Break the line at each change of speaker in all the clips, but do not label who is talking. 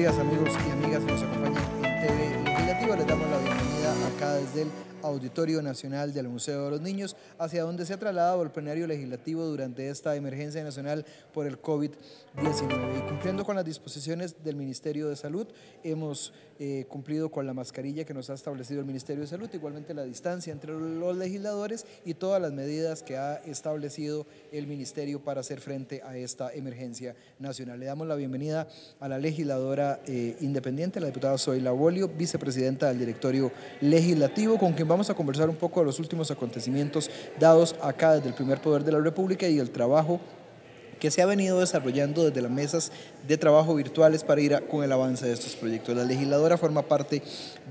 días amigos y amigas que nos acompañan en TV Legislativa. Les damos la bienvenida acá desde el Auditorio Nacional del Museo de los Niños, hacia donde se ha trasladado el plenario legislativo durante esta emergencia nacional por el COVID-19 y cumpliendo con las disposiciones del Ministerio de Salud, hemos eh, cumplido con la mascarilla que nos ha establecido el Ministerio de Salud, igualmente la distancia entre los legisladores y todas las medidas que ha establecido el Ministerio para hacer frente a esta emergencia nacional. Le damos la bienvenida a la legisladora eh, independiente, la diputada Zoila Bolio, vicepresidenta del Directorio Legislativo, con quien vamos a conversar un poco de los últimos acontecimientos dados acá desde el primer poder de la República y el trabajo que se ha venido desarrollando desde las mesas de trabajo virtuales para ir con el avance de estos proyectos. La legisladora forma parte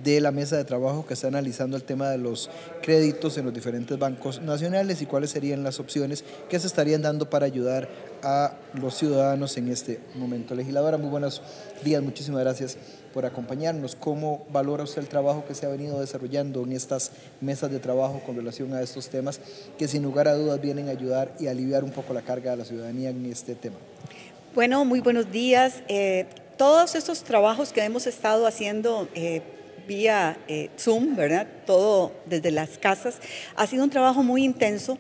de la mesa de trabajo que está analizando el tema de los créditos en los diferentes bancos nacionales y cuáles serían las opciones que se estarían dando para ayudar a los ciudadanos en este momento. Legisladora, muy buenos días, muchísimas gracias por acompañarnos. ¿Cómo valora usted el trabajo que se ha venido desarrollando en estas mesas de trabajo con relación a estos temas que sin lugar a dudas vienen a ayudar y aliviar un poco la carga de la ciudadanía en este tema?
Bueno, muy buenos días. Eh, todos estos trabajos que hemos estado haciendo... Eh, vía eh, Zoom, ¿verdad? Todo desde las casas. Ha sido un trabajo muy intenso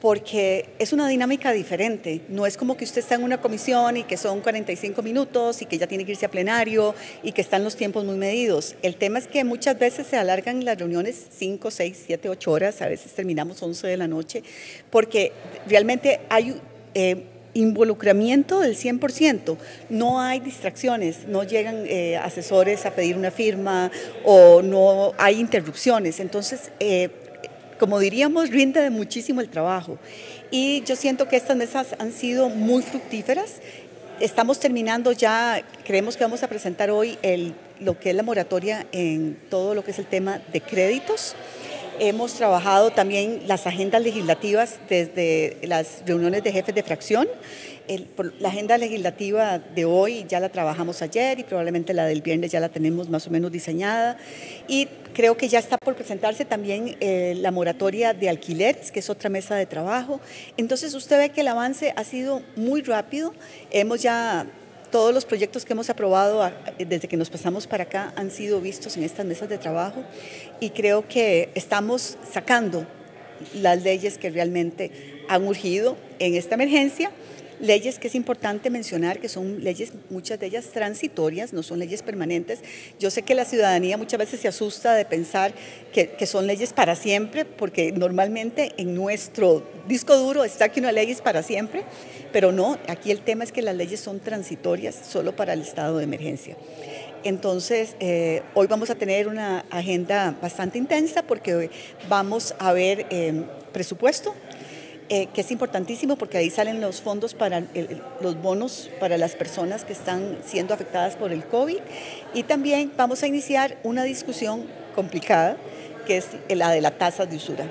porque es una dinámica diferente. No es como que usted está en una comisión y que son 45 minutos y que ya tiene que irse a plenario y que están los tiempos muy medidos. El tema es que muchas veces se alargan las reuniones 5, 6, 7, 8 horas, a veces terminamos 11 de la noche, porque realmente hay... Eh, involucramiento del 100%. No hay distracciones, no llegan eh, asesores a pedir una firma o no hay interrupciones. Entonces, eh, como diríamos, rinde muchísimo el trabajo. Y yo siento que estas mesas han sido muy fructíferas. Estamos terminando ya, creemos que vamos a presentar hoy el, lo que es la moratoria en todo lo que es el tema de créditos. Hemos trabajado también las agendas legislativas desde las reuniones de jefes de fracción la agenda legislativa de hoy ya la trabajamos ayer y probablemente la del viernes ya la tenemos más o menos diseñada. Y creo que ya está por presentarse también eh, la moratoria de alquileres, que es otra mesa de trabajo. Entonces usted ve que el avance ha sido muy rápido. Hemos ya todos los proyectos que hemos aprobado desde que nos pasamos para acá han sido vistos en estas mesas de trabajo y creo que estamos sacando las leyes que realmente han urgido en esta emergencia leyes que es importante mencionar, que son leyes, muchas de ellas transitorias, no son leyes permanentes. Yo sé que la ciudadanía muchas veces se asusta de pensar que, que son leyes para siempre, porque normalmente en nuestro disco duro está que una ley es para siempre, pero no, aquí el tema es que las leyes son transitorias solo para el estado de emergencia. Entonces, eh, hoy vamos a tener una agenda bastante intensa porque vamos a ver eh, presupuesto, eh, que es importantísimo porque ahí salen los fondos para los bonos para las personas que están siendo afectadas por el COVID. Y también vamos a iniciar una discusión complicada, que es la de la tasa de usura.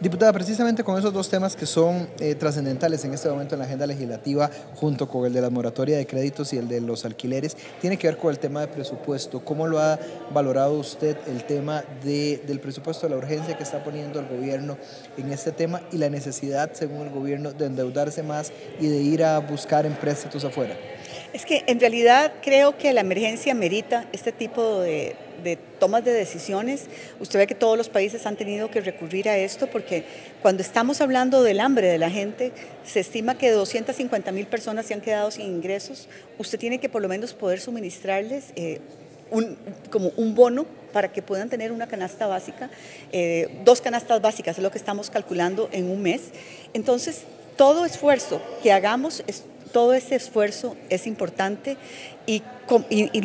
Diputada, precisamente con esos dos temas que son eh, trascendentales en este momento en la agenda legislativa, junto con el de la moratoria de créditos y el de los alquileres, tiene que ver con el tema de presupuesto. ¿Cómo lo ha valorado usted el tema del presupuesto, la urgencia que está poniendo el gobierno en este tema y la necesidad, según el gobierno, de endeudarse más y de ir a buscar empréstitos afuera?
Es que en realidad creo que la emergencia merita este tipo de, tomas de decisiones. Usted ve que todos los países han tenido que recurrir a esto porque cuando estamos hablando del hambre de la gente, se estima que 250 mil personas se han quedado sin ingresos. Usted tiene que por lo menos poder suministrarles eh, un, como un bono para que puedan tener una canasta básica, eh, dos canastas básicas es lo que estamos calculando en un mes. Entonces, todo esfuerzo que hagamos es todo ese esfuerzo es importante y,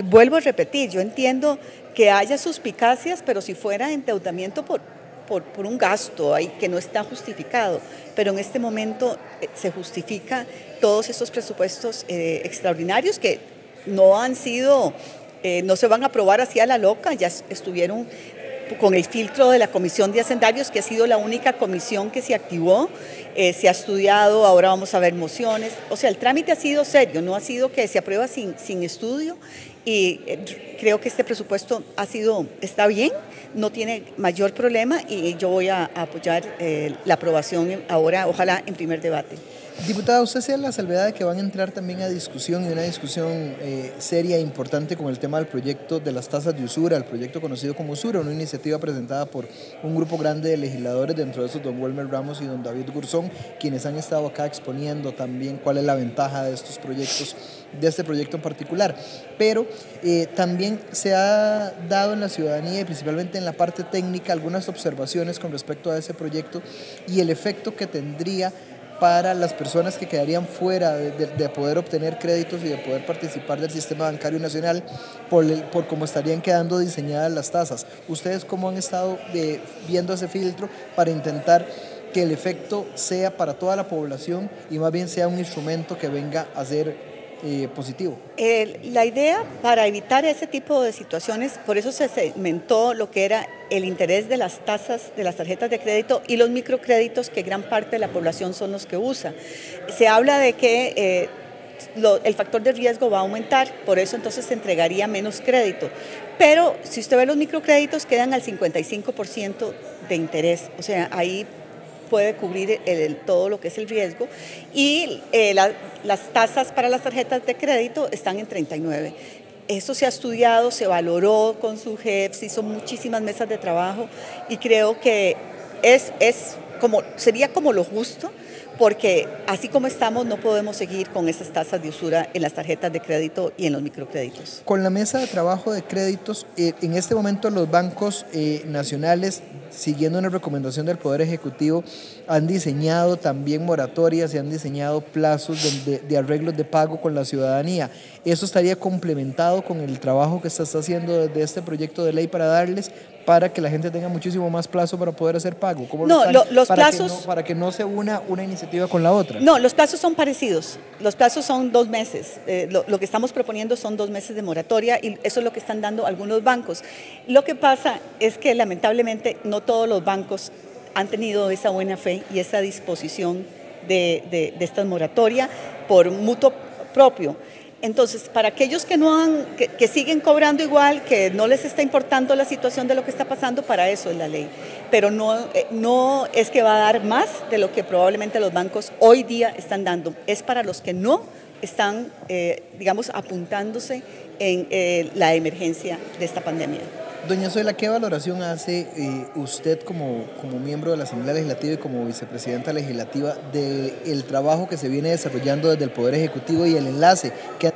vuelvo a repetir, yo entiendo que haya suspicacias, pero si fuera endeudamiento por, por, un gasto que no está justificado, pero en este momento eh, se justifica todos estos presupuestos eh, extraordinarios que no han sido, eh, no se van a aprobar así a la loca, ya estuvieron con el filtro de la Comisión de Hacendarios, que ha sido la única comisión que se activó, eh, se ha estudiado, ahora vamos a ver mociones, o sea, el trámite ha sido serio, no ha sido que se aprueba sin, estudio y eh, creo que este presupuesto ha sido, está bien, no tiene mayor problema y yo voy a, apoyar eh, la aprobación ahora, ojalá en primer debate.
Diputada, usted sea la salvedad de que van a entrar también a discusión y una discusión eh, seria e importante con el tema del proyecto de las tasas de usura, el proyecto conocido como Usura, una iniciativa presentada por un grupo grande de legisladores, dentro de esos don Wilmer Ramos y don David Gurzón, quienes han estado acá exponiendo también cuál es la ventaja de estos proyectos, de este proyecto en particular. Pero eh, también se ha dado en la ciudadanía y principalmente en la parte técnica algunas observaciones con respecto a ese proyecto y el efecto que tendría para las personas que quedarían fuera de, poder obtener créditos y de poder participar del sistema bancario nacional por, por cómo estarían quedando diseñadas las tasas. ¿Ustedes cómo han estado eh, viendo ese filtro para intentar que el efecto sea para toda la población y más bien sea un instrumento que venga a ser positivo.
la idea para evitar ese tipo de situaciones, por eso se segmentó lo que era el interés de las tasas de las tarjetas de crédito y los microcréditos que gran parte de la población son los que usa. Se habla de que... Eh, el factor de riesgo va a aumentar, por eso entonces se entregaría menos crédito. Pero si usted ve los microcréditos, quedan al 55% de interés. O sea, ahí puede cubrir todo lo que es el riesgo y eh, las tasas para las tarjetas de crédito están en 39. Eso se ha estudiado, se valoró con su jefe, se hizo muchísimas mesas de trabajo y creo que es, es como, sería como lo justo porque así como estamos no podemos seguir con esas tasas de usura en las tarjetas de crédito y en los microcréditos.
Con la mesa de trabajo de créditos, eh, en este momento los bancos eh, nacionales, siguiendo una recomendación del Poder Ejecutivo, han diseñado también moratorias y han diseñado plazos de arreglos de pago con la ciudadanía. Eso estaría complementado con el trabajo que se está haciendo desde este proyecto de ley para darles para que la gente tenga muchísimo más plazo para poder hacer pago. ¿Cómo no, los plazos...
para que no se una una iniciativa con la otra. No, los plazos son parecidos. Los plazos son dos meses. Eh, lo, que estamos proponiendo son dos meses de moratoria y eso es lo que están dando algunos bancos. Lo que pasa es que lamentablemente no todos los bancos han tenido esa buena fe y esa disposición de, de esta moratoria por mutuo propio. Entonces, para aquellos que, no han, que, siguen cobrando igual, que no les está importando la situación de lo que está pasando, para eso es la ley. Pero no, eh, es que va a dar más de lo que probablemente los bancos hoy día están dando. Es para los que no están, eh, digamos, apuntándose en eh, la emergencia de esta pandemia.
Doña suela, ¿qué valoración hace eh, usted como, miembro de la Asamblea Legislativa y como vicepresidenta legislativa del trabajo que se viene desarrollando desde el Poder Ejecutivo y el enlace que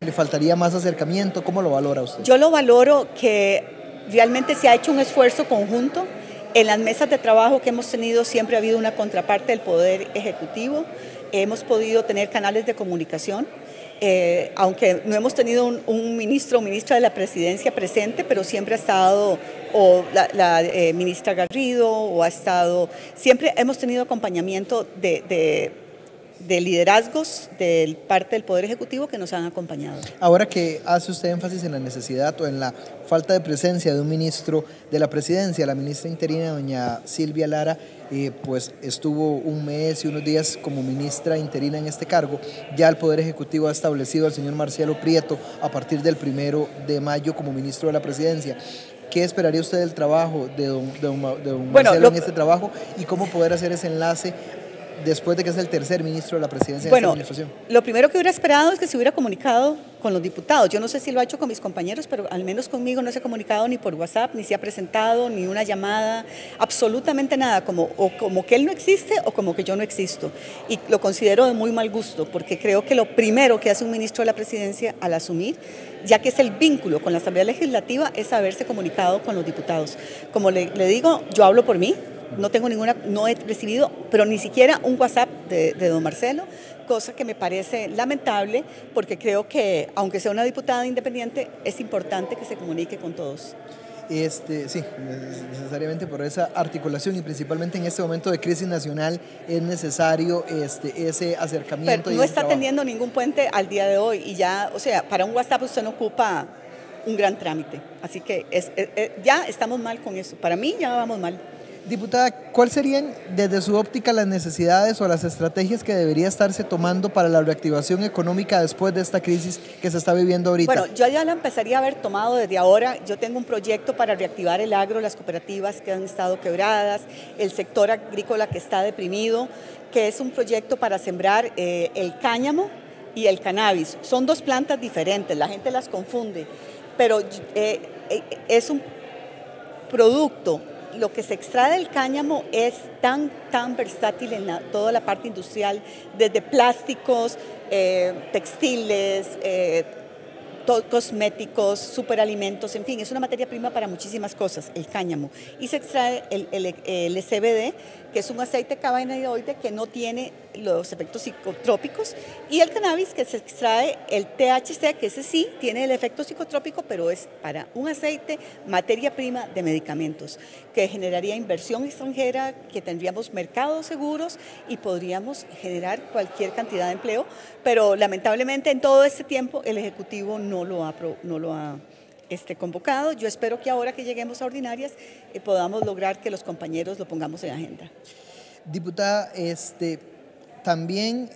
¿Le faltaría más acercamiento? ¿Cómo lo valora
usted? Yo lo valoro que realmente se ha hecho un esfuerzo conjunto. En las mesas de trabajo que hemos tenido siempre ha habido una contraparte del Poder Ejecutivo. Hemos podido tener canales de comunicación eh, aunque no hemos tenido un, ministro o ministra de la presidencia presente, pero siempre ha estado o la, eh, ministra Garrido o ha estado, siempre hemos tenido acompañamiento de de liderazgos de parte del Poder Ejecutivo que nos han acompañado.
Ahora que hace usted énfasis en la necesidad o en la falta de presencia de un ministro de la presidencia, la ministra interina, doña Silvia Lara, eh, pues estuvo un mes y unos días como ministra interina en este cargo. Ya el Poder Ejecutivo ha establecido al señor Marcelo Prieto a partir del primero de mayo como ministro de la presidencia. ¿Qué esperaría usted del trabajo de don, en este trabajo y cómo poder hacer ese enlace después de que es el tercer ministro de la presidencia de la administración?
Lo primero que hubiera esperado es que se hubiera comunicado con los diputados. Yo no sé si lo ha hecho con mis compañeros, pero al menos conmigo no se ha comunicado ni por WhatsApp, ni se ha presentado, ni una llamada, absolutamente nada, como, o como que él no existe o como que yo no existo. Y lo considero de muy mal gusto, porque creo que lo primero que hace un ministro de la presidencia al asumir, ya que es el vínculo con la Asamblea Legislativa, es haberse comunicado con los diputados. Como le digo, yo hablo por mí, no tengo ninguna, no he recibido, pero ni siquiera un WhatsApp de, don Marcelo, cosa que me parece lamentable porque creo que, aunque sea una diputada independiente, es importante que se comunique con todos.
Este, sí, necesariamente por esa articulación y principalmente en este momento de crisis nacional es necesario este, ese acercamiento. no está teniendo
ningún puente al día de hoy y ya, o sea, para un WhatsApp usted no ocupa un gran trámite. Así que eh, eh, ya estamos mal con eso. Para mí ya vamos mal.
Diputada, ¿cuáles serían desde su óptica las necesidades o las estrategias que debería estarse tomando para la reactivación económica después de esta crisis que se está viviendo ahorita? Bueno,
yo ya la empezaría a haber tomado desde ahora. Yo tengo un proyecto para reactivar el agro, las cooperativas que han estado quebradas, el sector agrícola que está deprimido, que es un proyecto para sembrar eh, el cáñamo y el cannabis. Son dos plantas diferentes, la gente las confunde, pero eh, eh, es un producto lo que se extrae del cáñamo es tan, tan versátil en toda la parte industrial, desde plásticos, eh, textiles, eh, cosméticos, superalimentos, en fin, es una materia prima para muchísimas cosas, el cáñamo. Y se extrae el, el, el CBD, que es un aceite cannabinoide que no tiene los efectos psicotrópicos, y el cannabis que se extrae, el THC, que ese sí tiene el efecto psicotrópico, pero es para un aceite, materia prima de medicamentos, que generaría inversión extranjera, que tendríamos mercados seguros y podríamos generar cualquier cantidad de empleo, pero lamentablemente en todo este tiempo el Ejecutivo no lo ha, no lo ha convocado. Yo espero que ahora que lleguemos a ordinarias eh, podamos lograr que los compañeros lo pongamos en agenda.
Diputada, este, también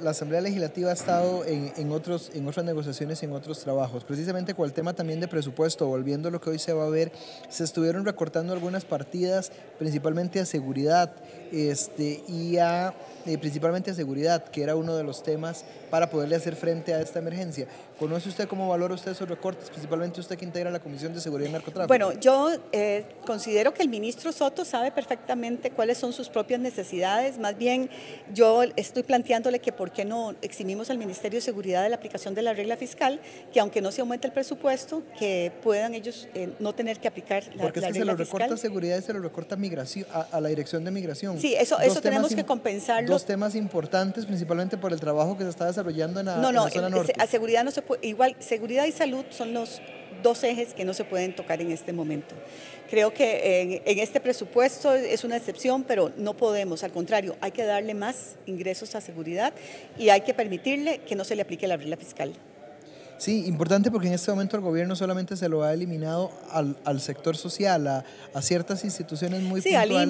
la Asamblea Legislativa ha estado en, otros, en otras negociaciones y en otros trabajos. Precisamente con el tema también de presupuesto, volviendo a lo que hoy se va a ver, se estuvieron recortando algunas partidas, principalmente a seguridad este, y a y principalmente seguridad, que era uno de los temas para poderle hacer frente a esta emergencia. ¿Conoce usted cómo valora usted esos recortes, principalmente usted que integra la Comisión de Seguridad y Narcotráfico? Bueno,
yo eh, considero que el ministro Soto sabe perfectamente cuáles son sus propias necesidades. Más bien, yo estoy planteándole que por qué no eximimos al Ministerio de Seguridad de la aplicación de la regla fiscal, que aunque no se aumente el presupuesto, que puedan ellos eh, no tener que aplicar la, Porque es la que se lo recorta
seguridad y se lo recorta migración, a, la dirección de migración. Sí, eso, eso tenemos que
compensarlo dos
temas importantes, principalmente por el trabajo que se está desarrollando en la, no, no, zona norte.
No, seguridad no igual, seguridad y salud son los dos ejes que no se pueden tocar en este momento. Creo que en, en, este presupuesto es una excepción, pero no podemos, al contrario, hay que darle más ingresos a seguridad y hay que permitirle que no se le aplique la regla fiscal.
Sí, importante porque en este momento el gobierno solamente se lo ha eliminado al, sector social, a, ciertas instituciones muy sí, puntuales. Sí,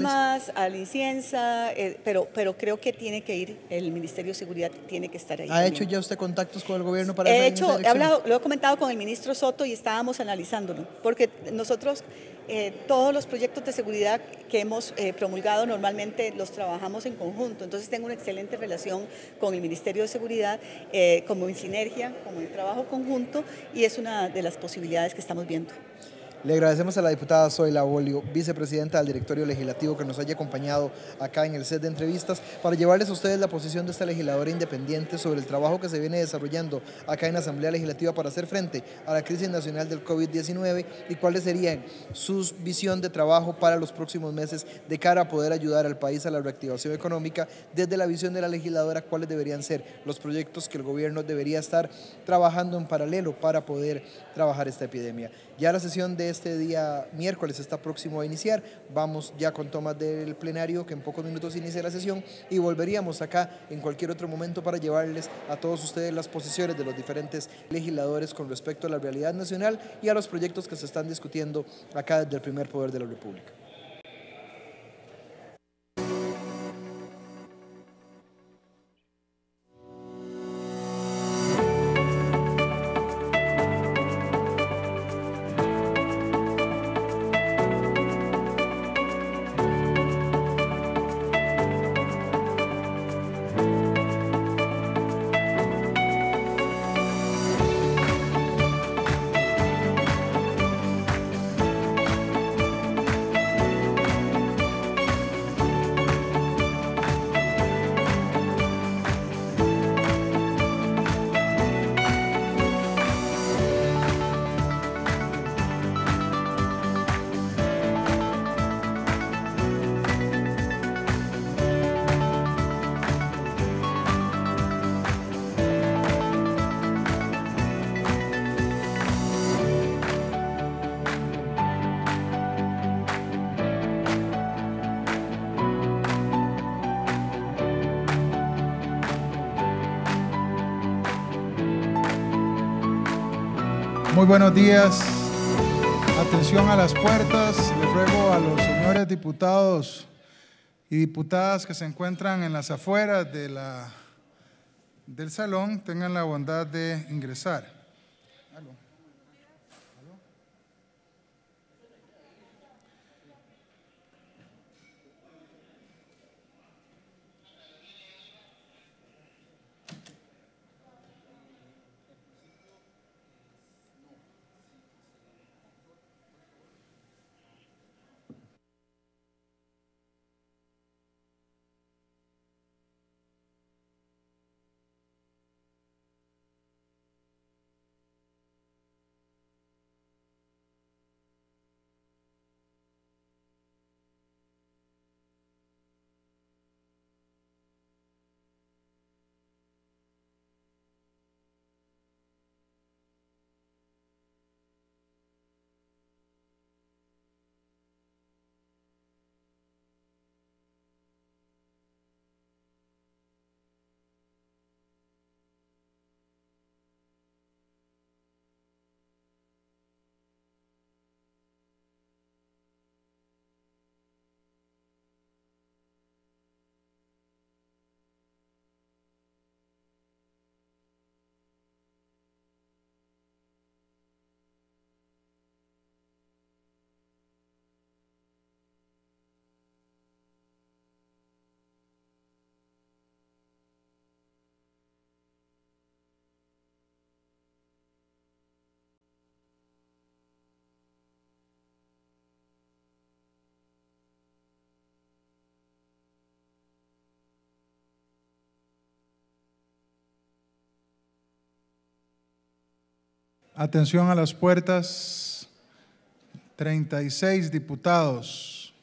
a Limas, a eh, pero, pero creo que tiene que ir, el Ministerio de Seguridad tiene que estar ahí. ¿Ha hecho ya
usted contactos con el gobierno para He hecho, he hablado,
lo he comentado con el ministro Soto y estábamos analizándolo, porque nosotros eh, todos los proyectos de seguridad que hemos eh, promulgado normalmente los trabajamos en conjunto, entonces tengo una excelente relación con el Ministerio de Seguridad, eh, como en sinergia, como en trabajo conjunto, y es una de las posibilidades que estamos viendo.
Le agradecemos a la diputada Zoila Bolio, vicepresidenta del Directorio Legislativo, que nos haya acompañado acá en el set de entrevistas para llevarles a ustedes la posición de esta legisladora independiente sobre el trabajo que se viene desarrollando acá en la Asamblea Legislativa para hacer frente a la crisis nacional del COVID-19 y cuáles serían sus visión de trabajo para los próximos meses de cara a poder ayudar al país a la reactivación económica desde la visión de la legisladora cuáles deberían ser los proyectos que el gobierno debería estar trabajando en paralelo para poder trabajar esta epidemia. Ya la sesión de este día miércoles está próximo a iniciar. Vamos ya con tomas del plenario que en pocos minutos inicia la sesión y volveríamos acá en cualquier otro momento para llevarles a todos ustedes las posiciones de los diferentes legisladores con respecto a la realidad nacional y a los proyectos que se están discutiendo acá desde el primer poder de la República.
Muy buenos días. Atención a las puertas. Les ruego a los señores diputados y diputadas que se encuentran en las afueras de la, del salón tengan la bondad de ingresar. Atención a las puertas. 36 diputados.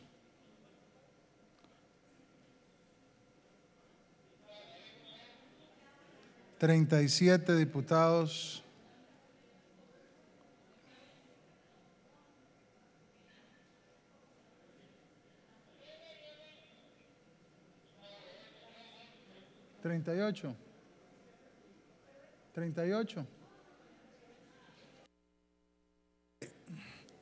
Treinta y siete diputados. Treinta y ocho. Treinta y ocho.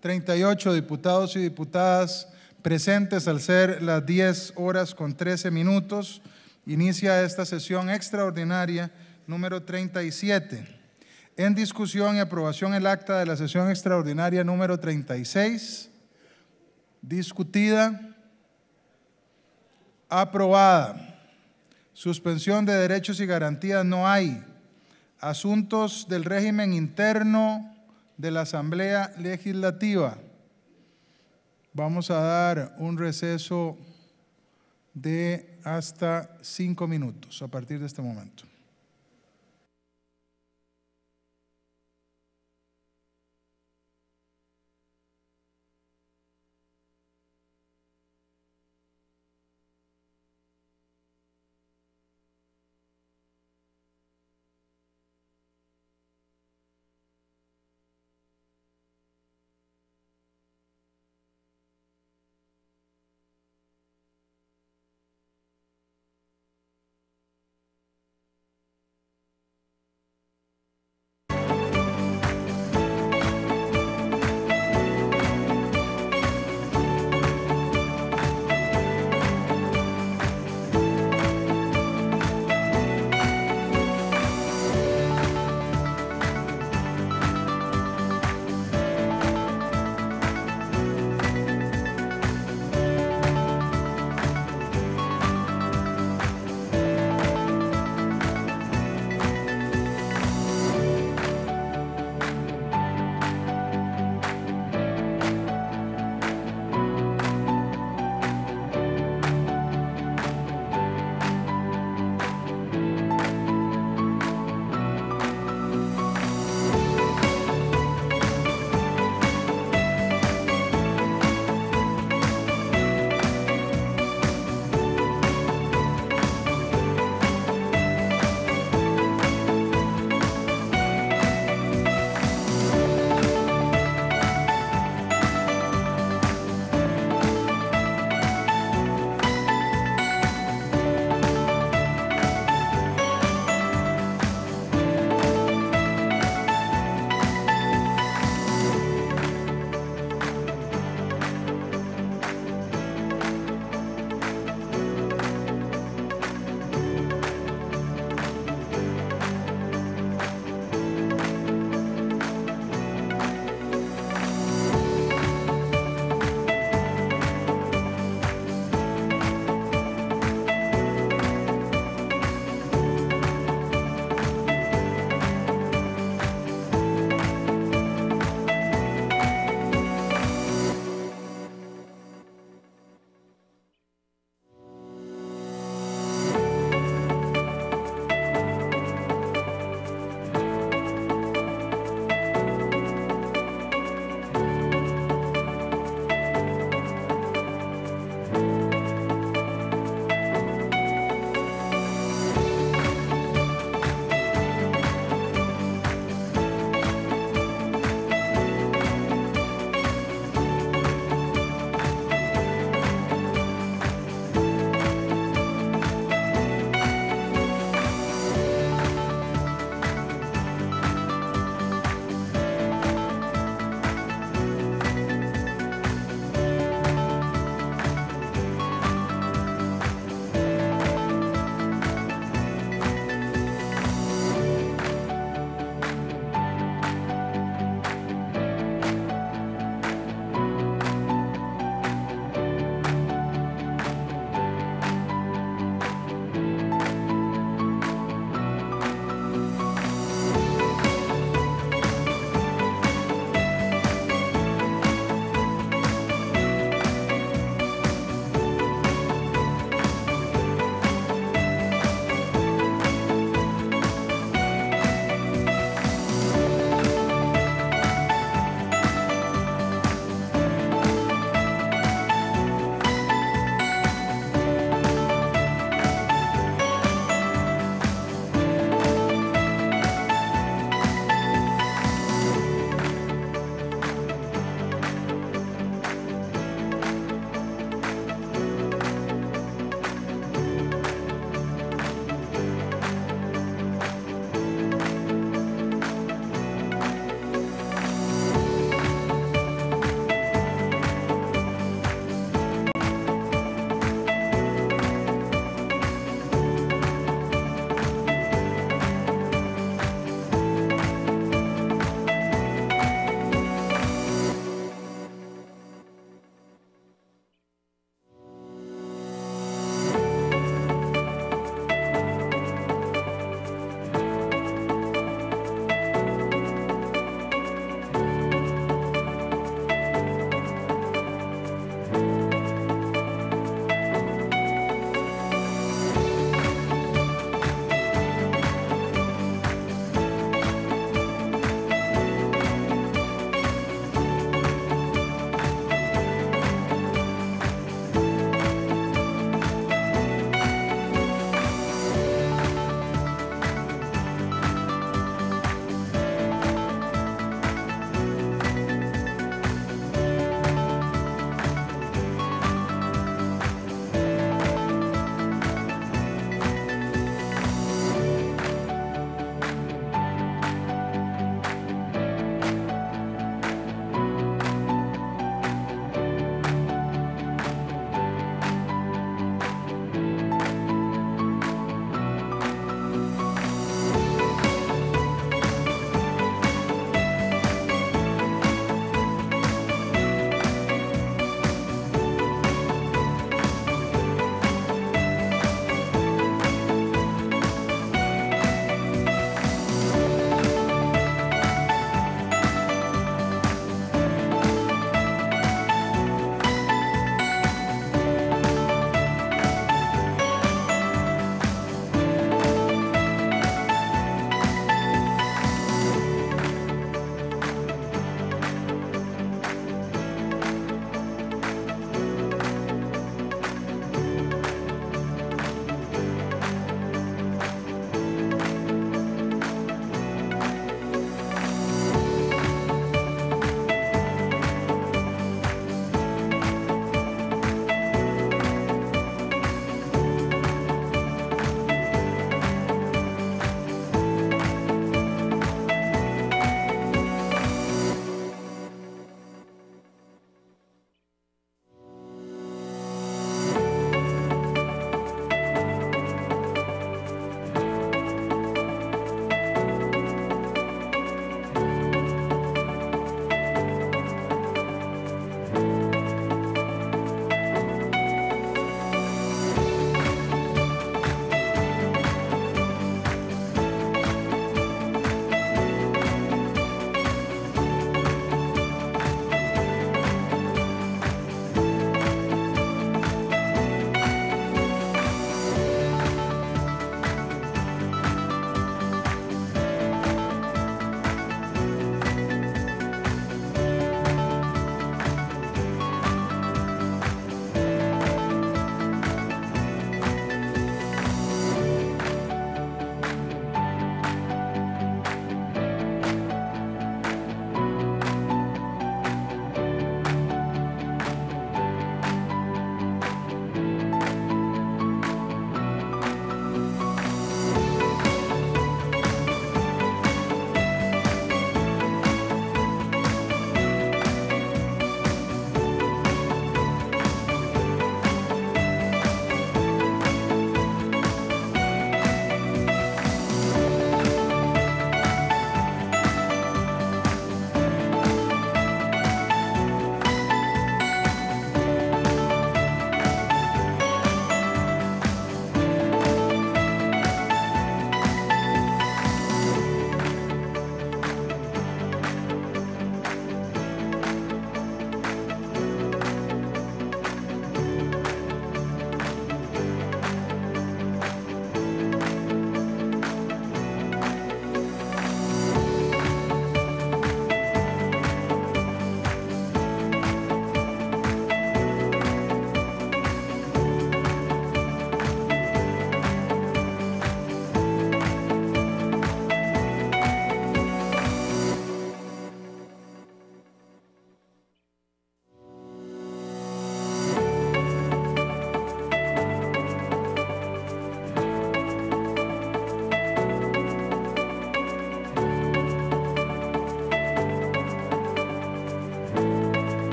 38 diputados y diputadas presentes al ser las 10 horas con 13 minutos. Inicia esta sesión extraordinaria número 37. En discusión y aprobación el acta de la sesión extraordinaria número 36. Discutida. Aprobada. Suspensión de derechos y garantías no hay. Asuntos del régimen interno de la Asamblea Legislativa. Vamos a dar un receso de hasta cinco minutos a partir de este momento.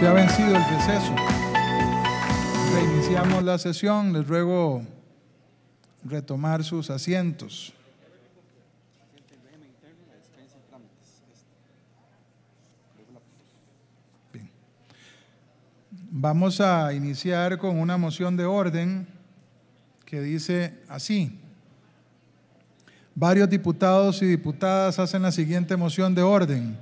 Se ha vencido el receso. Reiniciamos la sesión. Les ruego retomar sus asientos. Vamos a iniciar con una moción de orden que dice así. Varios diputados y diputadas hacen la siguiente moción de orden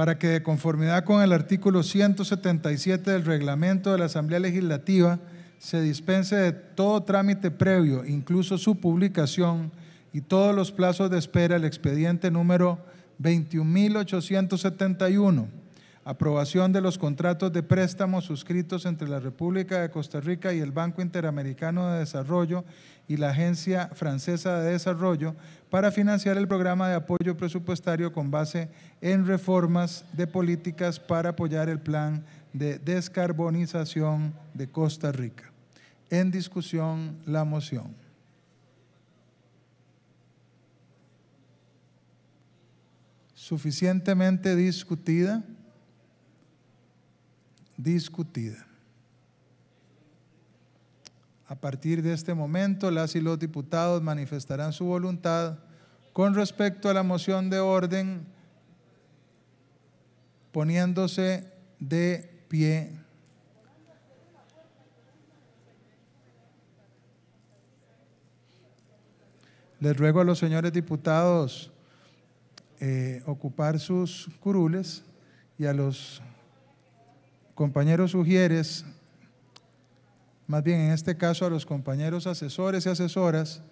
para que de conformidad con el artículo 177 del reglamento de la Asamblea Legislativa se dispense de todo trámite previo, incluso su publicación y todos los plazos de espera el expediente número 21.871, aprobación de los contratos de préstamo suscritos entre la República de Costa Rica y el Banco Interamericano de Desarrollo y la Agencia Francesa de Desarrollo para financiar el programa de apoyo presupuestario con base en reformas de políticas para apoyar el plan de descarbonización de Costa Rica. En discusión, la moción. Suficientemente discutida. Discutida. A partir de este momento, las y los diputados manifestarán su voluntad con respecto a la moción de orden poniéndose de pie. Les ruego a los señores diputados eh, ocupar sus curules y a los compañeros sugieres más bien en este caso a los compañeros asesores y asesoras,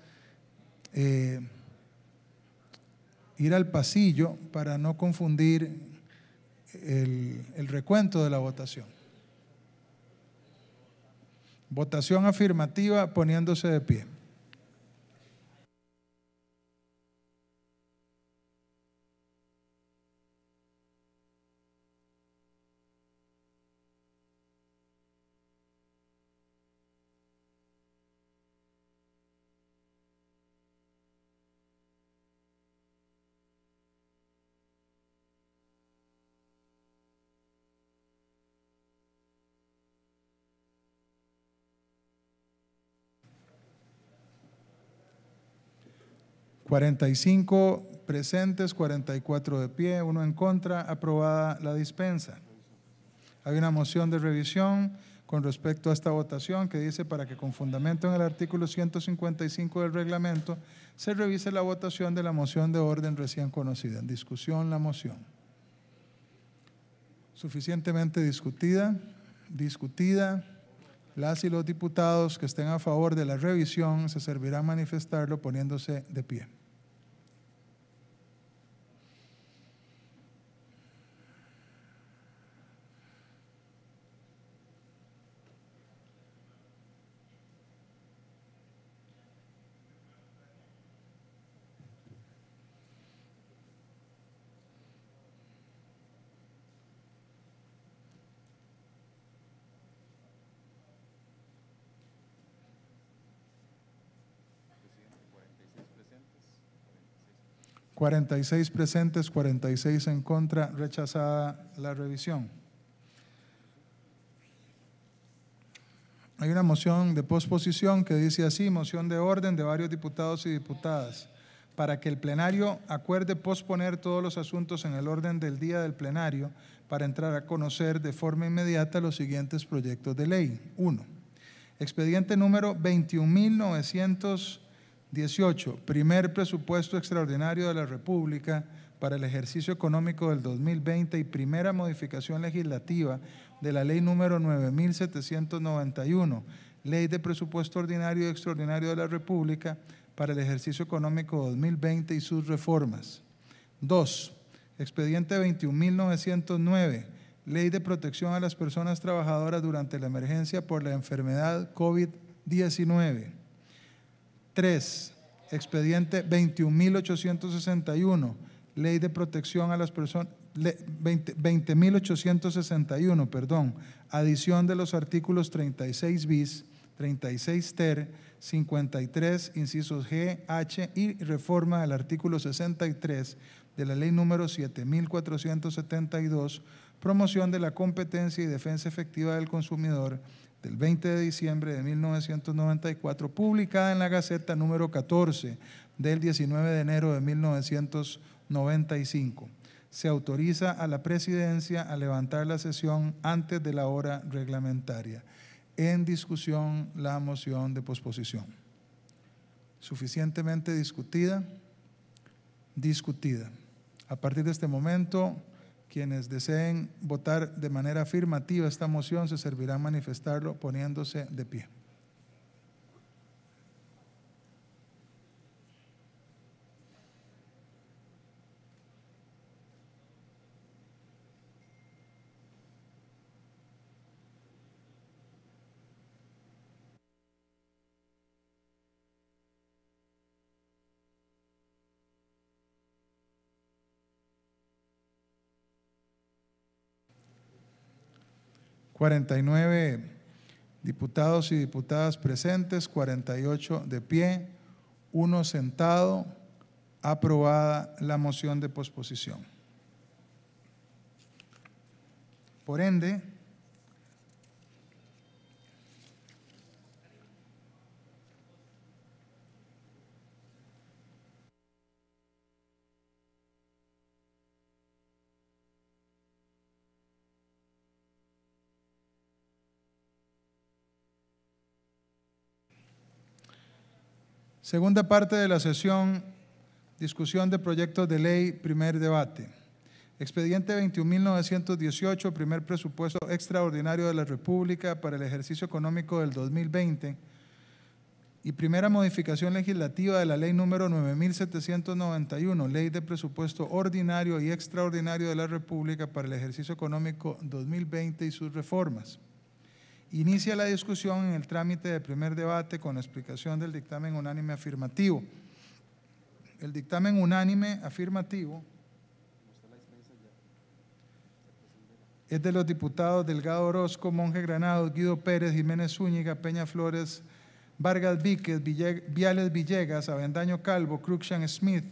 eh, ir al pasillo para no confundir el recuento de la votación. Votación afirmativa poniéndose de pie. 45 presentes, 44 de pie, uno en contra, aprobada la dispensa. Hay una moción de revisión con respecto a esta votación que dice para que con fundamento en el artículo 155 del reglamento se revise la votación de la moción de orden recién conocida. En discusión la moción. Suficientemente discutida, discutida. Las y los diputados que estén a favor de la revisión se servirán manifestarlo poniéndose de pie. 46 presentes, 46 en contra, rechazada la revisión. Hay una moción de posposición que dice así, moción de orden de varios diputados y diputadas, para que el plenario acuerde posponer todos los asuntos en el orden del día del plenario para entrar a conocer de forma inmediata los siguientes proyectos de ley. Uno, Expediente número 21.900. 18. Primer presupuesto extraordinario de la República para el ejercicio económico del 2020 y primera modificación legislativa de la ley número 9791, ley de presupuesto ordinario y extraordinario de la República para el ejercicio económico 2020 y sus reformas. 2. Expediente 21.909, ley de protección a las personas trabajadoras durante la emergencia por la enfermedad COVID-19. 3, expediente 21.861, ley de protección a las personas, 20.861, perdón, adición de los artículos 36 bis, 36 ter, 53, incisos G, H y reforma del artículo 63 de la ley número 7.472, promoción de la competencia y defensa efectiva del consumidor del 20 de diciembre de 1994, publicada en la Gaceta número 14 del 19 de enero de 1995. Se autoriza a la presidencia a levantar la sesión antes de la hora reglamentaria. En discusión la moción de posposición. Suficientemente discutida, discutida. A partir de este momento... Quienes deseen votar de manera afirmativa esta moción se a manifestarlo poniéndose de pie. 49 diputados y diputadas presentes, 48 de pie, uno sentado. Aprobada la moción de posposición. Por ende, Segunda parte de la sesión, discusión de proyectos de ley, primer debate. Expediente 21.918, primer presupuesto extraordinario de la República para el ejercicio económico del 2020 y primera modificación legislativa de la ley número 9.791, ley de presupuesto ordinario y extraordinario de la República para el ejercicio económico 2020 y sus reformas. Inicia la discusión en el trámite de primer debate con la explicación del dictamen unánime afirmativo. El dictamen unánime afirmativo es de los diputados Delgado Orozco, Monje Granados, Guido Pérez, Jiménez Zúñiga, Peña Flores, Vargas Víquez, Viales Villegas, Avendaño Calvo, Cruxian Smith,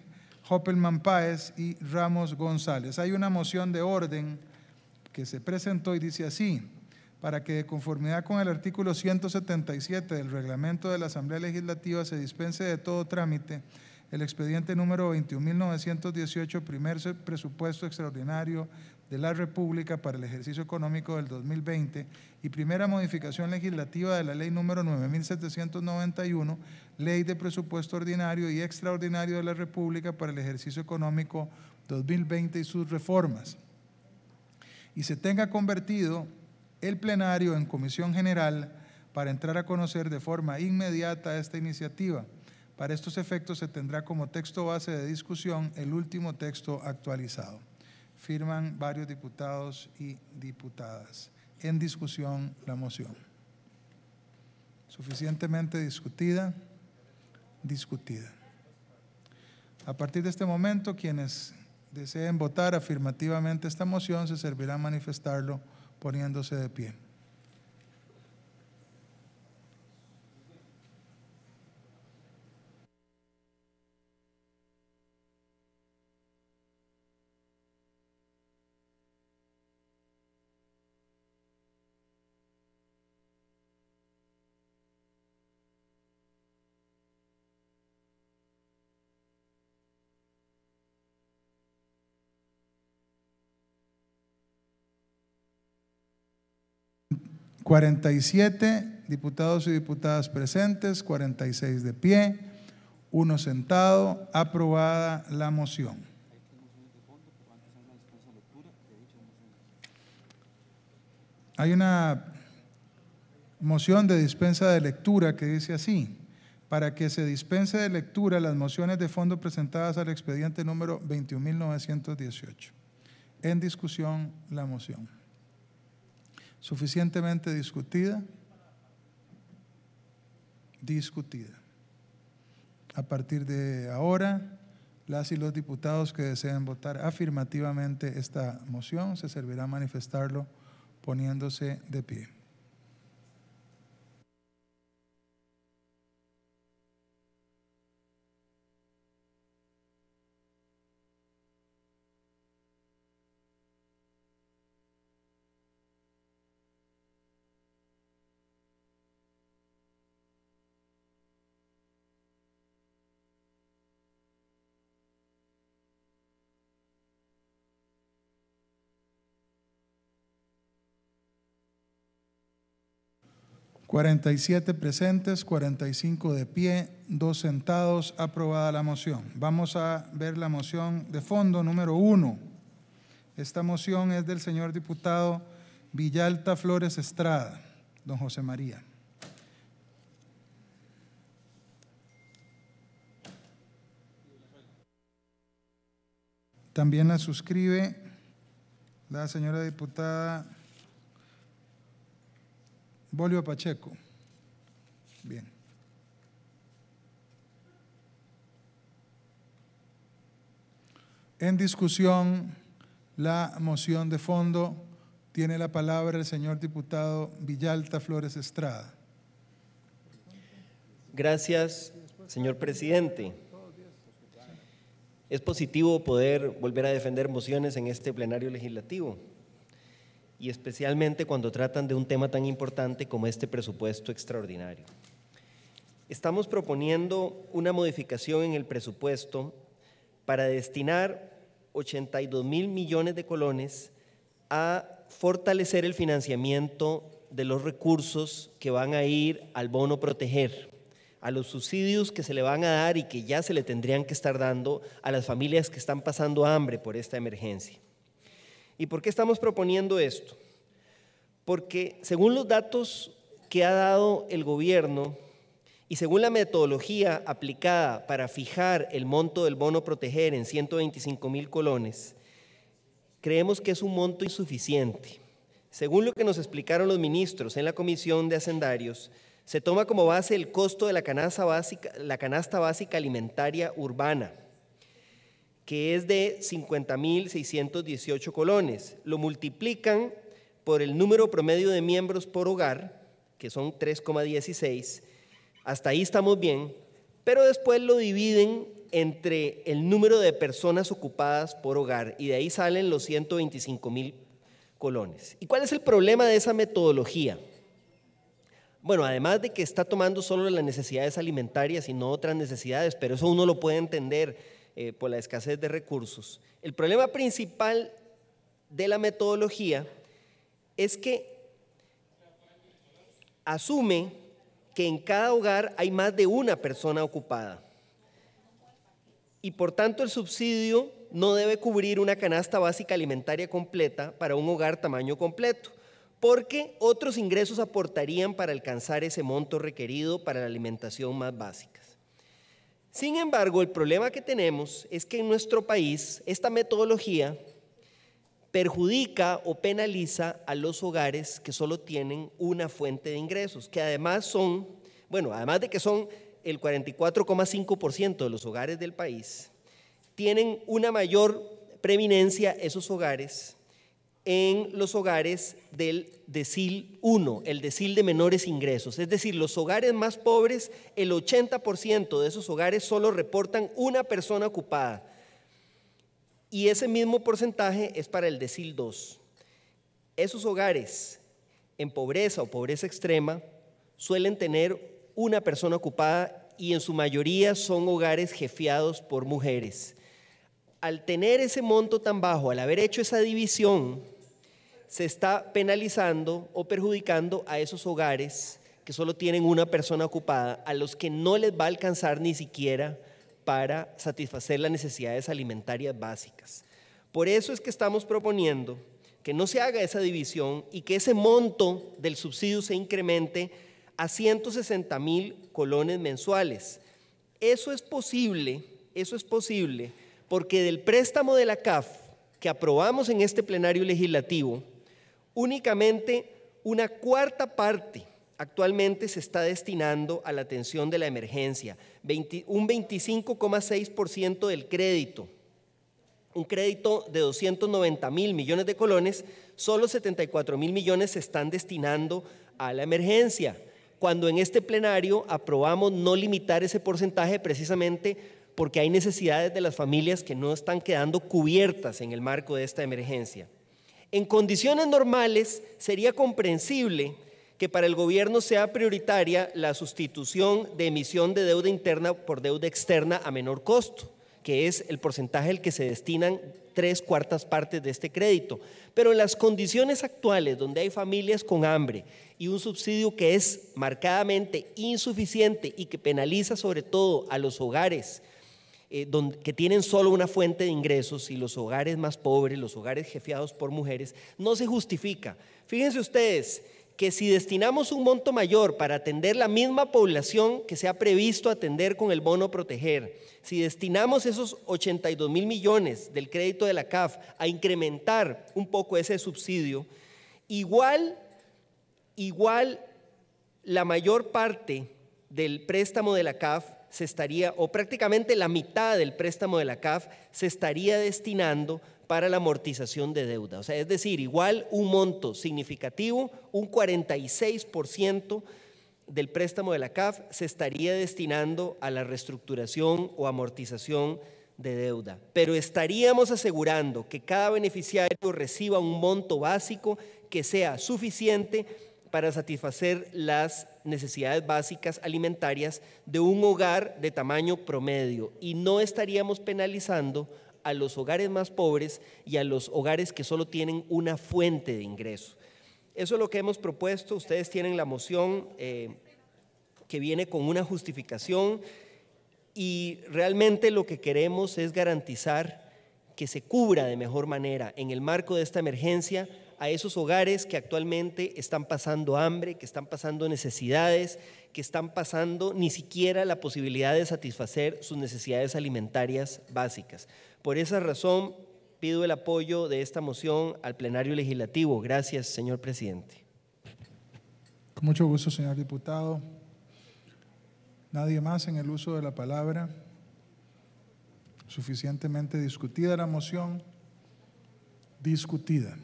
Hoppelman Páez y Ramos González. Hay una moción de orden que se presentó y dice así para que de conformidad con el artículo 177 del reglamento de la Asamblea Legislativa se dispense de todo trámite el expediente número 21.918, primer presupuesto extraordinario de la República para el ejercicio económico del 2020 y primera modificación legislativa de la ley número 9.791, ley de presupuesto ordinario y extraordinario de la República para el ejercicio económico 2020 y sus reformas. Y se tenga convertido el plenario en comisión general para entrar a conocer de forma inmediata esta iniciativa. Para estos efectos se tendrá como texto base de discusión el último texto actualizado. Firman varios diputados y diputadas. En discusión la moción. Suficientemente discutida, discutida. A partir de este momento, quienes deseen votar afirmativamente esta moción se servirá manifestarlo poniéndose de pie. 47 diputados y diputadas presentes, 46 de pie, uno sentado, aprobada la moción. Hay una moción de dispensa de lectura que dice así, para que se dispense de lectura las mociones de fondo presentadas al expediente número 21.918. En discusión la moción suficientemente discutida, discutida. A partir de ahora, las y los diputados que deseen votar afirmativamente esta moción se servirá manifestarlo poniéndose de pie. 47 presentes, 45 de pie, 2 sentados. Aprobada la moción. Vamos a ver la moción de fondo número 1. Esta moción es del señor diputado Villalta Flores Estrada, don José María. También la suscribe la señora diputada a Pacheco. Bien. En discusión, la moción de fondo tiene la palabra el señor diputado Villalta Flores Estrada.
Gracias, señor presidente. Es positivo poder volver a defender mociones en este plenario legislativo y especialmente cuando tratan de un tema tan importante como este presupuesto extraordinario. Estamos proponiendo una modificación en el presupuesto para destinar 82 mil millones de colones a fortalecer el financiamiento de los recursos que van a ir al bono proteger, a los subsidios que se le van a dar y que ya se le tendrían que estar dando a las familias que están pasando hambre por esta emergencia. ¿Y por qué estamos proponiendo esto? Porque según los datos que ha dado el gobierno y según la metodología aplicada para fijar el monto del bono proteger en 125 mil colones, creemos que es un monto insuficiente. Según lo que nos explicaron los ministros en la Comisión de Hacendarios, se toma como base el costo de la canasta básica, la canasta básica alimentaria urbana, que es de 50.618 colones. Lo multiplican por el número promedio de miembros por hogar, que son 3,16. Hasta ahí estamos bien, pero después lo dividen entre el número de personas ocupadas por hogar y de ahí salen los 125.000 colones. ¿Y cuál es el problema de esa metodología? Bueno, además de que está tomando solo las necesidades alimentarias y no otras necesidades, pero eso uno lo puede entender eh, por la escasez de recursos. El problema principal de la metodología es que asume que en cada hogar hay más de una persona ocupada y por tanto el subsidio no debe cubrir una canasta básica alimentaria completa para un hogar tamaño completo, porque otros ingresos aportarían para alcanzar ese monto requerido para la alimentación más básica. Sin embargo, el problema que tenemos es que en nuestro país esta metodología perjudica o penaliza a los hogares que solo tienen una fuente de ingresos, que además son, bueno, además de que son el 44,5% de los hogares del país, tienen una mayor preeminencia esos hogares en los hogares del decil 1, el decil de menores ingresos. Es decir, los hogares más pobres, el 80% de esos hogares solo reportan una persona ocupada. Y ese mismo porcentaje es para el decil 2. Esos hogares en pobreza o pobreza extrema suelen tener una persona ocupada y en su mayoría son hogares jefiados por mujeres. Al tener ese monto tan bajo, al haber hecho esa división, se está penalizando o perjudicando a esos hogares que solo tienen una persona ocupada, a los que no les va a alcanzar ni siquiera para satisfacer las necesidades alimentarias básicas. Por eso es que estamos proponiendo que no se haga esa división y que ese monto del subsidio se incremente a 160 mil colones mensuales. Eso es posible, eso es posible, porque del préstamo de la CAF que aprobamos en este plenario legislativo, únicamente una cuarta parte actualmente se está destinando a la atención de la emergencia, un 25,6% del crédito, un crédito de 290 mil millones de colones, solo 74 mil millones se están destinando a la emergencia, cuando en este plenario aprobamos no limitar ese porcentaje precisamente porque hay necesidades de las familias que no están quedando cubiertas en el marco de esta emergencia. En condiciones normales sería comprensible que para el gobierno sea prioritaria la sustitución de emisión de deuda interna por deuda externa a menor costo, que es el porcentaje al que se destinan tres cuartas partes de este crédito. Pero en las condiciones actuales, donde hay familias con hambre y un subsidio que es marcadamente insuficiente y que penaliza sobre todo a los hogares eh, que tienen solo una fuente de ingresos y los hogares más pobres, los hogares jefeados por mujeres, no se justifica. Fíjense ustedes que si destinamos un monto mayor para atender la misma población que se ha previsto atender con el bono proteger, si destinamos esos 82 mil millones del crédito de la CAF a incrementar un poco ese subsidio, igual, igual la mayor parte del préstamo de la CAF se estaría, o prácticamente la mitad del préstamo de la CAF se estaría destinando para la amortización de deuda. O sea, es decir, igual un monto significativo, un 46% del préstamo de la CAF se estaría destinando a la reestructuración o amortización de deuda. Pero estaríamos asegurando que cada beneficiario reciba un monto básico que sea suficiente para satisfacer las necesidades básicas alimentarias de un hogar de tamaño promedio y no estaríamos penalizando a los hogares más pobres y a los hogares que solo tienen una fuente de ingreso. Eso es lo que hemos propuesto. Ustedes tienen la moción eh, que viene con una justificación y realmente lo que queremos es garantizar que se cubra de mejor manera en el marco de esta emergencia a esos hogares que actualmente están pasando hambre, que están pasando necesidades, que están pasando ni siquiera la posibilidad de satisfacer sus necesidades alimentarias básicas. Por esa razón, pido el apoyo de esta moción al plenario legislativo. Gracias, señor presidente.
Con mucho gusto, señor diputado. Nadie más en el uso de la palabra. Suficientemente discutida la moción. Discutida.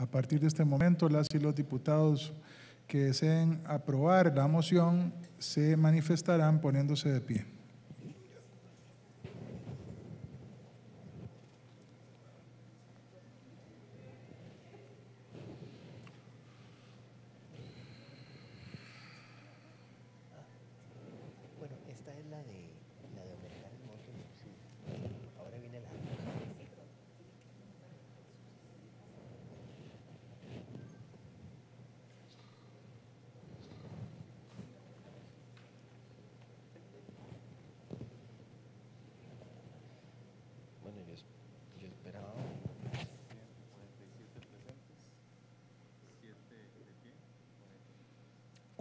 A partir de este momento, las y los diputados que deseen aprobar la moción se manifestarán poniéndose de pie.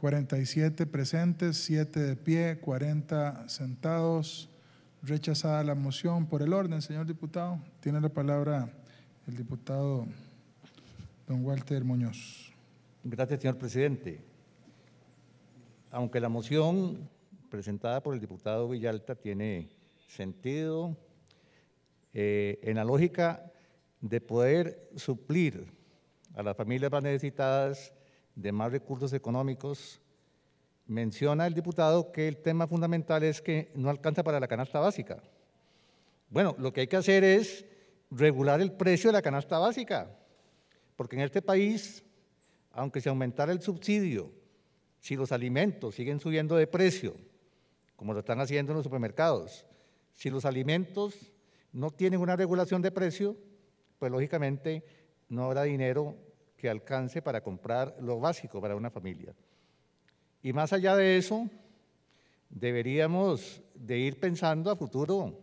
47 presentes, 7 de pie, 40 sentados. Rechazada la moción por el orden, señor diputado. Tiene la palabra el diputado don Walter Muñoz.
Gracias, señor presidente. Aunque la moción presentada por el diputado Villalta tiene sentido, eh, en la lógica de poder suplir a las familias más necesitadas de más recursos económicos, menciona el diputado que el tema fundamental es que no alcanza para la canasta básica. Bueno, lo que hay que hacer es regular el precio de la canasta básica, porque en este país, aunque se aumentara el subsidio, si los alimentos siguen subiendo de precio, como lo están haciendo en los supermercados, si los alimentos no tienen una regulación de precio, pues lógicamente no habrá dinero que alcance para comprar lo básico para una familia. Y más allá de eso, deberíamos de ir pensando a futuro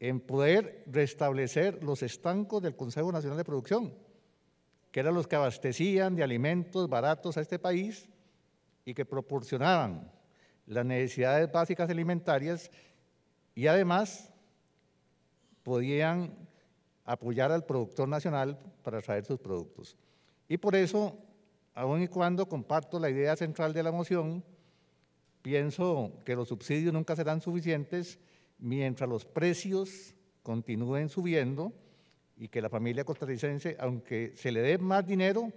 en poder restablecer los estancos del Consejo Nacional de Producción, que eran los que abastecían de alimentos baratos a este país y que proporcionaban las necesidades básicas alimentarias y además podían apoyar al productor nacional para traer sus productos. Y por eso, aun y cuando comparto la idea central de la moción, pienso que los subsidios nunca serán suficientes mientras los precios continúen subiendo y que la familia costarricense, aunque se le dé más dinero,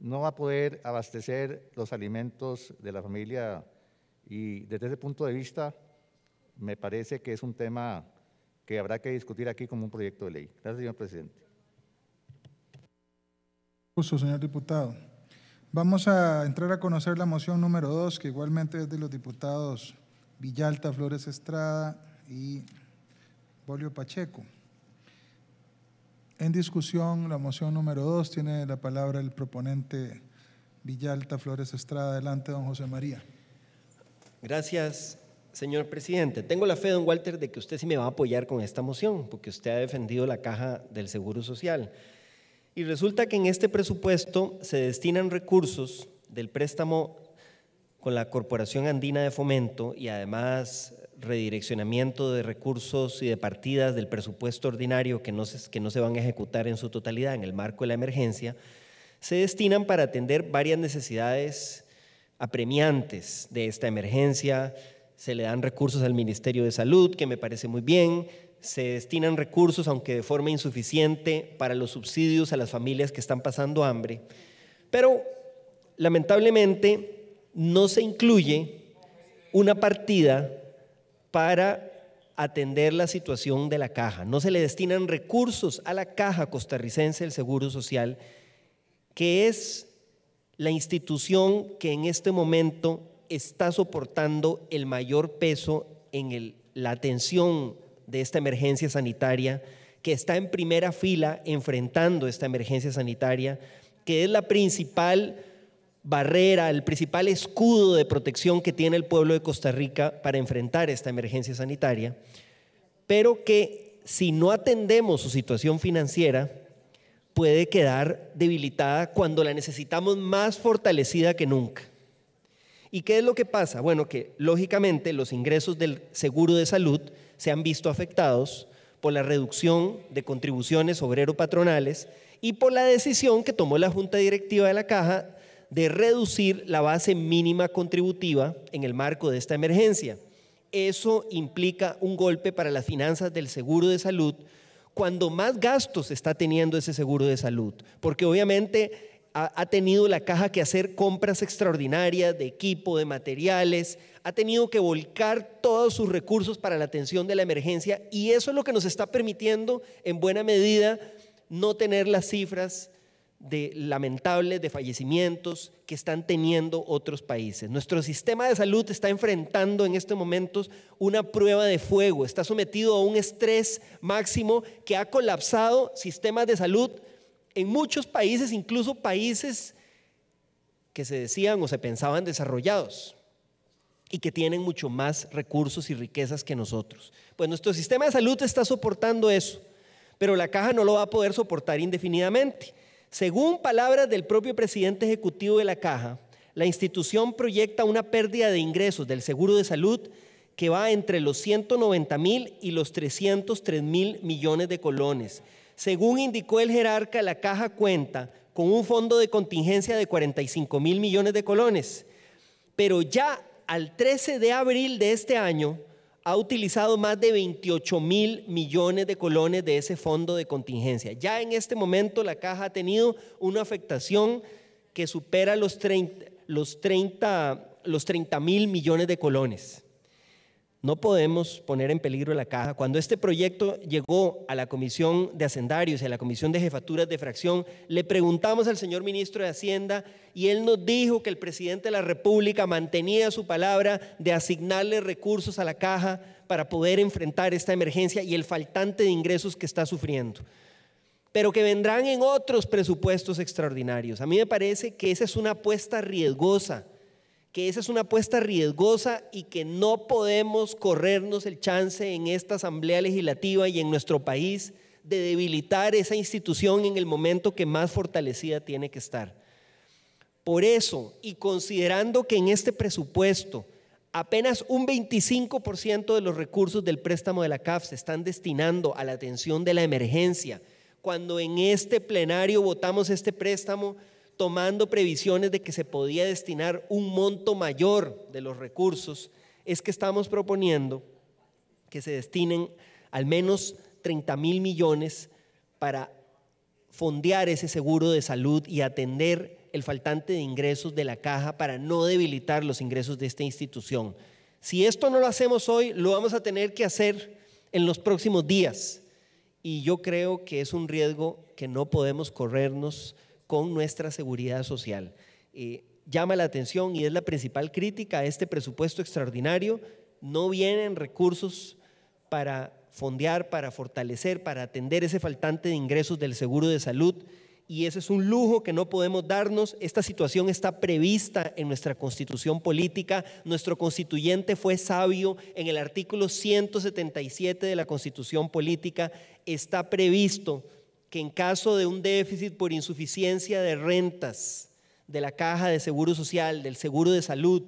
no va a poder abastecer los alimentos de la familia. Y desde ese punto de vista, me parece que es un tema que habrá que discutir aquí como un proyecto de ley. Gracias, señor presidente.
Justo, señor diputado. Vamos a entrar a conocer la moción número dos, que igualmente es de los diputados Villalta, Flores Estrada y Bolio Pacheco. En discusión, la moción número dos tiene la palabra el proponente Villalta Flores Estrada. Adelante, don José María.
Gracias, Señor presidente, tengo la fe, don Walter, de que usted sí me va a apoyar con esta moción, porque usted ha defendido la caja del Seguro Social. Y resulta que en este presupuesto se destinan recursos del préstamo con la Corporación Andina de Fomento y además redireccionamiento de recursos y de partidas del presupuesto ordinario que no se, que no se van a ejecutar en su totalidad en el marco de la emergencia, se destinan para atender varias necesidades apremiantes de esta emergencia, se le dan recursos al Ministerio de Salud, que me parece muy bien, se destinan recursos, aunque de forma insuficiente, para los subsidios a las familias que están pasando hambre, pero lamentablemente no se incluye una partida para atender la situación de la caja. No se le destinan recursos a la caja costarricense del Seguro Social, que es la institución que en este momento está soportando el mayor peso en la atención de esta emergencia sanitaria, que está en primera fila enfrentando esta emergencia sanitaria, que es la principal barrera, el principal escudo de protección que tiene el pueblo de Costa Rica para enfrentar esta emergencia sanitaria, pero que si no atendemos su situación financiera, puede quedar debilitada cuando la necesitamos más fortalecida que nunca. ¿Y qué es lo que pasa? Bueno, que lógicamente los ingresos del seguro de salud se han visto afectados por la reducción de contribuciones obrero-patronales y por la decisión que tomó la Junta Directiva de la Caja de reducir la base mínima contributiva en el marco de esta emergencia. Eso implica un golpe para las finanzas del seguro de salud cuando más gastos está teniendo ese seguro de salud, porque obviamente ha, tenido la caja que hacer compras extraordinarias de equipo, de materiales, ha tenido que volcar todos sus recursos para la atención de la emergencia y eso es lo que nos está permitiendo en buena medida no tener las cifras de lamentables de fallecimientos que están teniendo otros países. Nuestro sistema de salud está enfrentando en estos momentos una prueba de fuego, está sometido a un estrés máximo que ha colapsado sistemas de salud en muchos países, incluso países que se decían o se pensaban desarrollados y que tienen mucho más recursos y riquezas que nosotros. Pues nuestro sistema de salud está soportando eso, pero la caja no lo va a poder soportar indefinidamente. Según palabras del propio presidente ejecutivo de la caja, la institución proyecta una pérdida de ingresos del seguro de salud que va entre los 190 mil y los 303 mil millones de colones según indicó el jerarca, la caja cuenta con un fondo de contingencia de 45 mil millones de colones, pero ya al 13 de abril de este año ha utilizado más de 28 mil millones de colones de ese fondo de contingencia. Ya en este momento la caja ha tenido una afectación que supera los 30 los los mil millones de colones. No podemos poner en peligro la caja. Cuando este proyecto llegó a la Comisión de Hacendarios y a la Comisión de Jefaturas de Fracción, le preguntamos al señor ministro de Hacienda y él nos dijo que el presidente de la República mantenía su palabra de asignarle recursos a la caja para poder enfrentar esta emergencia y el faltante de ingresos que está sufriendo pero que vendrán en otros presupuestos extraordinarios. A mí me parece que esa es una apuesta riesgosa que esa es una apuesta riesgosa y que no podemos corrernos el chance en esta Asamblea Legislativa y en nuestro país de debilitar esa institución en el momento que más fortalecida tiene que estar. Por eso, y considerando que en este presupuesto apenas un 25% de los recursos del préstamo de la CAF se están destinando a la atención de la emergencia, cuando en este plenario votamos este préstamo, tomando previsiones de que se podía destinar un monto mayor de los recursos, es que estamos proponiendo que se destinen al menos 30 mil millones para fondear ese seguro de salud y atender el faltante de ingresos de la caja para no debilitar los ingresos de esta institución. Si esto no lo hacemos hoy, lo vamos a tener que hacer en los próximos días. Y yo creo que es un riesgo que no podemos corrernos con nuestra seguridad social. Eh, llama la atención y es la principal crítica a este presupuesto extraordinario. No vienen recursos para fondear, para fortalecer, para atender ese faltante de ingresos del seguro de salud. Y ese es un lujo que no podemos darnos. Esta situación está prevista en nuestra constitución política. Nuestro constituyente fue sabio en el artículo 177 de la constitución política. Está previsto que en caso de un déficit por insuficiencia de rentas de la caja de seguro social, del seguro de salud,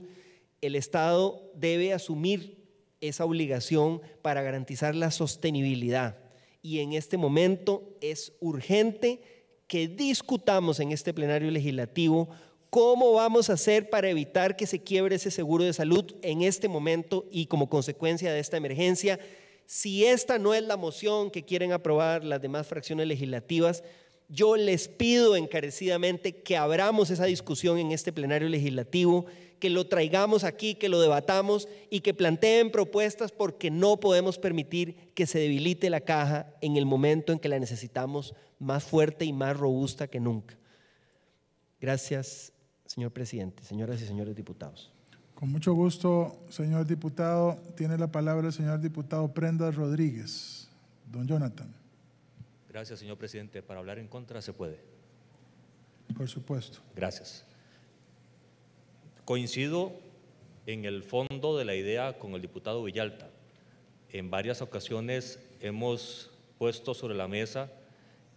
el Estado debe asumir esa obligación para garantizar la sostenibilidad. Y en este momento es urgente que discutamos en este plenario legislativo cómo vamos a hacer para evitar que se quiebre ese seguro de salud en este momento y como consecuencia de esta emergencia si esta no es la moción que quieren aprobar las demás fracciones legislativas, yo les pido encarecidamente que abramos esa discusión en este plenario legislativo, que lo traigamos aquí, que lo debatamos y que planteen propuestas porque no podemos permitir que se debilite la caja en el momento en que la necesitamos más fuerte y más robusta que nunca. Gracias, señor presidente,
señoras y señores diputados.
Con mucho gusto, señor diputado, tiene la palabra el señor diputado Prenda Rodríguez. Don Jonathan.
Gracias, señor presidente. Para hablar en contra se puede. Por supuesto. Gracias. Coincido en el fondo de la idea con el diputado Villalta. En varias ocasiones hemos puesto sobre la mesa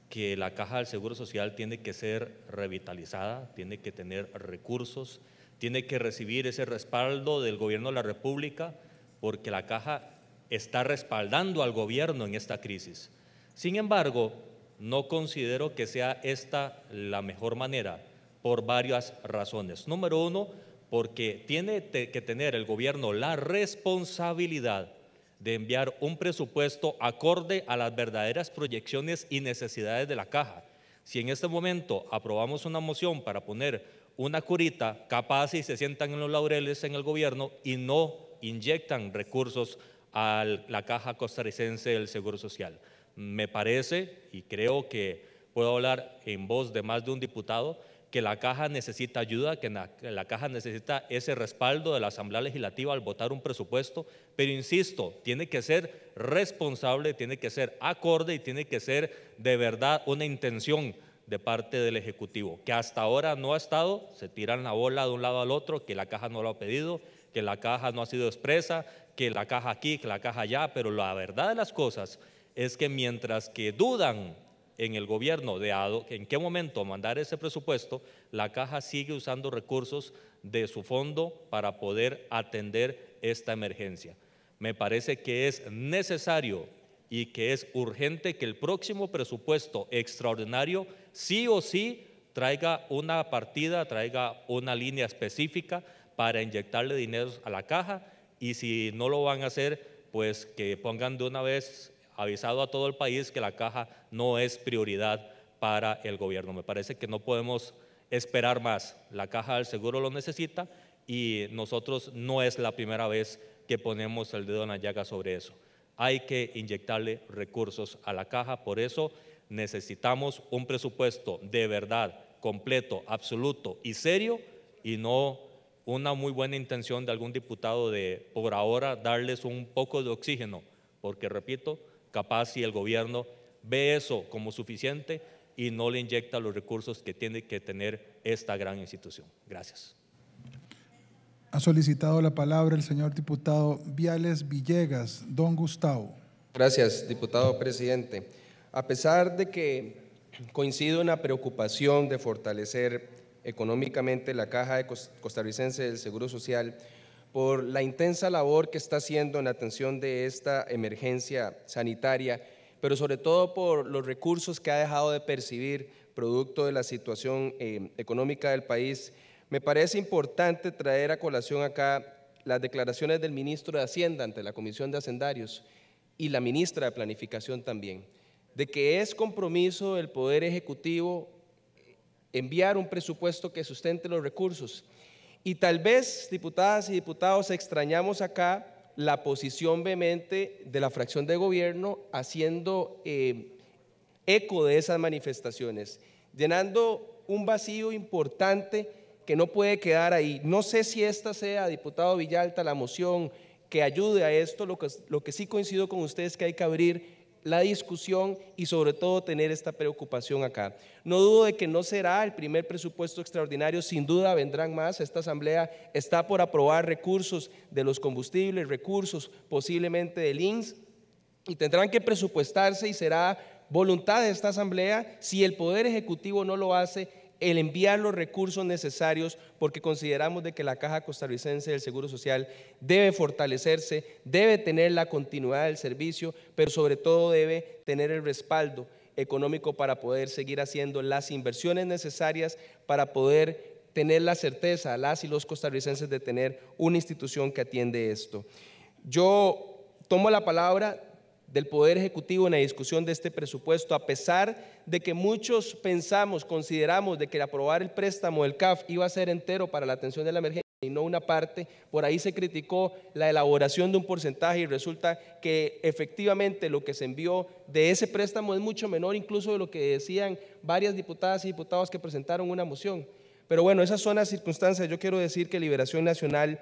que la caja del Seguro Social tiene que ser revitalizada, tiene que tener recursos, tiene que recibir ese respaldo del gobierno de la República porque la caja está respaldando al gobierno en esta crisis. Sin embargo, no considero que sea esta la mejor manera por varias razones. Número uno, porque tiene que tener el gobierno la responsabilidad de enviar un presupuesto acorde a las verdaderas proyecciones y necesidades de la caja. Si en este momento aprobamos una moción para poner una curita, capaz y se sientan en los laureles en el gobierno y no inyectan recursos a la caja costarricense del Seguro Social. Me parece, y creo que puedo hablar en voz de más de un diputado, que la caja necesita ayuda, que la, caja necesita ese respaldo de la Asamblea Legislativa al votar un presupuesto, pero insisto, tiene que ser responsable, tiene que ser acorde y tiene que ser de verdad una intención de parte del Ejecutivo, que hasta ahora no ha estado, se tiran la bola de un lado al otro, que la caja no lo ha pedido, que la caja no ha sido expresa, que la caja aquí, que la caja allá, pero la verdad de las cosas es que mientras que dudan en el gobierno de en qué momento mandar ese presupuesto, la caja sigue usando recursos de su fondo para poder atender esta emergencia. Me parece que es necesario y que es urgente que el próximo presupuesto extraordinario sí o sí traiga una partida, traiga una línea específica para inyectarle dinero a la caja y si no lo van a hacer, pues que pongan de una vez avisado a todo el país que la caja no es prioridad para el gobierno. Me parece que no podemos esperar más. La caja del seguro lo necesita y nosotros no es la primera vez que ponemos el dedo en la llaga sobre eso hay que inyectarle recursos a la caja. Por eso necesitamos un presupuesto de verdad, completo, absoluto y serio y no una muy buena intención de algún diputado de por ahora darles un poco de oxígeno, porque repito, capaz si el gobierno ve eso como suficiente y no le inyecta los recursos que tiene que tener esta gran institución. Gracias.
Ha solicitado la palabra el señor diputado Viales Villegas. Don Gustavo.
Gracias, diputado presidente. A pesar de que coincido en la preocupación de fortalecer económicamente la caja costarricense del Seguro Social por la intensa labor que está haciendo en la atención de esta emergencia sanitaria, pero sobre todo por los recursos que ha dejado de percibir producto de la situación eh, económica del país me parece importante traer a colación acá las declaraciones del ministro de Hacienda ante la Comisión de Hacendarios y la ministra de Planificación también, de que es compromiso del Poder Ejecutivo enviar un presupuesto que sustente los recursos. Y tal vez, diputadas y diputados, extrañamos acá la posición vehemente de la fracción de gobierno haciendo eh, eco de esas manifestaciones, llenando un vacío importante que no puede quedar ahí. No sé si esta sea, diputado Villalta, la moción que ayude a esto. Lo que, lo que sí coincido con ustedes es que hay que abrir la discusión y sobre todo tener esta preocupación acá. No dudo de que no será el primer presupuesto extraordinario, sin duda vendrán más. Esta asamblea está por aprobar recursos de los combustibles, recursos posiblemente del INS y tendrán que presupuestarse y será voluntad de esta asamblea si el poder ejecutivo no lo hace el enviar los recursos necesarios porque consideramos de que la Caja Costarricense del Seguro Social debe fortalecerse, debe tener la continuidad del servicio, pero sobre todo debe tener el respaldo económico para poder seguir haciendo las inversiones necesarias para poder tener la certeza, las y los costarricenses, de tener una institución que atiende esto. Yo tomo la palabra del Poder Ejecutivo en la discusión de este presupuesto, a pesar de que muchos pensamos, consideramos de que aprobar el préstamo del CAF iba a ser entero para la atención de la emergencia y no una parte, por ahí se criticó la elaboración de un porcentaje y resulta que efectivamente lo que se envió de ese préstamo es mucho menor incluso de lo que decían varias diputadas y diputados que presentaron una moción. Pero bueno, esas son las circunstancias. Yo quiero decir que Liberación Nacional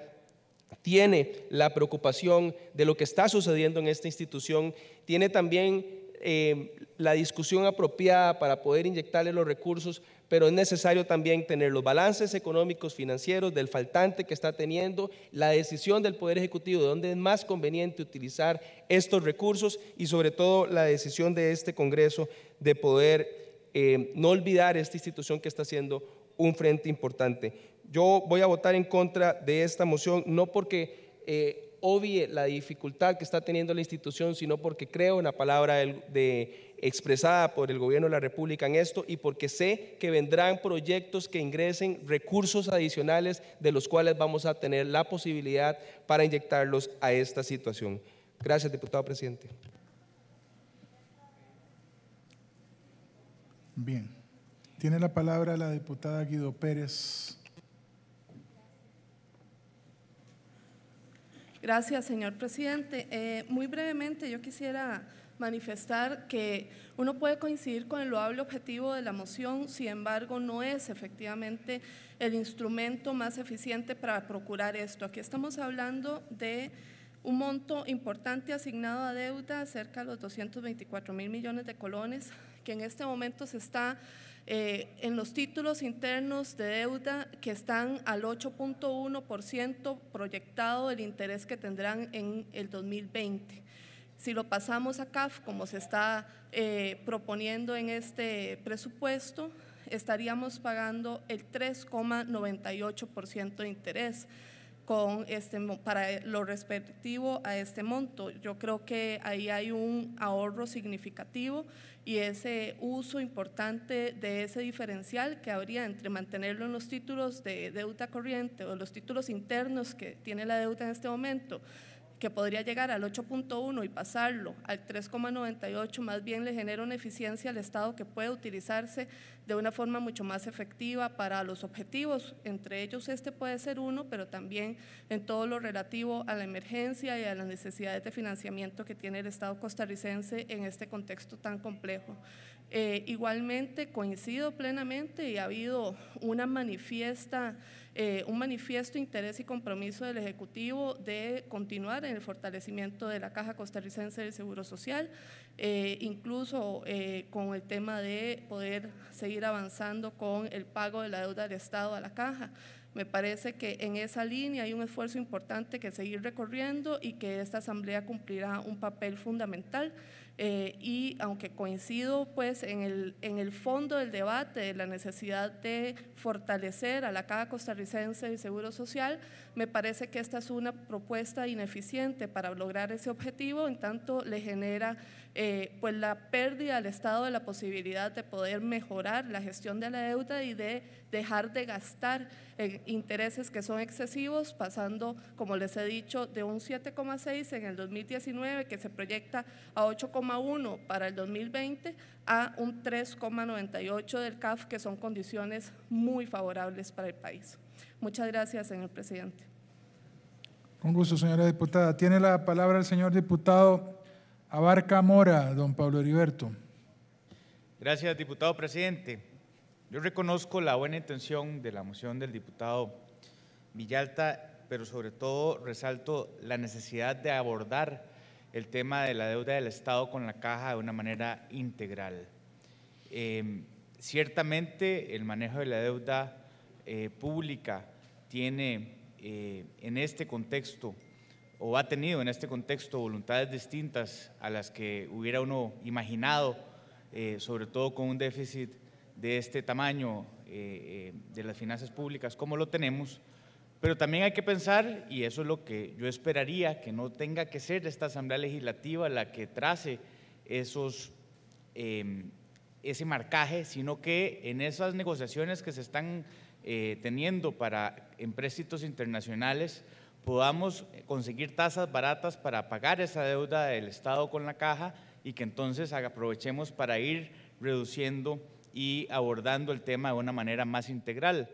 tiene la preocupación de lo que está sucediendo en esta institución, tiene también eh, la discusión apropiada para poder inyectarle los recursos, pero es necesario también tener los balances económicos, financieros del faltante que está teniendo, la decisión del Poder Ejecutivo de dónde es más conveniente utilizar estos recursos y sobre todo la decisión de este Congreso de poder eh, no olvidar esta institución que está siendo un frente importante yo voy a votar en contra de esta moción, no porque eh, obvie la dificultad que está teniendo la institución, sino porque creo en la palabra expresada por el gobierno de la República en esto y porque sé que vendrán proyectos que ingresen recursos adicionales de los cuales vamos a tener la posibilidad para inyectarlos a esta situación. Gracias, diputado presidente.
Bien. Tiene la palabra la diputada Guido Pérez.
Gracias, señor presidente. Eh, muy brevemente, yo quisiera manifestar que uno puede coincidir con el loable objetivo de la moción, sin embargo, no es efectivamente el instrumento más eficiente para procurar esto. Aquí estamos hablando de un monto importante asignado a deuda, cerca de los 224 mil millones de colones, que en este momento se está eh, en los títulos internos de deuda que están al 8.1% proyectado del interés que tendrán en el 2020. Si lo pasamos a CAF, como se está eh, proponiendo en este presupuesto, estaríamos pagando el 3,98% de interés con este, para lo respectivo a este monto. Yo creo que ahí hay un ahorro significativo y ese uso importante de ese diferencial que habría entre mantenerlo en los títulos de deuda corriente o los títulos internos que tiene la deuda en este momento que podría llegar al 8.1 y pasarlo al 3.98, más bien le genera una eficiencia al Estado que puede utilizarse de una forma mucho más efectiva para los objetivos. Entre ellos este puede ser uno, pero también en todo lo relativo a la emergencia y a las necesidades de financiamiento que tiene el Estado costarricense en este contexto tan complejo. Eh, igualmente coincido plenamente y ha habido una manifiesta eh, un manifiesto interés y compromiso del Ejecutivo de continuar en el fortalecimiento de la Caja Costarricense del Seguro Social, eh, incluso eh, con el tema de poder seguir avanzando con el pago de la deuda del Estado a la Caja. Me parece que en esa línea hay un esfuerzo importante que seguir recorriendo y que esta Asamblea cumplirá un papel fundamental. Eh, y aunque coincido pues en el, en el fondo del debate de la necesidad de fortalecer a la Caja Costarricense de Seguro Social, me parece que esta es una propuesta ineficiente para lograr ese objetivo, en tanto le genera eh, pues la pérdida al Estado de la posibilidad de poder mejorar la gestión de la deuda y de dejar de gastar intereses que son excesivos, pasando, como les he dicho, de un 7,6 en el 2019 que se proyecta a 8,1 para el 2020 a un 3,98 del CAF, que son condiciones muy favorables para el país. Muchas gracias, señor presidente.
Con gusto, señora diputada. Tiene la palabra el señor diputado Abarca Mora, don Pablo Heriberto.
Gracias, diputado
presidente. Yo reconozco la buena intención de la moción del diputado Villalta, pero sobre todo resalto la necesidad de abordar el tema de la deuda del Estado con la caja de una manera integral. Em, ciertamente el manejo de la deuda eh, pública tiene eh, en este contexto o ha tenido en este contexto voluntades distintas a las que hubiera uno imaginado, eh, sobre todo con un déficit de este tamaño eh, eh, de las finanzas públicas como lo tenemos, pero también hay que pensar, y eso es lo que yo esperaría, que no tenga que ser esta Asamblea Legislativa la que trace esos, em, ese marcaje, sino que en esas negociaciones que se están teniendo para empréstitos internacionales, podamos conseguir tasas baratas para pagar esa deuda del Estado con la caja y que entonces aprovechemos para ir reduciendo y abordando el tema de una manera más integral.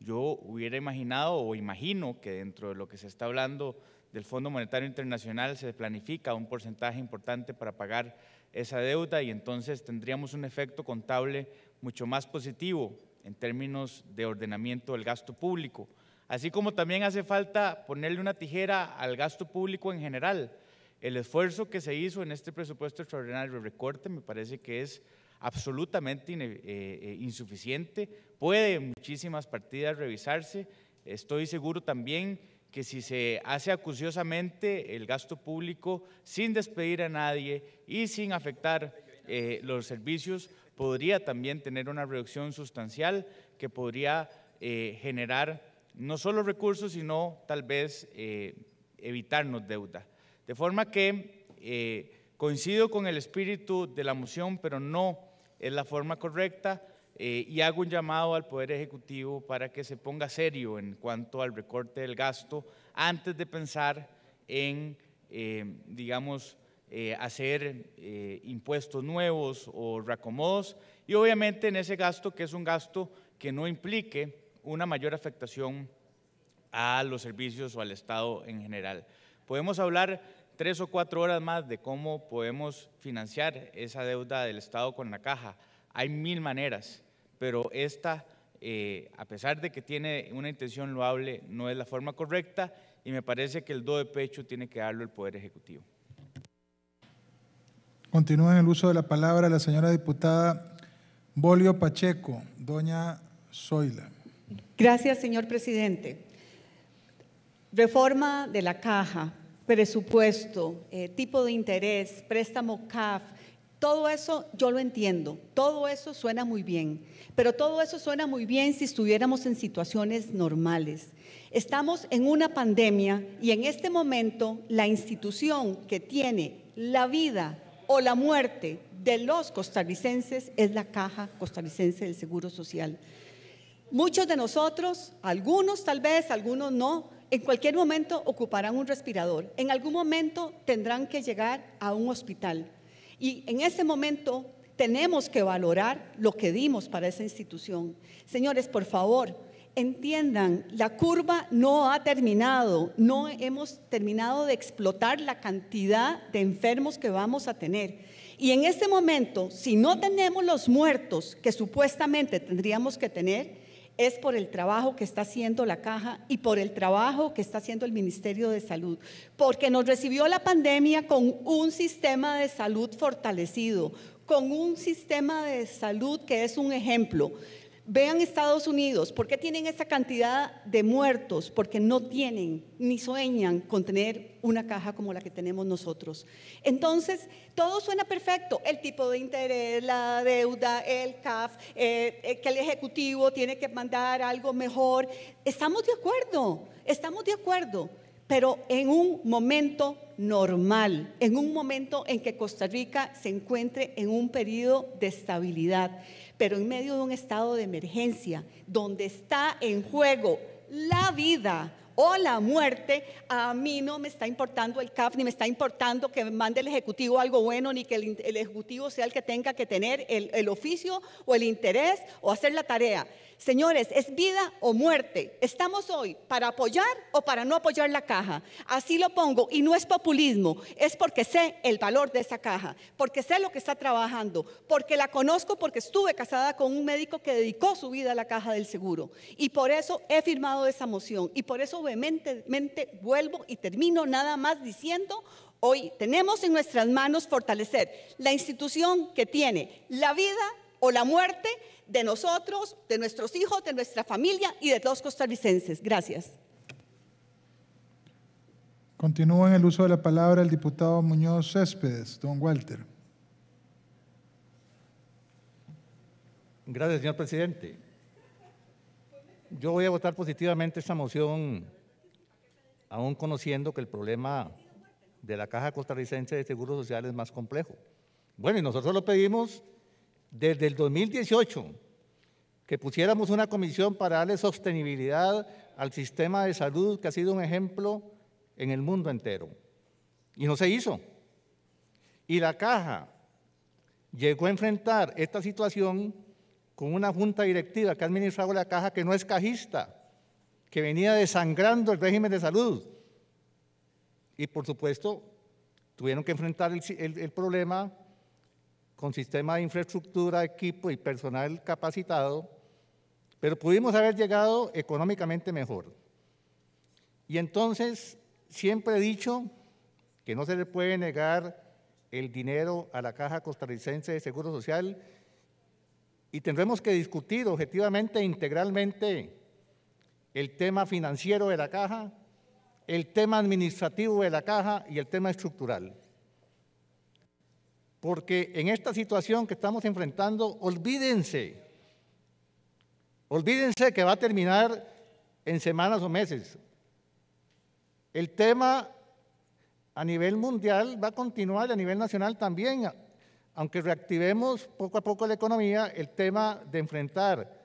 Yo hubiera imaginado o imagino que dentro de lo que se está hablando del Fondo Monetario Internacional se planifica un porcentaje importante para pagar esa deuda y entonces tendríamos un efecto contable mucho más positivo en términos de ordenamiento del gasto público. Así como también hace falta ponerle una tijera al gasto público en general. El esfuerzo que se hizo en este presupuesto extraordinario de recorte me parece que es absolutamente eh, eh, insuficiente. Puede muchísimas partidas revisarse. Estoy seguro también que si se hace acuciosamente el gasto público sin despedir a nadie y sin afectar eh, los servicios, podría también tener una reducción sustancial que podría generar no solo recursos, sino tal vez eh, evitarnos deuda. De forma que eh, coincido con el espíritu de la moción, pero no es la forma correcta eh, y hago un llamado al Poder Ejecutivo para que se ponga serio en cuanto al recorte del gasto antes de pensar en, digamos, hacer impuestos nuevos o reacomodos y obviamente en ese gasto que es un gasto que no implique una mayor afectación a los servicios o al Estado en general. Podemos hablar tres o cuatro horas más de cómo podemos financiar esa deuda del Estado con la caja. Hay mil maneras, pero esta, eh, a pesar de que tiene una intención loable, no es la forma correcta y me parece que el do de pecho tiene que darlo el Poder Ejecutivo.
Continúa en el uso de la palabra la señora diputada Bolio Pacheco, doña Zoila.
Gracias, señor presidente. Reforma de la caja, presupuesto, eh, tipo de interés, préstamo CAF, todo eso yo lo entiendo, todo eso suena muy bien, pero todo eso suena muy bien si estuviéramos en situaciones normales. Estamos en una pandemia y en este momento la institución que tiene la vida o la muerte de los costarricenses es la Caja Costarricense del Seguro Social. Muchos de nosotros, algunos tal vez, algunos no, en cualquier momento ocuparán un respirador, en algún momento tendrán que llegar a un hospital. Y en ese momento tenemos que valorar lo que dimos para esa institución. Señores, por favor, entiendan, la curva no ha terminado, no hemos terminado de explotar la cantidad de enfermos que vamos a tener. Y en este momento, si no tenemos los muertos que supuestamente tendríamos que tener, es por el trabajo que está haciendo la caja y por el trabajo que está haciendo el Ministerio de Salud, porque nos recibió la pandemia con un sistema de salud fortalecido, con un sistema de salud que es un ejemplo, Vean Estados Unidos, ¿por qué tienen esa cantidad de muertos? Porque no tienen ni sueñan con tener una caja como la que tenemos nosotros. Entonces, todo suena perfecto, el tipo de interés, la deuda, el CAF, eh, eh, que el Ejecutivo tiene que mandar algo mejor. Estamos de acuerdo, estamos de acuerdo, pero en un momento normal, en un momento en que Costa Rica se encuentre en un periodo de estabilidad pero en medio de un estado de emergencia, donde está en juego la vida o la muerte, a mí no me está importando el CAF, ni me está importando que mande el Ejecutivo algo bueno, ni que el, Ejecutivo sea el que tenga que tener el, el oficio o el interés o hacer la tarea. Señores, es vida o muerte. Estamos hoy para apoyar o para no apoyar la caja. Así lo pongo. Y no es populismo, es porque sé el valor de esa caja, porque sé lo que está trabajando, porque la conozco, porque estuve casada con un médico que dedicó su vida a la caja del seguro. Y por eso he firmado esa moción y por eso vuelvo y termino nada más diciendo, hoy tenemos en nuestras manos fortalecer la institución que tiene la vida o la muerte de nosotros, de nuestros hijos, de nuestra familia y de los costarricenses. Gracias.
Continúa en el uso de la palabra el diputado Muñoz Céspedes, don Walter.
Gracias, señor presidente. Yo voy a votar positivamente esta moción aún conociendo que el problema de la Caja Costarricense de Seguro Social es más complejo. Bueno, y nosotros lo pedimos desde el 2018, que pusiéramos una comisión para darle sostenibilidad al sistema de salud que ha sido un ejemplo en el mundo entero. Y no se hizo. Y la caja llegó a enfrentar esta situación con una junta directiva que ha administrado la caja que no es cajista, que venía desangrando el régimen de salud. Y por supuesto, tuvieron que enfrentar el, problema con sistema de infraestructura, equipo y personal capacitado, pero pudimos haber llegado económicamente mejor. Y entonces, siempre he dicho que no se le puede negar el dinero a la Caja Costarricense de Seguro Social y tendremos que discutir objetivamente e integralmente el tema financiero de la caja, el tema administrativo de la caja y el tema estructural. Porque en esta situación que estamos enfrentando, olvídense, olvídense que va a terminar en semanas o meses. El tema a nivel mundial va a continuar y a nivel nacional también, aunque reactivemos poco a poco la economía, el tema de enfrentar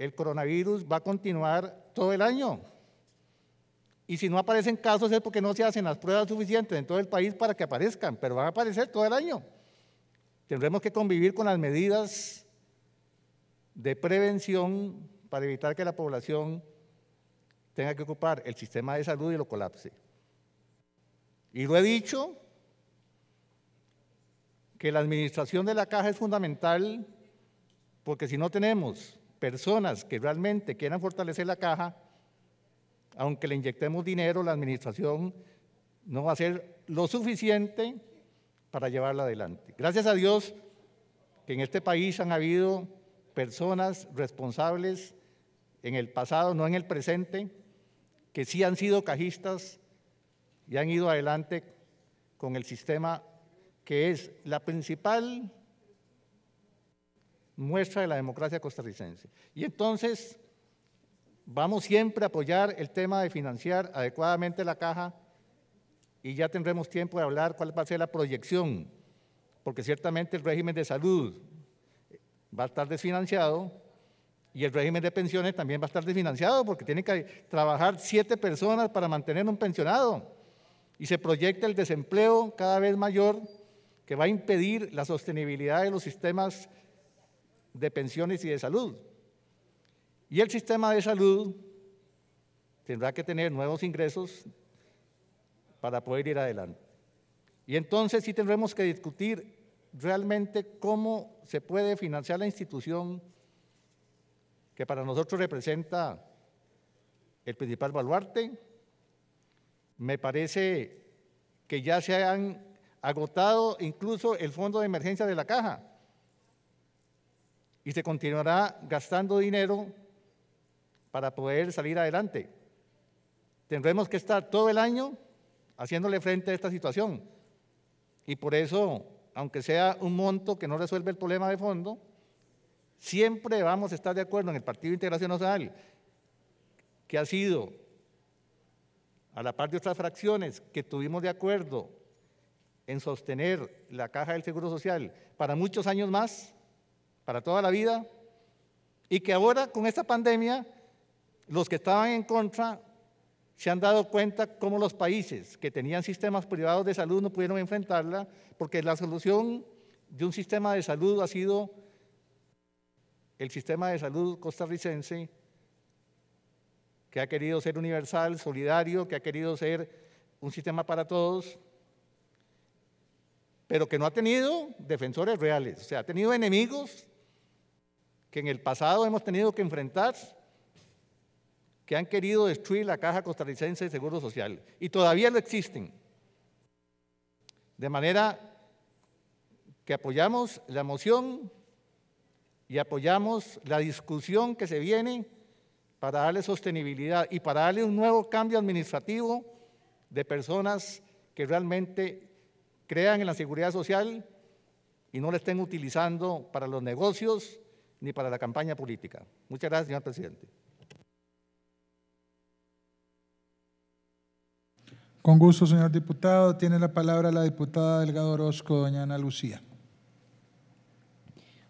el coronavirus va a continuar todo el año. Y si no aparecen casos es porque no se hacen las pruebas suficientes en todo el país para que aparezcan, pero van a aparecer todo el año. Tendremos que convivir con las medidas de prevención para evitar que la población tenga que ocupar el sistema de salud y lo colapse. Y lo he dicho, que la administración de la caja es fundamental porque si no tenemos personas que realmente quieran fortalecer la caja, aunque le inyectemos dinero, la administración no va a ser lo suficiente para llevarla adelante. Gracias a Dios que en este país han habido personas responsables en el pasado, no en el presente, que sí han sido cajistas y han ido adelante con el sistema que es la principal muestra de la democracia costarricense. Y entonces, vamos siempre a apoyar el tema de financiar adecuadamente la caja y ya tendremos tiempo de hablar cuál va a ser la proyección, porque ciertamente el régimen de salud va a estar desfinanciado y el régimen de pensiones también va a estar desfinanciado porque tiene que trabajar siete personas para mantener un pensionado y se proyecta el desempleo cada vez mayor que va a impedir la sostenibilidad de los sistemas de pensiones y de salud. Y el sistema de salud tendrá que tener nuevos ingresos para poder ir adelante. Y entonces sí tendremos que discutir realmente cómo se puede financiar la institución que para nosotros representa el principal baluarte. Me parece que ya se han agotado incluso el fondo de emergencia de la caja y se continuará gastando dinero para poder salir adelante. Tendremos que estar todo el año haciéndole frente a esta situación. Y por eso, aunque sea un monto que no resuelve el problema de fondo, siempre vamos a estar de acuerdo en el Partido de Integración Nacional, que ha sido, a la par de otras fracciones, que tuvimos de acuerdo en sostener la caja del Seguro Social para muchos años más, para toda la vida, y que ahora con esta pandemia los que estaban en contra se han dado cuenta cómo los países que tenían sistemas privados de salud no pudieron enfrentarla, porque la solución de un sistema de salud ha sido el sistema de salud costarricense, que ha querido ser universal, solidario, que ha querido ser un sistema para todos, pero que no ha tenido defensores reales, o sea, ha tenido enemigos que en el pasado hemos tenido que enfrentar, que han querido destruir la caja costarricense de Seguro Social y todavía lo existen. De manera que apoyamos la moción y apoyamos la discusión que se viene para darle sostenibilidad y para darle un nuevo cambio administrativo de personas que realmente crean en la seguridad social y no la estén utilizando para los negocios ni para la campaña política. Muchas gracias, señor presidente.
Con gusto, señor diputado. Tiene la palabra la diputada Delgado Orozco, doña Ana Lucía.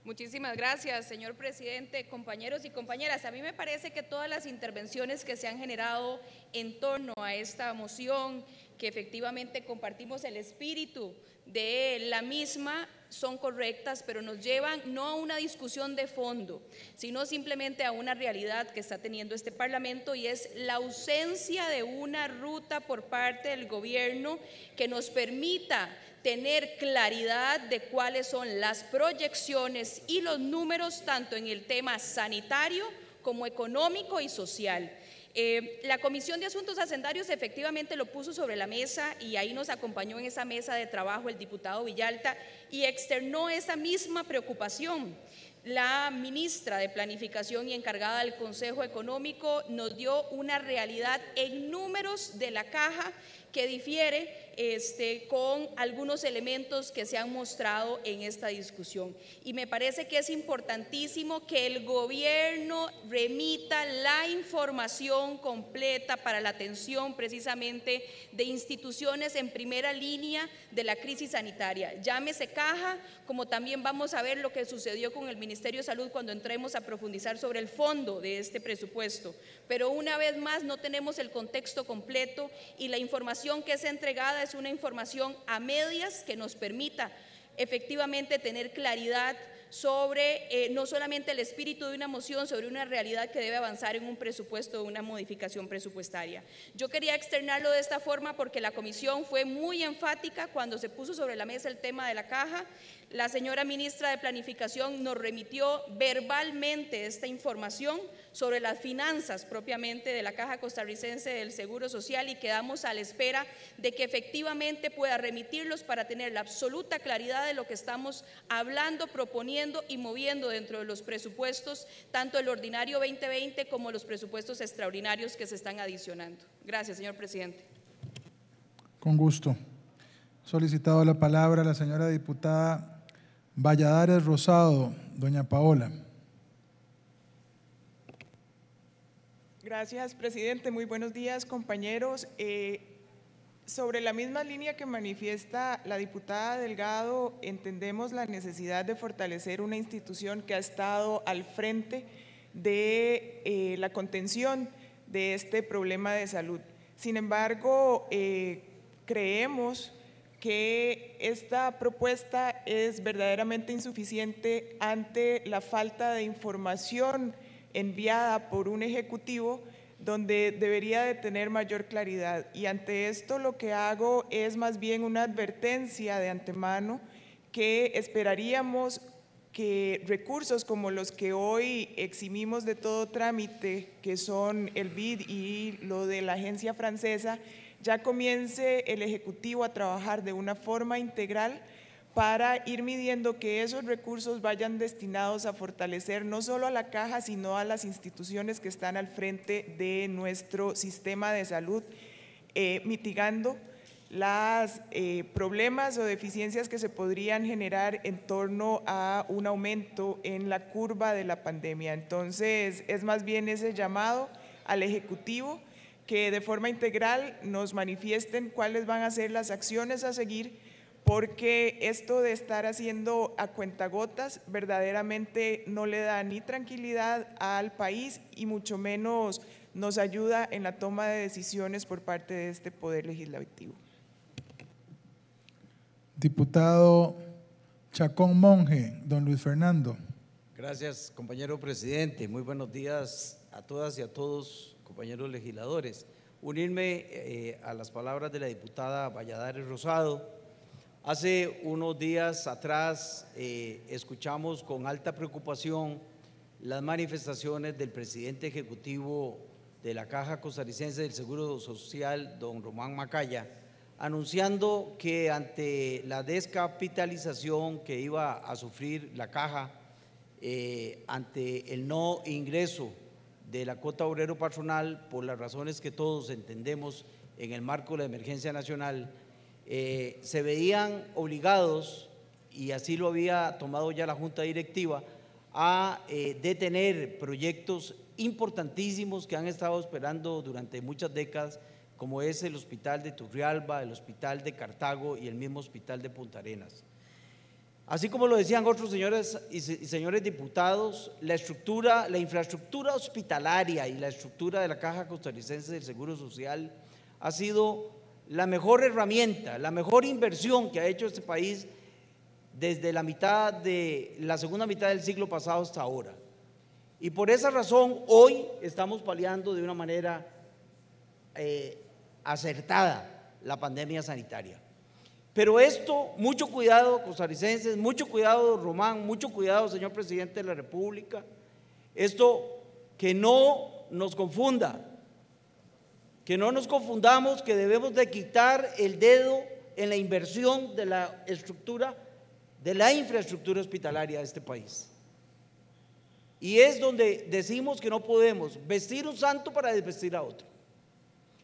Muchísimas gracias, señor presidente, compañeros y compañeras. A mí me parece que todas las intervenciones que se han generado en torno a esta moción, que efectivamente compartimos el espíritu de la misma, son correctas, pero nos llevan no a una discusión de fondo, sino simplemente a una realidad que está teniendo este Parlamento y es la ausencia de una ruta por parte del gobierno que nos permita tener claridad de cuáles son las proyecciones y los números tanto en el tema sanitario como económico y social. Eh, la Comisión de Asuntos Hacendarios efectivamente lo puso sobre la mesa y ahí nos acompañó en esa mesa de trabajo el diputado Villalta y externó esa misma preocupación. La ministra de Planificación y encargada del Consejo Económico nos dio una realidad en números de la caja que difiere este, con algunos elementos que se han mostrado en esta discusión. Y me parece que es importantísimo que el gobierno remita la información completa para la atención precisamente de instituciones en primera línea de la crisis sanitaria. Llámese caja, como también vamos a ver lo que sucedió con el Ministerio de Salud cuando entremos a profundizar sobre el fondo de este presupuesto. Pero una vez más no tenemos el contexto completo y la información que es entregada es una información a medias que nos permita efectivamente tener claridad sobre eh, no solamente el espíritu de una moción, sobre una realidad que debe avanzar en un presupuesto, una modificación presupuestaria. Yo quería externarlo de esta forma porque la comisión fue muy enfática cuando se puso sobre la mesa el tema de la caja. La señora ministra de Planificación nos remitió verbalmente esta información sobre las finanzas propiamente de la Caja Costarricense del Seguro Social y quedamos a la espera de que efectivamente pueda remitirlos para tener la absoluta claridad de lo que estamos hablando, proponiendo y moviendo dentro de los presupuestos, tanto el ordinario 2020 como los presupuestos extraordinarios que se están adicionando. Gracias, señor presidente.
Con gusto. Solicitado la palabra la señora diputada Valladares Rosado, doña Paola.
Gracias, presidente. Muy buenos días, compañeros. Eh, sobre la misma línea que manifiesta la diputada Delgado, entendemos la necesidad de fortalecer una institución que ha estado al frente de eh, la contención de este problema de salud. Sin embargo, eh, creemos que esta propuesta es verdaderamente insuficiente ante la falta de información enviada por un ejecutivo donde debería de tener mayor claridad. Y ante esto lo que hago es más bien una advertencia de antemano que esperaríamos que recursos como los que hoy eximimos de todo trámite, que son el BID y lo de la agencia francesa, ya comience el Ejecutivo a trabajar de una forma integral para ir midiendo que esos recursos vayan destinados a fortalecer no solo a la caja, sino a las instituciones que están al frente de nuestro sistema de salud, eh, mitigando los eh, problemas o deficiencias que se podrían generar en torno a un aumento en la curva de la pandemia. Entonces, es más bien ese llamado al Ejecutivo que de forma integral nos manifiesten cuáles van a ser las acciones a seguir porque esto de estar haciendo a cuentagotas verdaderamente no le da ni tranquilidad al país y mucho menos nos ayuda en la toma de decisiones por parte de este Poder Legislativo.
Diputado Chacón Monje, don Luis Fernando.
Gracias, compañero presidente. Muy buenos días a todas y a todos, compañeros legisladores. Unirme eh, a las palabras de la diputada Valladares Rosado Hace unos días atrás eh, escuchamos con alta preocupación las manifestaciones del presidente ejecutivo de la Caja Costarricense del Seguro Social, don Román Macaya, anunciando que ante la descapitalización que iba a sufrir la Caja, eh, ante el no ingreso de la cuota obrero patronal por las razones que todos entendemos en el marco de la emergencia nacional, eh, se veían obligados, y así lo había tomado ya la Junta Directiva, a eh, detener proyectos importantísimos que han estado esperando durante muchas décadas, como es el Hospital de Turrialba, el Hospital de Cartago y el mismo Hospital de Punta Arenas. Así como lo decían otros señores y señores diputados, la estructura, la infraestructura hospitalaria y la estructura de la Caja Costarricense del Seguro Social ha sido la mejor herramienta, la mejor inversión que ha hecho este país desde la mitad de la segunda mitad del siglo pasado hasta ahora. Y por esa razón hoy estamos paliando de una manera eh, acertada la pandemia sanitaria. Pero esto, mucho cuidado costarricenses, mucho cuidado Román, mucho cuidado señor presidente de la República, esto que no nos confunda, que no nos confundamos que debemos de quitar el dedo en la inversión de la estructura, de la infraestructura hospitalaria de este país. Y es donde decimos que no podemos vestir un santo para desvestir a otro.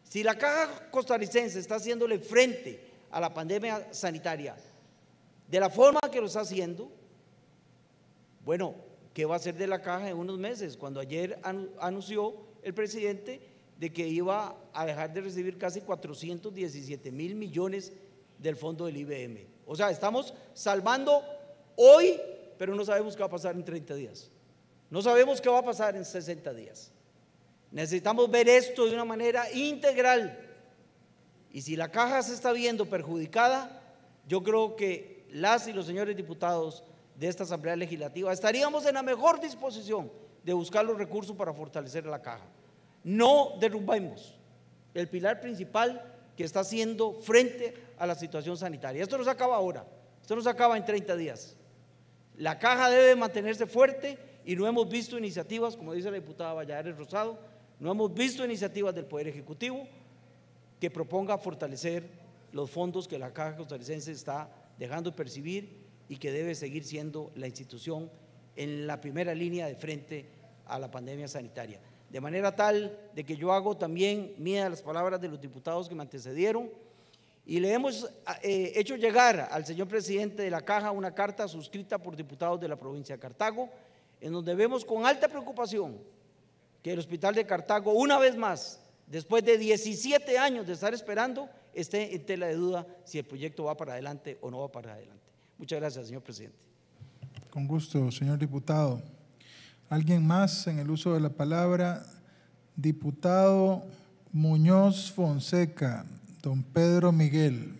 Si la caja costarricense está haciéndole frente a la pandemia sanitaria de la forma que lo está haciendo, bueno, ¿qué va a hacer de la caja en unos meses? Cuando ayer anunció el presidente de que iba a dejar de recibir casi 417 mil millones del fondo del IBM. O sea, estamos salvando hoy, pero no sabemos qué va a pasar en 30 días. No sabemos qué va a pasar en 60 días. Necesitamos ver esto de una manera integral. Y si la caja se está viendo perjudicada, yo creo que las y los señores diputados de esta Asamblea Legislativa estaríamos en la mejor disposición de buscar los recursos para fortalecer la caja no derrumbemos el pilar principal que está haciendo frente a la situación sanitaria. Esto no se acaba ahora, esto no se acaba en 30 días. La caja debe mantenerse fuerte y no hemos visto iniciativas, como dice la diputada Valladares Rosado, no hemos visto iniciativas del Poder Ejecutivo que proponga fortalecer los fondos que la Caja Costarricense está dejando percibir y que debe seguir siendo la institución en la primera línea de frente a la pandemia sanitaria de manera tal de que yo hago también mía las palabras de los diputados que me antecedieron. Y le hemos ah, eh, hecho llegar al señor presidente de la Caja una carta suscrita por diputados de la provincia de Cartago, en donde vemos con alta preocupación que el hospital de Cartago, una vez más, después de 17 años de estar esperando, esté en tela de duda si el proyecto va para adelante o no va para adelante. Muchas gracias, señor presidente.
Con gusto, señor diputado. ¿Alguien más en el uso de la palabra? Diputado Muñoz Fonseca, don Pedro Miguel.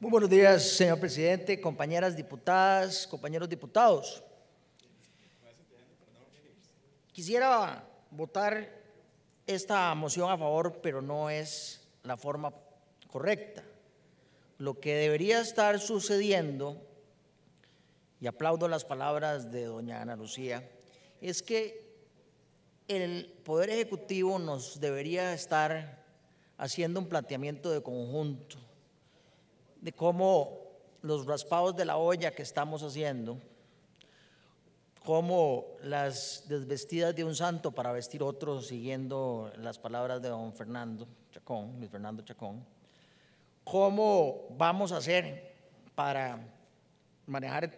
Muy buenos días, señor presidente, compañeras diputadas, compañeros diputados. Quisiera votar esta moción a favor, pero no es la forma correcta. Lo que debería estar sucediendo, y aplaudo las palabras de doña Ana Lucía, es que el Poder Ejecutivo nos debería estar haciendo un planteamiento de conjunto de cómo los raspados de la olla que estamos haciendo, como las desvestidas de un santo para vestir otro, siguiendo las palabras de don Fernando, Chacón, Luis Fernando Chacón, cómo vamos a hacer para manejar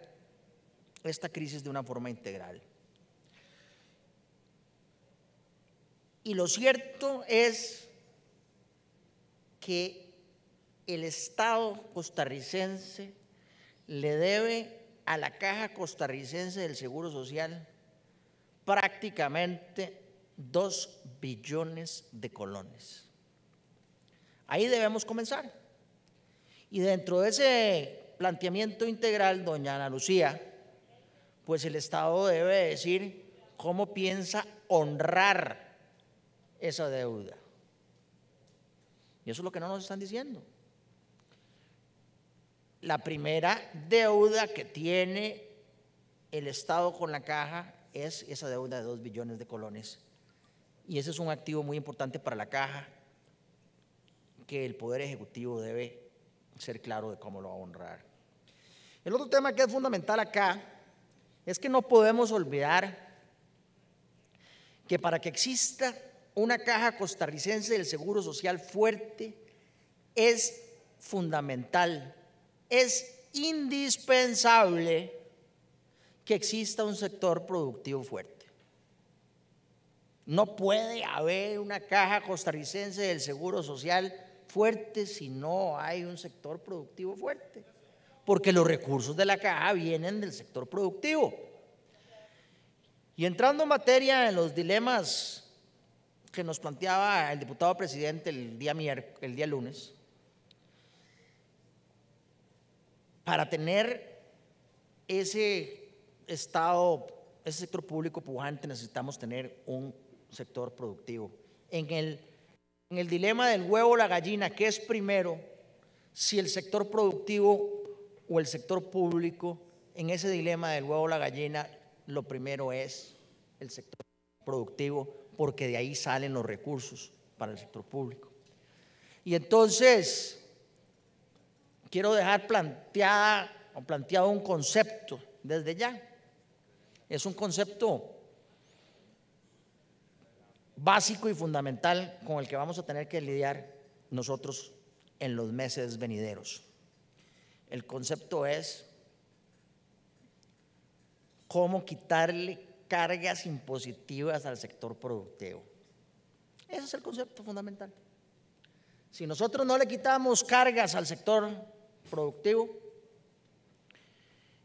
esta crisis de una forma integral. Y lo cierto es que el Estado costarricense le debe a la Caja Costarricense del Seguro Social prácticamente dos billones de colones. Ahí debemos comenzar. Y dentro de ese planteamiento integral, doña Ana Lucía, pues el Estado debe decir cómo piensa honrar esa deuda. Y eso es lo que no nos están diciendo. La primera deuda que tiene el Estado con la caja es esa deuda de 2 billones de colones. Y ese es un activo muy importante para la caja que el Poder Ejecutivo debe ser claro de cómo lo va a honrar. El otro tema que es fundamental acá es que no podemos olvidar que para que exista una caja costarricense del Seguro Social fuerte es fundamental, es indispensable que exista un sector productivo fuerte. No puede haber una caja costarricense del Seguro Social fuerte si no hay un sector productivo fuerte, porque los recursos de la caja vienen del sector productivo. Y entrando en materia en los dilemas que nos planteaba el diputado presidente el día, el día lunes, para tener ese Estado, ese sector público pujante, necesitamos tener un sector productivo. En el en el dilema del huevo o la gallina, ¿qué es primero? Si el sector productivo o el sector público, en ese dilema del huevo o la gallina, lo primero es el sector productivo, porque de ahí salen los recursos para el sector público. Y entonces, quiero dejar planteada o planteado un concepto desde ya. Es un concepto básico y fundamental con el que vamos a tener que lidiar nosotros en los meses venideros. El concepto es cómo quitarle cargas impositivas al sector productivo. Ese es el concepto fundamental. Si nosotros no le quitamos cargas al sector productivo,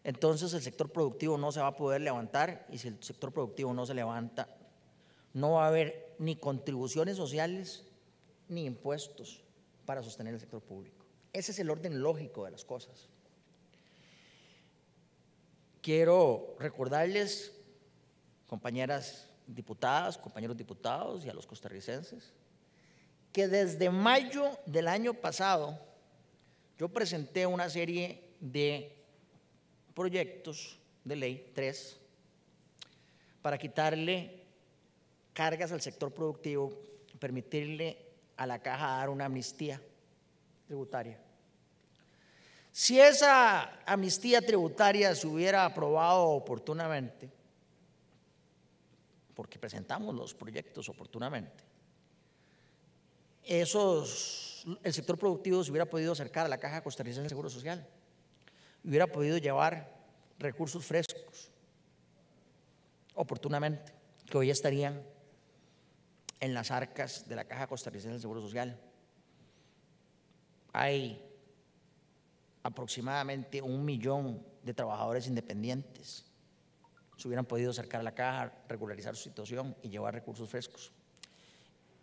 entonces el sector productivo no se va a poder levantar y si el sector productivo no se levanta, no va a haber ni contribuciones sociales ni impuestos para sostener el sector público. Ese es el orden lógico de las cosas. Quiero recordarles, compañeras diputadas, compañeros diputados y a los costarricenses, que desde mayo del año pasado yo presenté una serie de proyectos de ley, tres, para quitarle cargas al sector productivo, permitirle a la caja dar una amnistía tributaria. Si esa amnistía tributaria se hubiera aprobado oportunamente, porque presentamos los proyectos oportunamente, esos, el sector productivo se hubiera podido acercar a la Caja Costarricense del Seguro Social, hubiera podido llevar recursos frescos oportunamente, que hoy estarían en las arcas de la Caja Costarricense del Seguro Social. Hay aproximadamente un millón de trabajadores independientes. Se hubieran podido acercar a la caja, regularizar su situación y llevar recursos frescos.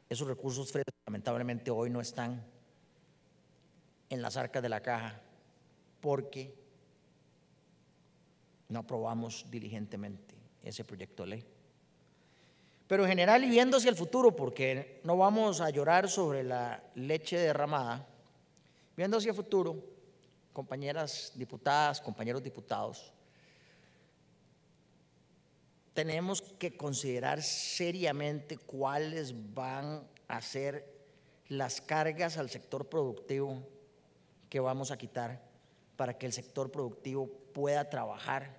Esos recursos frescos lamentablemente hoy no están en las arcas de la caja porque no aprobamos diligentemente ese proyecto de ley pero en general y viendo hacia el futuro, porque no vamos a llorar sobre la leche derramada, viendo hacia el futuro, compañeras diputadas, compañeros diputados, tenemos que considerar seriamente cuáles van a ser las cargas al sector productivo que vamos a quitar para que el sector productivo pueda trabajar,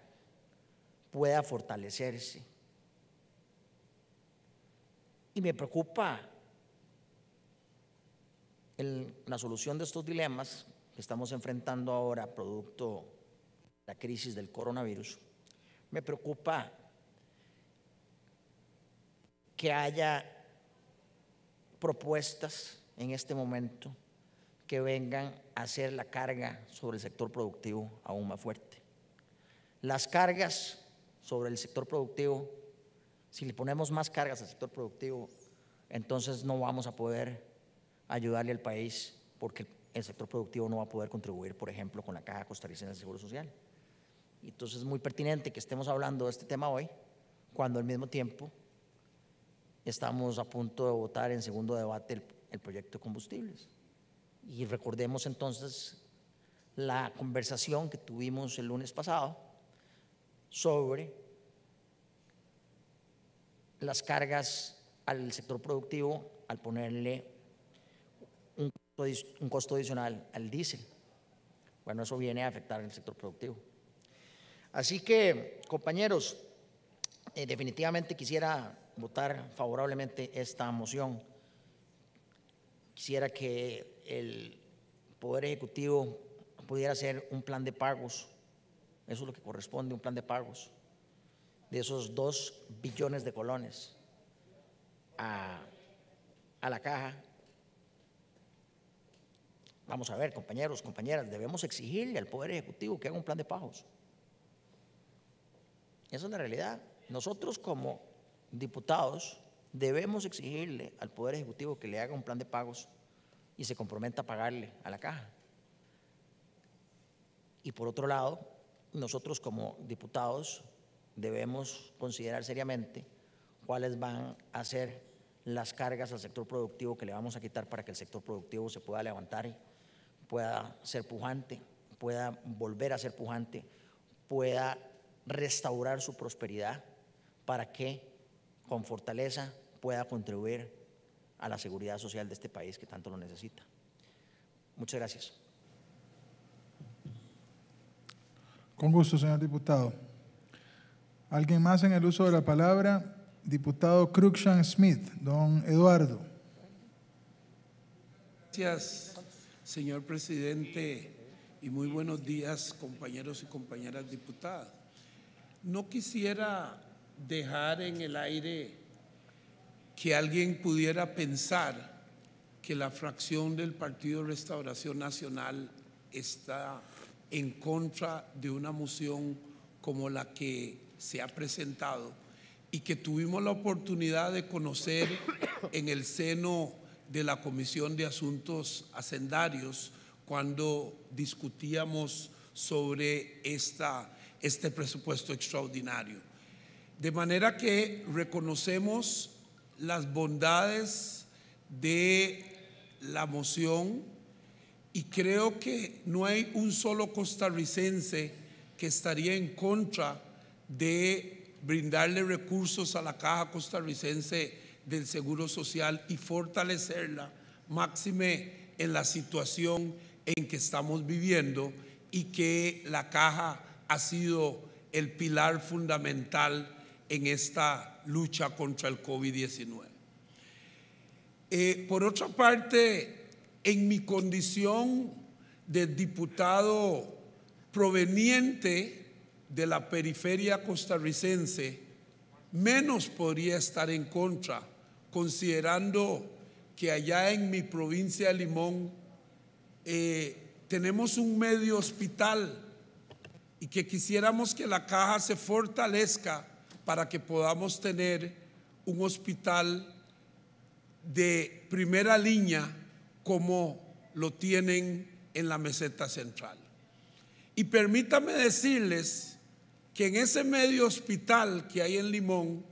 pueda fortalecerse y me preocupa la solución de estos dilemas que estamos enfrentando ahora, producto de la crisis del coronavirus. Me preocupa que haya propuestas en este momento que vengan a hacer la carga sobre el sector productivo aún más fuerte. Las cargas sobre el sector productivo si le ponemos más cargas al sector productivo, entonces no vamos a poder ayudarle al país porque el sector productivo no va a poder contribuir, por ejemplo, con la Caja Costarricense del Seguro Social. Entonces es muy pertinente que estemos hablando de este tema hoy, cuando al mismo tiempo estamos a punto de votar en segundo debate el, el proyecto de combustibles. Y recordemos entonces la conversación que tuvimos el lunes pasado sobre las cargas al sector productivo al ponerle un costo, adicional al diésel. Bueno, eso viene a afectar al sector productivo. Así que, compañeros, eh, definitivamente quisiera votar favorablemente esta moción. Quisiera que el Poder Ejecutivo pudiera hacer un plan de pagos. Eso es lo que corresponde, un plan de pagos de esos dos billones de colones a, a la caja. Vamos a ver, compañeros, compañeras, debemos exigirle al Poder Ejecutivo que haga un plan de pagos. Esa es la realidad. Nosotros como diputados debemos exigirle al Poder Ejecutivo que le haga un plan de pagos y se comprometa a pagarle a la caja. Y por otro lado, nosotros como diputados debemos considerar seriamente cuáles van a ser las cargas al sector productivo que le vamos a quitar para que el sector productivo se pueda levantar y pueda ser pujante, pueda volver a ser pujante, pueda restaurar su prosperidad para que con fortaleza pueda contribuir a la seguridad social de este país que tanto lo necesita. Muchas gracias.
Con gusto, señor diputado. ¿Alguien más en el uso de la palabra? Diputado Cruikshank Smith, don Eduardo.
Gracias, señor presidente, y muy buenos días, compañeros y compañeras diputadas. No quisiera dejar en el aire que alguien pudiera pensar que la fracción del Partido Restauración Nacional está en contra de una moción como la que se ha presentado y que tuvimos la oportunidad de conocer en el seno de la Comisión de Asuntos Hacendarios cuando discutíamos sobre esta, este presupuesto extraordinario. De manera que reconocemos las bondades de la moción y creo que no hay un solo costarricense que estaría en contra de brindarle recursos a la Caja Costarricense del Seguro Social y fortalecerla, máxime en la situación en que estamos viviendo y que la Caja ha sido el pilar fundamental en esta lucha contra el COVID-19. Eh, por otra parte, en mi condición de diputado proveniente de la periferia costarricense menos podría estar en contra, considerando que allá en mi provincia de Limón eh, tenemos un medio hospital y que quisiéramos que la caja se fortalezca para que podamos tener un hospital de primera línea como lo tienen en la meseta central. Y permítame decirles que en ese medio hospital que hay en Limón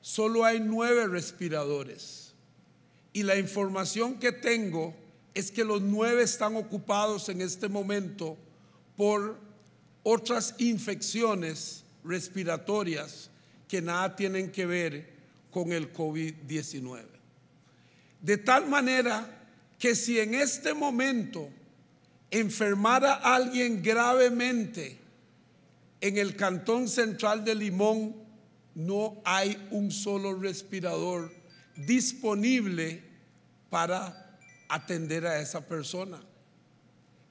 solo hay nueve respiradores. Y la información que tengo es que los nueve están ocupados en este momento por otras infecciones respiratorias que nada tienen que ver con el COVID-19. De tal manera que si en este momento enfermara alguien gravemente, en el cantón central de Limón no hay un solo respirador disponible para atender a esa persona.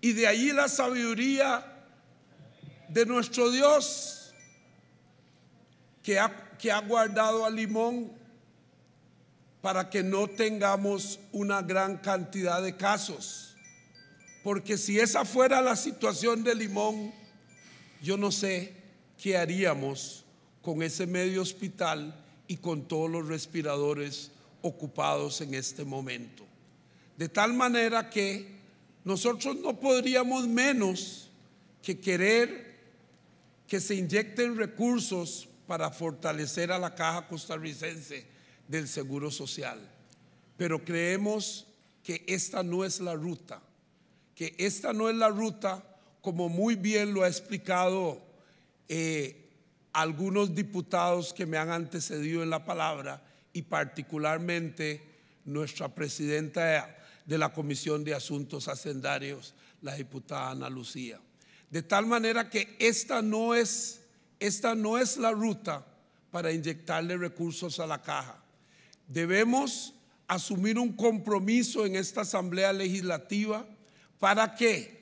Y de ahí la sabiduría de nuestro Dios que ha, que ha guardado a Limón para que no tengamos una gran cantidad de casos. Porque si esa fuera la situación de Limón, yo no sé qué haríamos con ese medio hospital y con todos los respiradores ocupados en este momento. De tal manera que nosotros no podríamos menos que querer que se inyecten recursos para fortalecer a la caja costarricense del Seguro Social. Pero creemos que esta no es la ruta, que esta no es la ruta como muy bien lo ha explicado eh, algunos diputados que me han antecedido en la palabra y particularmente nuestra presidenta de la Comisión de Asuntos Hacendarios, la diputada Ana Lucía. De tal manera que esta no es, esta no es la ruta para inyectarle recursos a la caja. Debemos asumir un compromiso en esta Asamblea Legislativa para que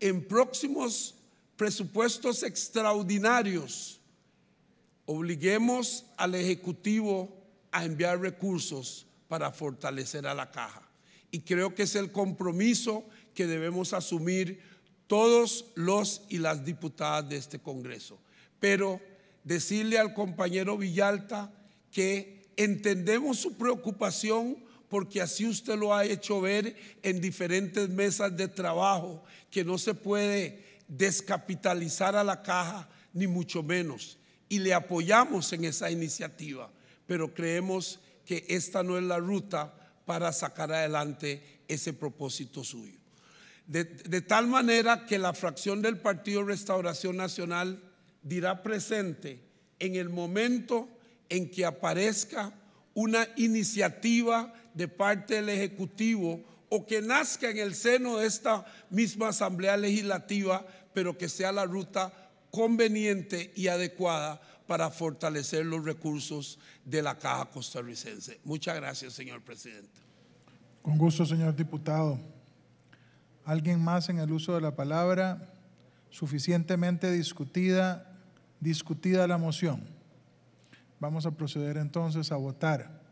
en próximos presupuestos extraordinarios, obliguemos al Ejecutivo a enviar recursos para fortalecer a la caja. Y creo que es el compromiso que debemos asumir todos los y las diputadas de este Congreso. Pero decirle al compañero Villalta que entendemos su preocupación porque así usted lo ha hecho ver en diferentes mesas de trabajo, que no se puede descapitalizar a la caja, ni mucho menos. Y le apoyamos en esa iniciativa, pero creemos que esta no es la ruta para sacar adelante ese propósito suyo. De, tal manera que la fracción del Partido Restauración Nacional dirá presente en el momento en que aparezca una iniciativa de parte del Ejecutivo o que nazca en el seno de esta misma Asamblea Legislativa, pero que sea la ruta conveniente y adecuada para fortalecer los recursos de la Caja Costarricense. Muchas gracias, señor presidente.
Con gusto, señor diputado. ¿Alguien más en el uso de la palabra? Suficientemente discutida, discutida la moción. Vamos a proceder entonces a votar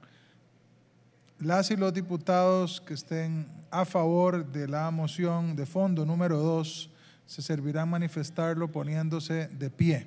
las y los diputados que estén a favor de la moción de fondo número 2 se servirán manifestarlo poniéndose de pie.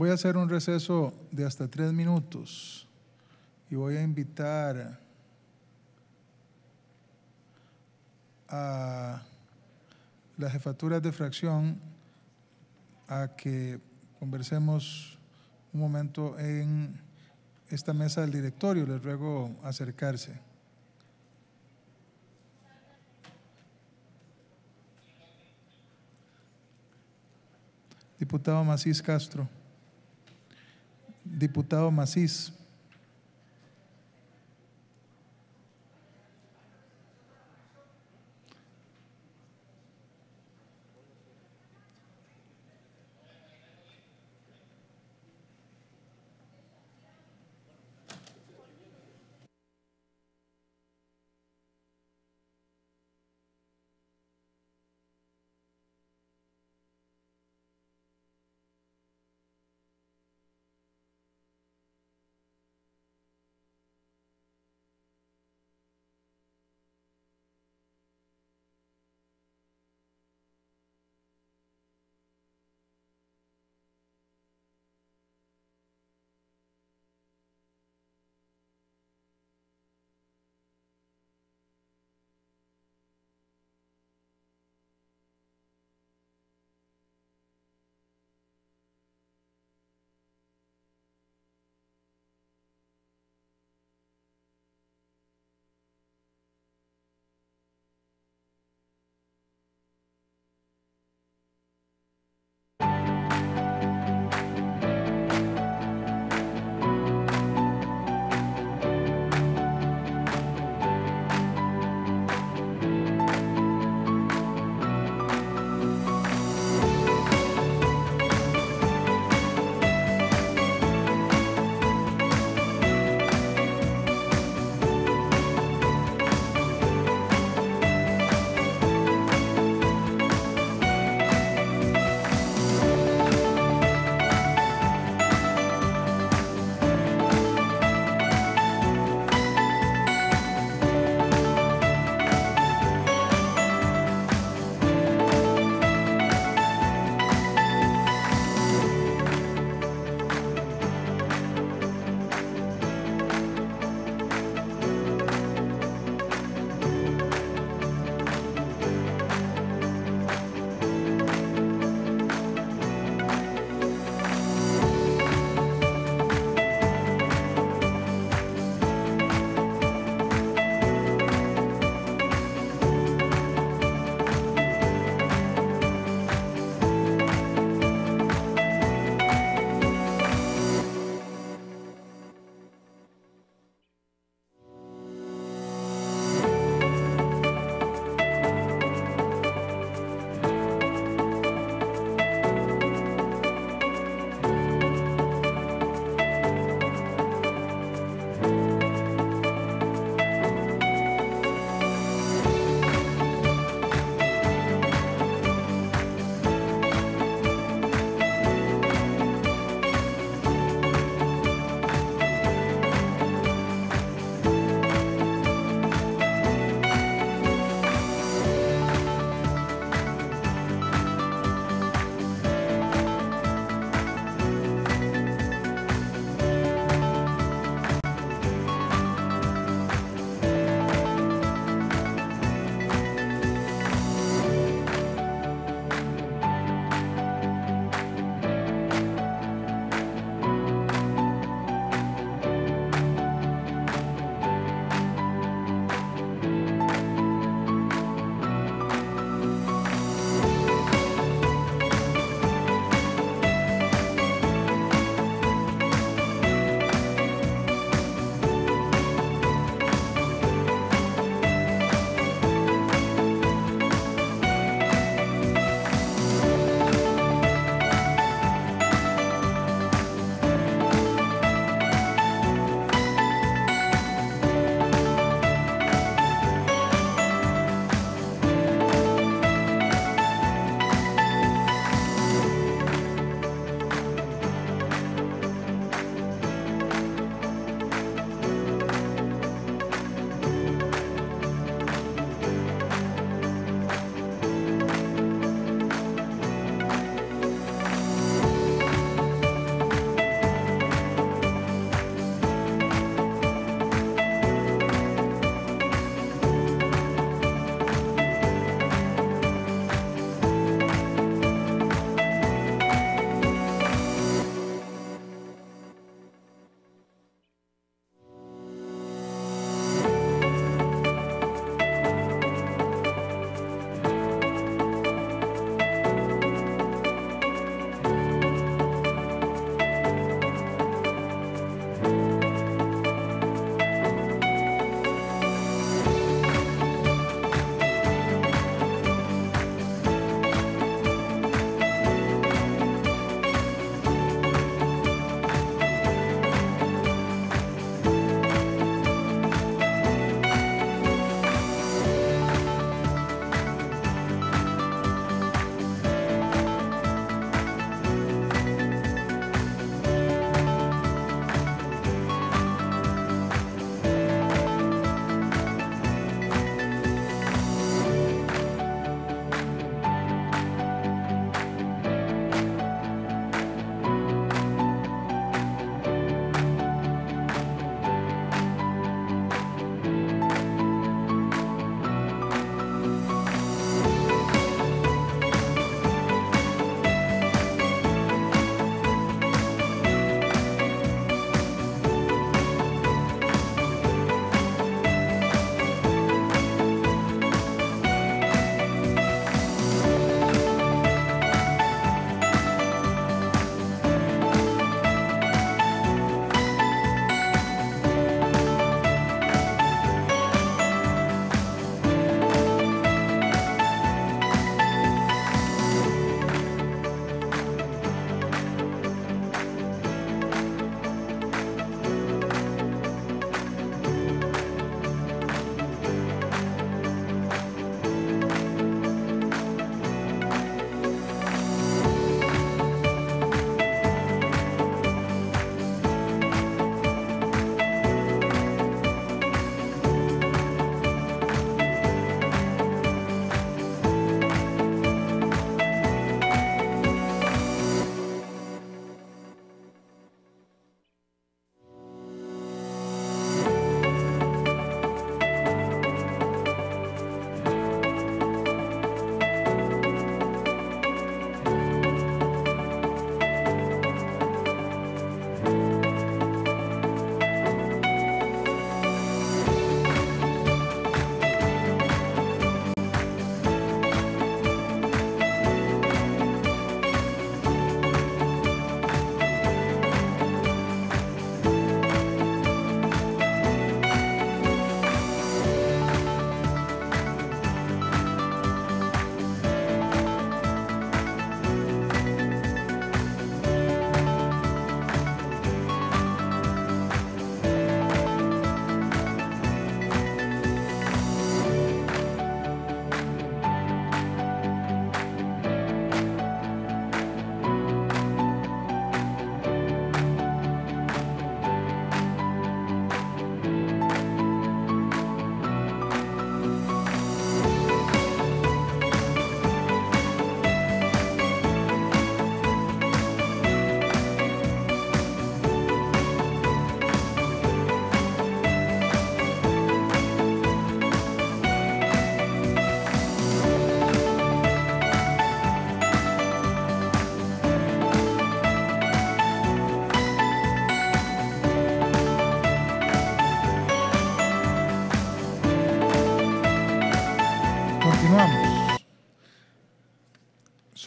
Voy a hacer un receso de hasta tres minutos y voy a invitar a las jefaturas de fracción a que conversemos un momento en esta mesa del directorio. Les ruego acercarse. Diputado Macís Castro diputado Macís.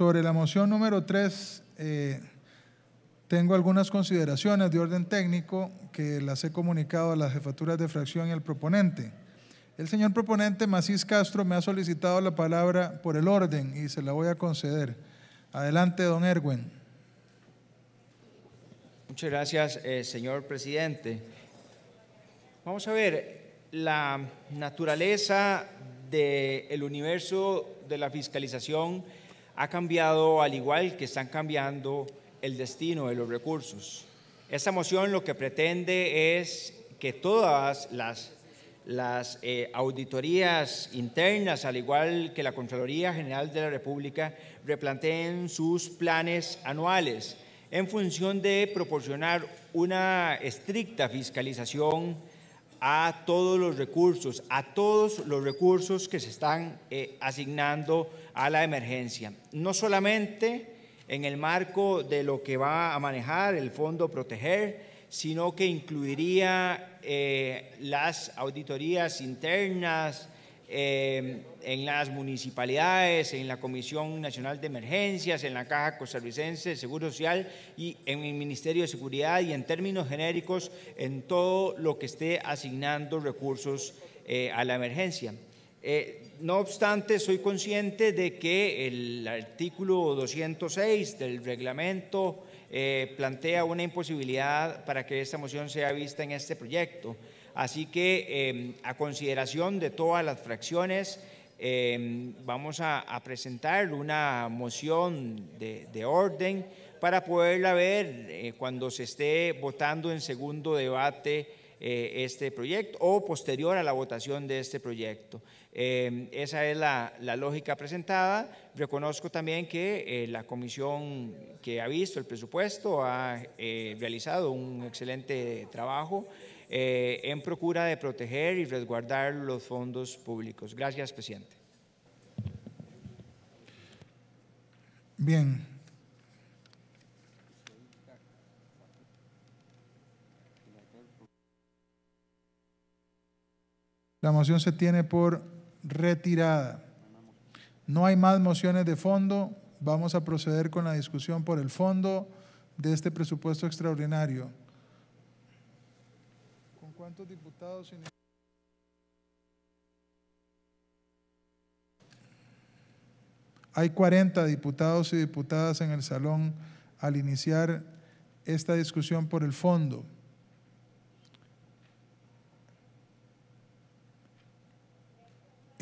Sobre la moción número 3, eh, tengo algunas consideraciones de orden técnico que las he comunicado a las jefaturas de fracción y al proponente. El señor proponente Macís Castro me ha solicitado la palabra por el orden y se la voy a conceder. Adelante, don Erwin.
Muchas gracias, eh, señor presidente. Vamos a ver, la naturaleza del universo de la fiscalización ha cambiado al igual que están cambiando el destino de los recursos. Esta moción lo que pretende es que todas las, eh, auditorías internas, al igual que la Contraloría General de la República, replanteen sus planes anuales en función de proporcionar una estricta fiscalización a todos los recursos, a todos los recursos que se están eh, asignando a la emergencia. No solamente en el marco de lo que va a manejar el fondo Proteger, sino que incluiría eh, las auditorías internas eh, en las municipalidades, en la Comisión Nacional de Emergencias, en la Caja Costarricense de Seguro Social y en el Ministerio de Seguridad y en términos genéricos en todo lo que esté asignando recursos eh, a la emergencia. No obstante, soy consciente de que el artículo 206 del reglamento eh, plantea una imposibilidad para que esta moción sea vista en este proyecto. Así que, em, a consideración de todas las fracciones, em, vamos a, presentar una moción de, orden para poderla ver eh, cuando se esté votando en segundo debate eh, este proyecto o posterior a la votación de este proyecto. Em, esa es la, lógica presentada. Reconozco también que eh, la comisión que ha visto el presupuesto ha eh, realizado un excelente trabajo eh, en procura de proteger y resguardar los fondos públicos. Gracias, presidente. Bien.
La moción se tiene por retirada. No hay más mociones de fondo. Vamos a proceder con la discusión por el fondo de este presupuesto extraordinario. diputados? Hay 40 diputados y diputadas en el salón al iniciar esta discusión por el fondo.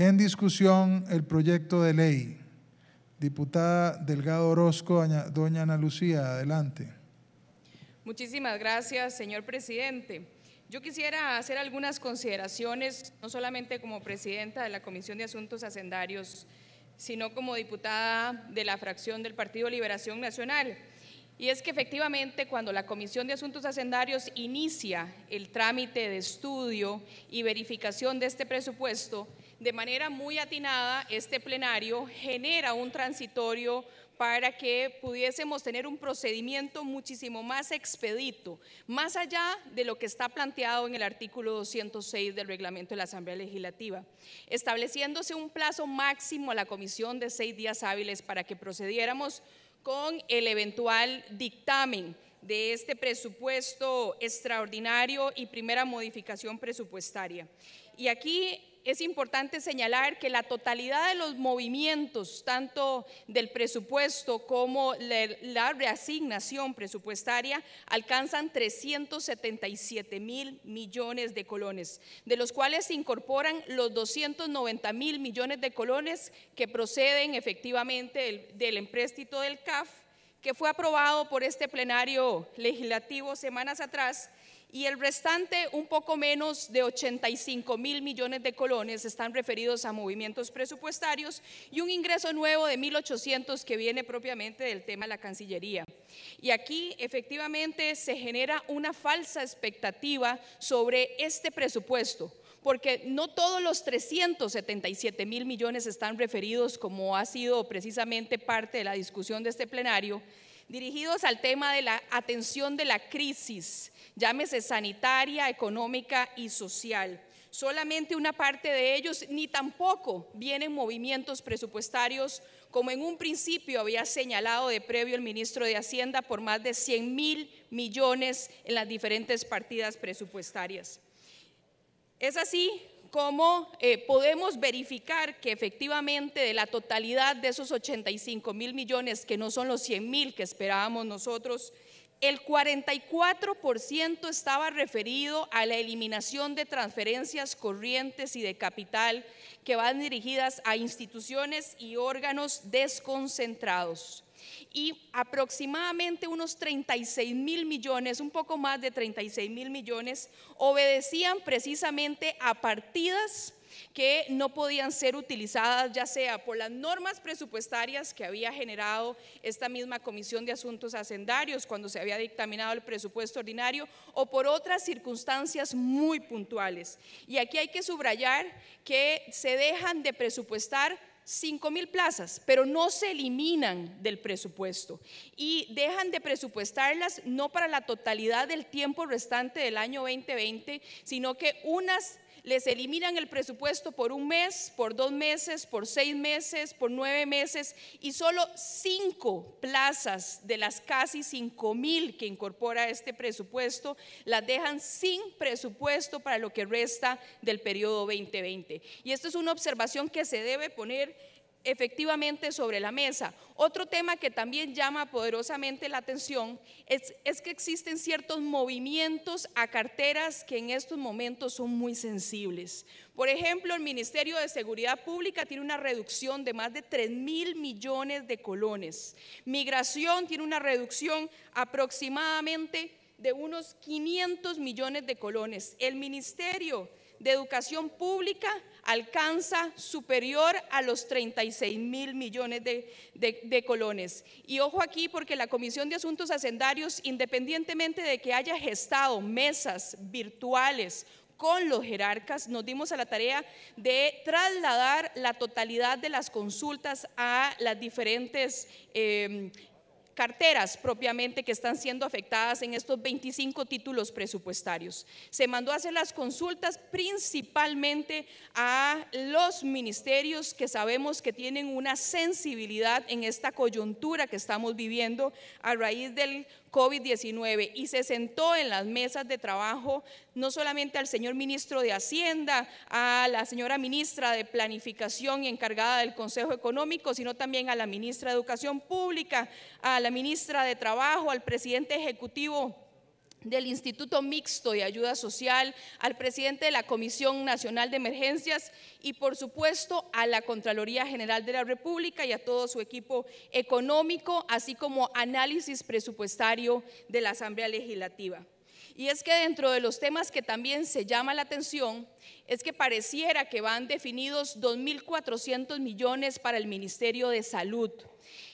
En discusión el proyecto de ley. Diputada Delgado Orozco, doña Ana Lucía, adelante.
Muchísimas gracias, señor presidente. Yo quisiera hacer algunas consideraciones, no solamente como presidenta de la Comisión de Asuntos Hacendarios, sino como diputada de la fracción del Partido Liberación Nacional. Y es que efectivamente cuando la Comisión de Asuntos Hacendarios inicia el trámite de estudio y verificación de este presupuesto, de manera muy atinada, este plenario genera un transitorio para que pudiésemos tener un procedimiento muchísimo más expedito, más allá de lo que está planteado en el artículo 206 del reglamento de la Asamblea Legislativa, estableciéndose un plazo máximo a la comisión de seis días hábiles para que procediéramos con el eventual dictamen de este presupuesto extraordinario y primera modificación presupuestaria. Y aquí es importante señalar que la totalidad de los movimientos, tanto del presupuesto como la reasignación presupuestaria, alcanzan 377 mil millones de colones, de los cuales se incorporan los 290 mil millones de colones que proceden efectivamente del, del empréstito del CAF, que fue aprobado por este plenario legislativo semanas atrás y el restante, un poco menos de 85 mil millones de colones, están referidos a movimientos presupuestarios y un ingreso nuevo de 1.800 que viene propiamente del tema de la Cancillería. Y aquí efectivamente se genera una falsa expectativa sobre este presupuesto porque no todos los 377 mil millones están referidos, como ha sido precisamente parte de la discusión de este plenario, dirigidos al tema de la atención de la crisis, llámese sanitaria, económica y social. Solamente una parte de ellos, ni tampoco vienen movimientos presupuestarios, como en un principio había señalado de previo el ministro de Hacienda, por más de 100 mil millones en las diferentes partidas presupuestarias. Es así cómo eh, podemos verificar que efectivamente de la totalidad de esos 85 mil millones, que no son los 100 mil que esperábamos nosotros, el 44% estaba referido a la eliminación de transferencias corrientes y de capital que van dirigidas a instituciones y órganos desconcentrados y aproximadamente unos 36 mil millones, un poco más de 36 mil millones, obedecían precisamente a partidas que no podían ser utilizadas ya sea por las normas presupuestarias que había generado esta misma Comisión de Asuntos Hacendarios cuando se había dictaminado el presupuesto ordinario o por otras circunstancias muy puntuales. Y aquí hay que subrayar que se dejan de presupuestar 5 mil plazas, pero no se eliminan del presupuesto y dejan de presupuestarlas no para la totalidad del tiempo restante del año 2020, sino que unas les eliminan el presupuesto por un mes, por dos meses, por seis meses, por nueve meses y solo cinco plazas de las casi cinco mil que incorpora este presupuesto las dejan sin presupuesto para lo que resta del periodo 2020. Y esto es una observación que se debe poner efectivamente sobre la mesa. Otro tema que también llama poderosamente la atención es, que existen ciertos movimientos a carteras que en estos momentos son muy sensibles. Por ejemplo, el Ministerio de Seguridad Pública tiene una reducción de más de 3 mil millones de colones. Migración tiene una reducción aproximadamente de unos 500 millones de colones. El Ministerio de educación pública alcanza superior a los 36 mil millones de, de, colones. Y ojo aquí porque la Comisión de Asuntos Hacendarios, independientemente de que haya gestado mesas virtuales con los jerarcas, nos dimos a la tarea de trasladar la totalidad de las consultas a las diferentes... Eh, carteras propiamente que están siendo afectadas en estos 25 títulos presupuestarios. Se mandó a hacer las consultas principalmente a los ministerios que sabemos que tienen una sensibilidad en esta coyuntura que estamos viviendo a raíz del COVID-19 y se sentó en las mesas de trabajo no solamente al señor ministro de Hacienda, a la señora ministra de Planificación y encargada del Consejo Económico, sino también a la ministra de Educación Pública, a la ministra de Trabajo, al presidente ejecutivo del Instituto Mixto de Ayuda Social, al presidente de la Comisión Nacional de Emergencias y por supuesto a la Contraloría General de la República y a todo su equipo económico, así como análisis presupuestario de la Asamblea Legislativa. Y es que dentro de los temas que también se llama la atención es que pareciera que van definidos 2.400 millones para el Ministerio de Salud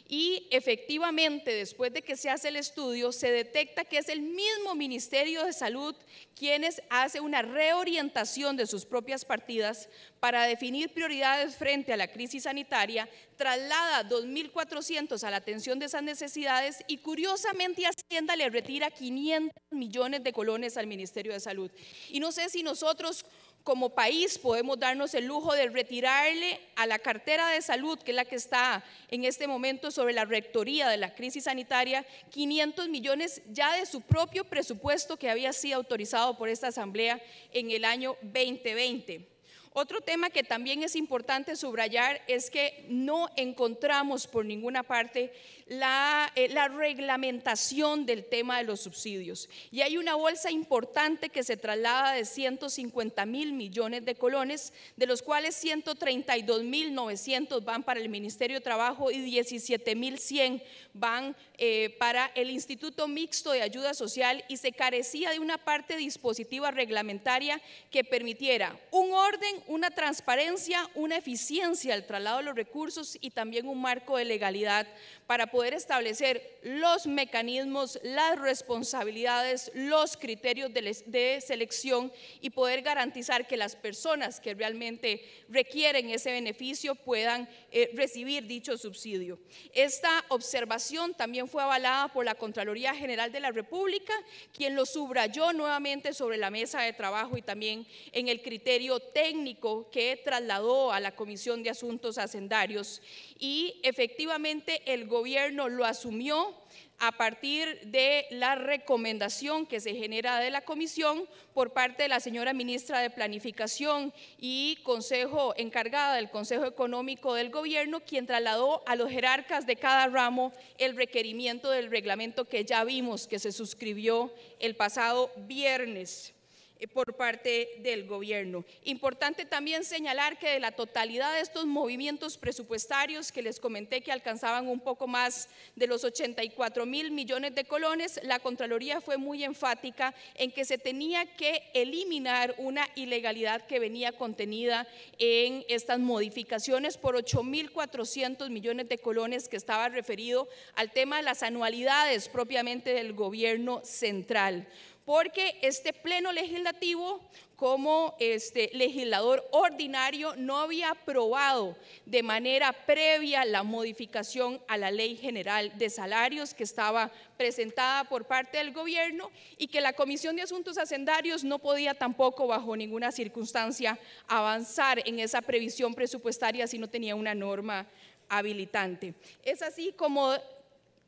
y efectivamente, después de que se hace el estudio, se detecta que es el mismo Ministerio de Salud quienes hace una reorientación de sus propias partidas para definir prioridades frente a la crisis sanitaria, traslada 2.400 a la atención de esas necesidades y curiosamente Hacienda le retira 500 millones de colones al Ministerio de Salud. Y no sé si nosotros como país podemos darnos el lujo de retirarle a la cartera de salud, que es la que está en este momento sobre la rectoría de la crisis sanitaria, 500 millones ya de su propio presupuesto que había sido autorizado por esta Asamblea en el año 2020. Otro tema que también es importante subrayar es que no encontramos por ninguna parte eh, la, reglamentación del tema de los subsidios. Y hay una bolsa importante que se traslada de 150 mil millones de colones, de los cuales 132 mil 900 van para el Ministerio de Trabajo y 17 mil 100 van eh, para el Instituto Mixto de Ayuda Social y se carecía de una parte dispositiva reglamentaria que permitiera un orden, una transparencia, una eficiencia al traslado de los recursos y también un marco de legalidad para poder establecer los mecanismos, las responsabilidades, los criterios de, selección y poder garantizar que las personas que realmente requieren ese beneficio puedan eh, recibir dicho subsidio. Esta observación también fue avalada por la Contraloría General de la República, quien lo subrayó nuevamente sobre la mesa de trabajo y también en el criterio técnico que trasladó a la Comisión de Asuntos Hacendarios y efectivamente el gobierno lo asumió a partir de la recomendación que se genera de la comisión por parte de la señora ministra de Planificación y consejo encargada del Consejo Económico del Gobierno, quien trasladó a los jerarcas de cada ramo el requerimiento del reglamento que ya vimos que se suscribió el pasado viernes. Eh, por parte del gobierno. Importante también señalar que de la totalidad de estos movimientos presupuestarios que les comenté que alcanzaban un poco más de los 84 mil millones de colones, la Contraloría fue muy enfática en que se tenía que eliminar una ilegalidad que venía contenida en estas modificaciones por 8.400 millones de colones que estaba referido al tema de las anualidades propiamente del gobierno central porque este pleno legislativo, como este legislador ordinario, no había aprobado de manera previa la modificación a la ley general de salarios que estaba presentada por parte del gobierno y que la Comisión de Asuntos Hacendarios no podía tampoco bajo ninguna circunstancia avanzar en esa previsión presupuestaria si no tenía una norma habilitante. Es así como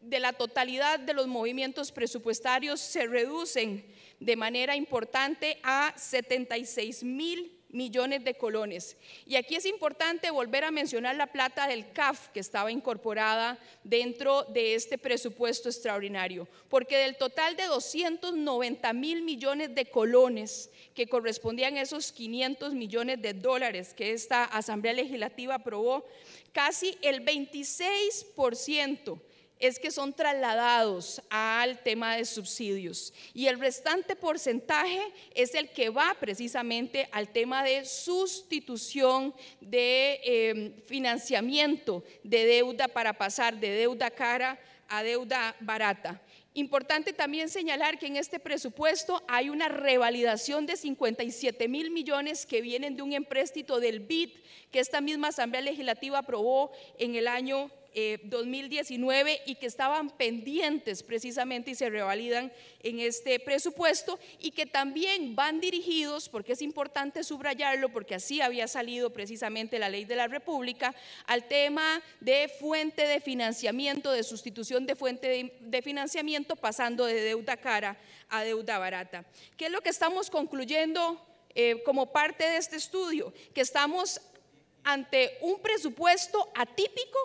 de la totalidad de los movimientos presupuestarios se reducen de manera importante a 76 mil millones de colones. Y aquí es importante volver a mencionar la plata del CAF que estaba incorporada dentro de este presupuesto extraordinario, porque del total de 290 mil millones de colones que correspondían a esos 500 millones de dólares que esta Asamblea Legislativa aprobó, casi el 26% es que son trasladados al tema de subsidios y el restante porcentaje es el que va precisamente al tema de sustitución de em, financiamiento de deuda para pasar de deuda cara a deuda barata. Importante también señalar que en este presupuesto hay una revalidación de 57 mil millones que vienen de un empréstito del BID que esta misma Asamblea Legislativa aprobó en el año 2019 eh, y que estaban pendientes precisamente y se revalidan en este presupuesto y que también van dirigidos, porque es importante subrayarlo, porque así había salido precisamente la ley de la República, al tema de fuente de financiamiento, de sustitución de fuente de, financiamiento, pasando de deuda cara a deuda barata. ¿Qué es lo que estamos concluyendo? Eh, como parte de este estudio, que estamos ante un presupuesto atípico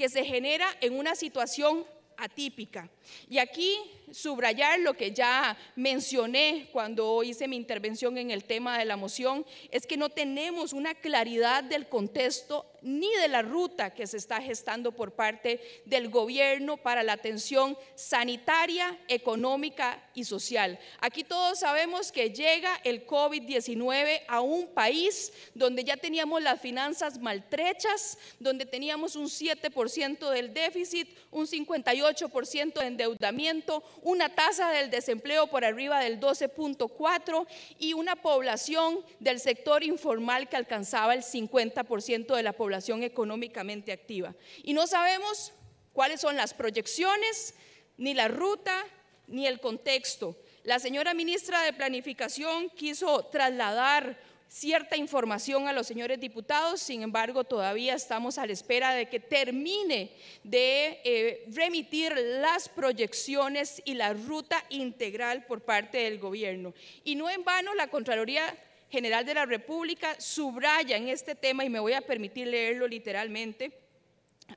que se genera en una situación atípica. Y aquí subrayar lo que ya mencioné cuando hice mi intervención en el tema de la moción, es que no tenemos una claridad del contexto ni de la ruta que se está gestando por parte del gobierno para la atención sanitaria, económica y social. Aquí todos sabemos que llega el COVID-19 a un país donde ya teníamos las finanzas maltrechas, donde teníamos un 7% del déficit, un 58% de endeudamiento, una tasa del desempleo por arriba del 12.4 y una población del sector informal que alcanzaba el 50% de la población económicamente activa. Y no sabemos cuáles son las proyecciones, ni la ruta, ni el contexto. La señora ministra de Planificación quiso trasladar cierta información a los señores diputados, sin embargo todavía estamos a la espera de que termine de eh, remitir las proyecciones y la ruta integral por parte del gobierno. Y no en vano la Contraloría General de la República subraya en este tema, y me voy a permitir leerlo literalmente,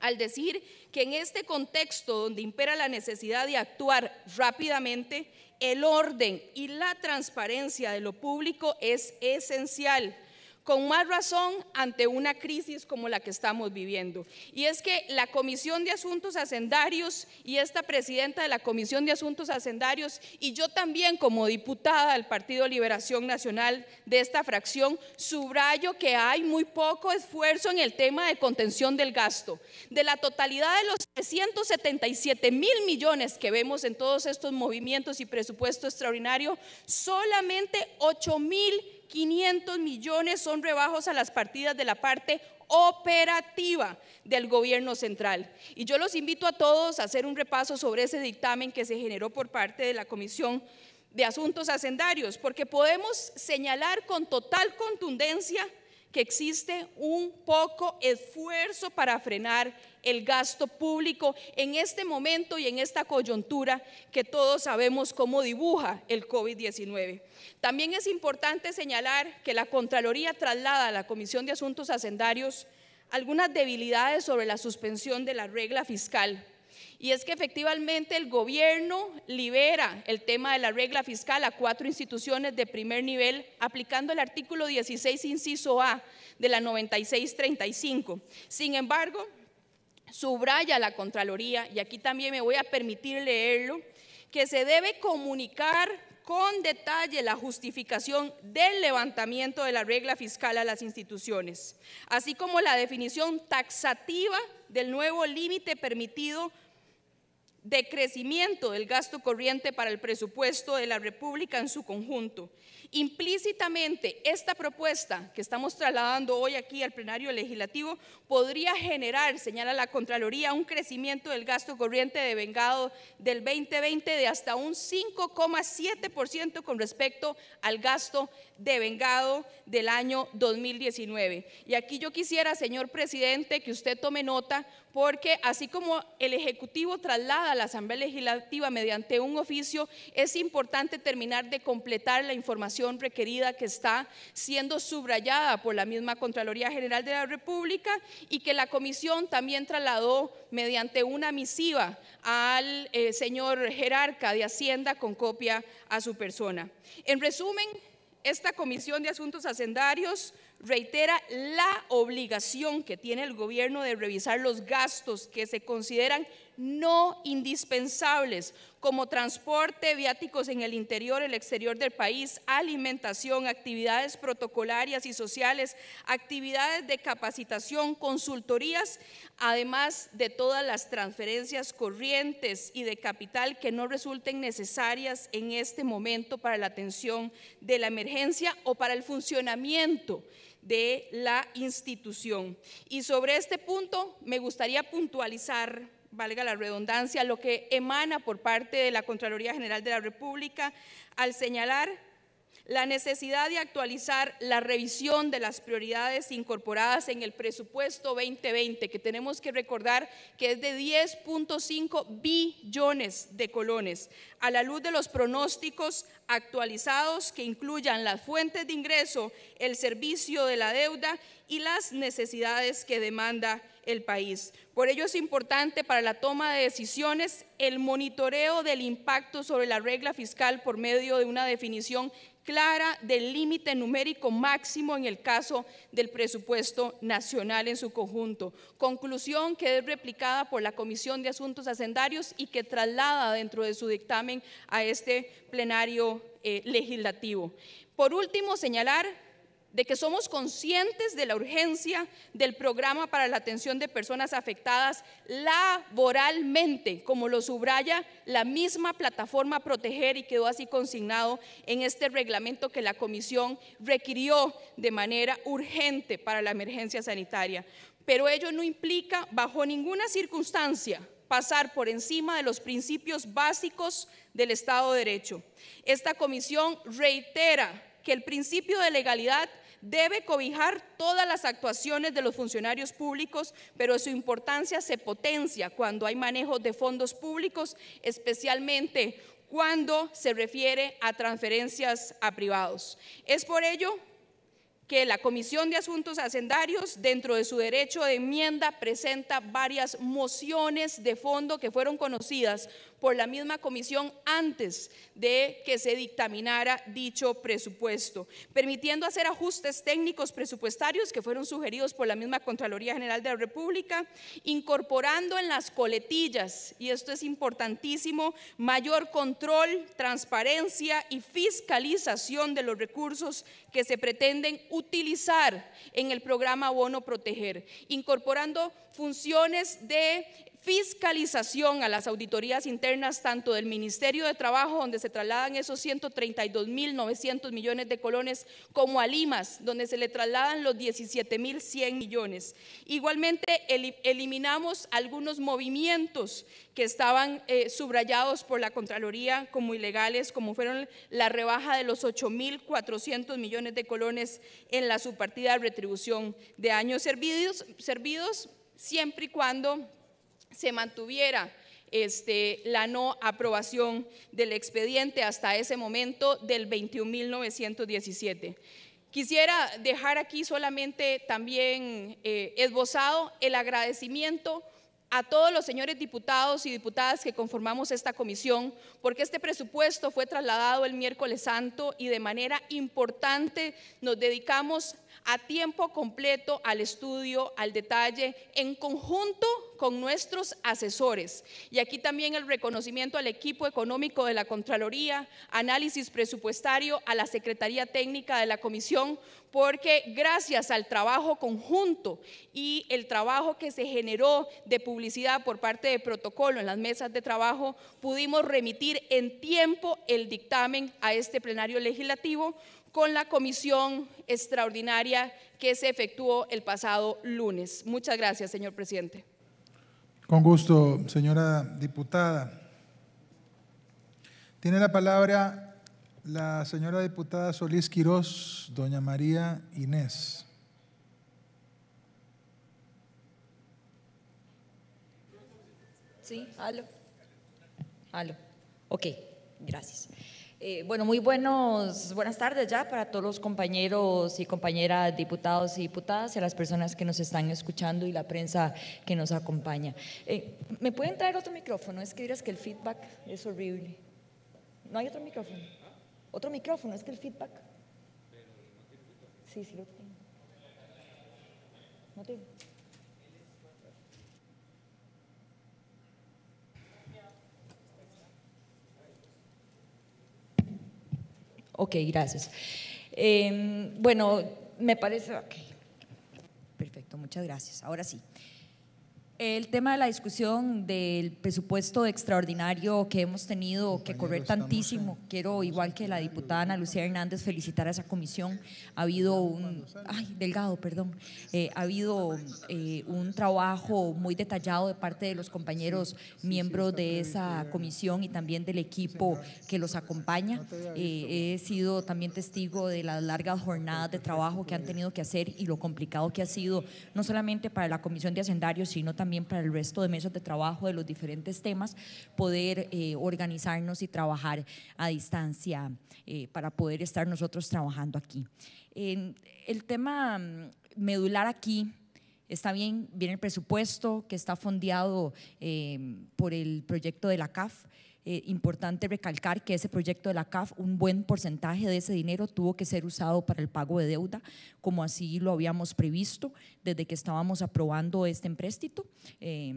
al decir que en este contexto donde impera la necesidad de actuar rápidamente, el orden y la transparencia de lo público es esencial con más razón ante una crisis como la que estamos viviendo. Y es que la Comisión de Asuntos Hacendarios y esta presidenta de la Comisión de Asuntos Hacendarios y yo también como diputada del Partido Liberación Nacional de esta fracción, subrayo que hay muy poco esfuerzo en el tema de contención del gasto. De la totalidad de los 377 mil millones que vemos en todos estos movimientos y presupuesto extraordinario, solamente 8 mil 500 millones son rebajos a las partidas de la parte operativa del gobierno central. Y yo los invito a todos a hacer un repaso sobre ese dictamen que se generó por parte de la Comisión de Asuntos Hacendarios, porque podemos señalar con total contundencia que existe un poco esfuerzo para frenar el gasto público en este momento y en esta coyuntura que todos sabemos cómo dibuja el COVID-19. También es importante señalar que la Contraloría traslada a la Comisión de Asuntos Hacendarios algunas debilidades sobre la suspensión de la regla fiscal. Y es que efectivamente el gobierno libera el tema de la regla fiscal a cuatro instituciones de primer nivel aplicando el artículo 16, inciso A de la 9635. Sin embargo, subraya la Contraloría, y aquí también me voy a permitir leerlo, que se debe comunicar con detalle la justificación del levantamiento de la regla fiscal a las instituciones, así como la definición taxativa del nuevo límite permitido de crecimiento del gasto corriente para el presupuesto de la República en su conjunto Implícitamente, esta propuesta que estamos trasladando hoy aquí al plenario legislativo podría generar, señala la Contraloría, un crecimiento del gasto corriente de vengado del 2020 de hasta un 5,7% con respecto al gasto de vengado del año 2019. Y aquí yo quisiera, señor presidente, que usted tome nota, porque así como el Ejecutivo traslada a la Asamblea Legislativa mediante un oficio, es importante terminar de completar la información requerida que está siendo subrayada por la misma Contraloría General de la República y que la Comisión también trasladó mediante una misiva al eh, señor jerarca de Hacienda con copia a su persona. En resumen, esta Comisión de Asuntos Hacendarios reitera la obligación que tiene el gobierno de revisar los gastos que se consideran no indispensables como transporte, viáticos en el interior, el exterior del país, alimentación, actividades protocolarias y sociales, actividades de capacitación, consultorías, además de todas las transferencias corrientes y de capital que no resulten necesarias en este momento para la atención de la emergencia o para el funcionamiento de la institución. Y sobre este punto me gustaría puntualizar valga la redundancia, lo que emana por parte de la Contraloría General de la República al señalar la necesidad de actualizar la revisión de las prioridades incorporadas en el presupuesto 2020, que tenemos que recordar que es de 10.5 billones de colones, a la luz de los pronósticos actualizados que incluyan las fuentes de ingreso, el servicio de la deuda y las necesidades que demanda el país. Por ello es importante para la toma de decisiones el monitoreo del impacto sobre la regla fiscal por medio de una definición clara del límite numérico máximo en el caso del presupuesto nacional en su conjunto. Conclusión que es replicada por la Comisión de Asuntos Hacendarios y que traslada dentro de su dictamen a este plenario eh, legislativo. Por último, señalar de que somos conscientes de la urgencia del programa para la atención de personas afectadas laboralmente, como lo subraya la misma plataforma Proteger y quedó así consignado en este reglamento que la Comisión requirió de manera urgente para la emergencia sanitaria. Pero ello no implica bajo ninguna circunstancia pasar por encima de los principios básicos del Estado de Derecho. Esta comisión reitera que el principio de legalidad debe cobijar todas las actuaciones de los funcionarios públicos, pero su importancia se potencia cuando hay manejo de fondos públicos, especialmente cuando se refiere a transferencias a privados. Es por ello que la Comisión de Asuntos Hacendarios, dentro de su derecho de enmienda, presenta varias mociones de fondo que fueron conocidas por la misma comisión antes de que se dictaminara dicho presupuesto, permitiendo hacer ajustes técnicos presupuestarios que fueron sugeridos por la misma Contraloría General de la República, incorporando en las coletillas, y esto es importantísimo, mayor control, transparencia y fiscalización de los recursos que se pretenden utilizar en el programa Bono Proteger, incorporando funciones de fiscalización a las auditorías internas tanto del Ministerio de Trabajo, donde se trasladan esos 132.900 millones de colones, como a Limas, donde se le trasladan los 17.100 millones. Igualmente, eliminamos algunos movimientos que estaban eh, subrayados por la Contraloría como ilegales, como fueron la rebaja de los 8.400 millones de colones en la subpartida de retribución de años servidos, servidos siempre y cuando se mantuviera este, la no aprobación del expediente hasta ese momento del 21.917. Quisiera dejar aquí solamente también eh, esbozado el agradecimiento a todos los señores diputados y diputadas que conformamos esta comisión, porque este presupuesto fue trasladado el miércoles santo y de manera importante nos dedicamos a tiempo completo al estudio, al detalle, en conjunto con nuestros asesores. Y aquí también el reconocimiento al equipo económico de la Contraloría, análisis presupuestario, a la Secretaría Técnica de la Comisión, porque gracias al trabajo conjunto y el trabajo que se generó de publicidad por parte de protocolo en las mesas de trabajo, pudimos remitir en tiempo el dictamen a este plenario legislativo con la comisión extraordinaria que se efectuó el pasado lunes. Muchas gracias, señor presidente.
Con gusto, señora diputada. Tiene la palabra la señora diputada Solís Quirós, doña María Inés.
Sí, aló. Ok, gracias. Eh, bueno, muy buenos, buenas tardes ya para todos los compañeros y compañeras diputados y diputadas y a las personas que nos están escuchando y la prensa que nos acompaña. Eh, ¿Me pueden traer otro micrófono? Es que dirás que el feedback es horrible. ¿No hay otro micrófono? ¿Otro micrófono? Es que el feedback... Sí, sí lo tengo. No tengo. Ok, gracias. Em, bueno, me parece... Perfecto, muchas gracias. Ahora sí. El tema de la discusión del presupuesto extraordinario que hemos tenido que correr tantísimo, quiero, igual que la diputada Ana Lucía Hernández, felicitar a esa comisión. Ha habido un, ay, delgado, perdón, eh, ha habido eh, un trabajo muy detallado de parte de los compañeros miembros de esa comisión y también del equipo que los acompaña. Eh, he sido también testigo de las largas jornadas de trabajo que han tenido que hacer y lo complicado que ha sido, no solamente para la Comisión de Hacendarios, sino también también para el resto de mesas de trabajo de los diferentes temas, poder eh, organizarnos y trabajar a distancia eh, para poder estar nosotros trabajando aquí. el tema mm, medular aquí está bien, viene el presupuesto que está fondeado eh, por el proyecto de la CAF. Eh, importante recalcar que ese proyecto de la CAF, un buen porcentaje de ese dinero tuvo que ser usado para el pago de deuda, como así lo habíamos previsto desde que estábamos aprobando este empréstito. Eh,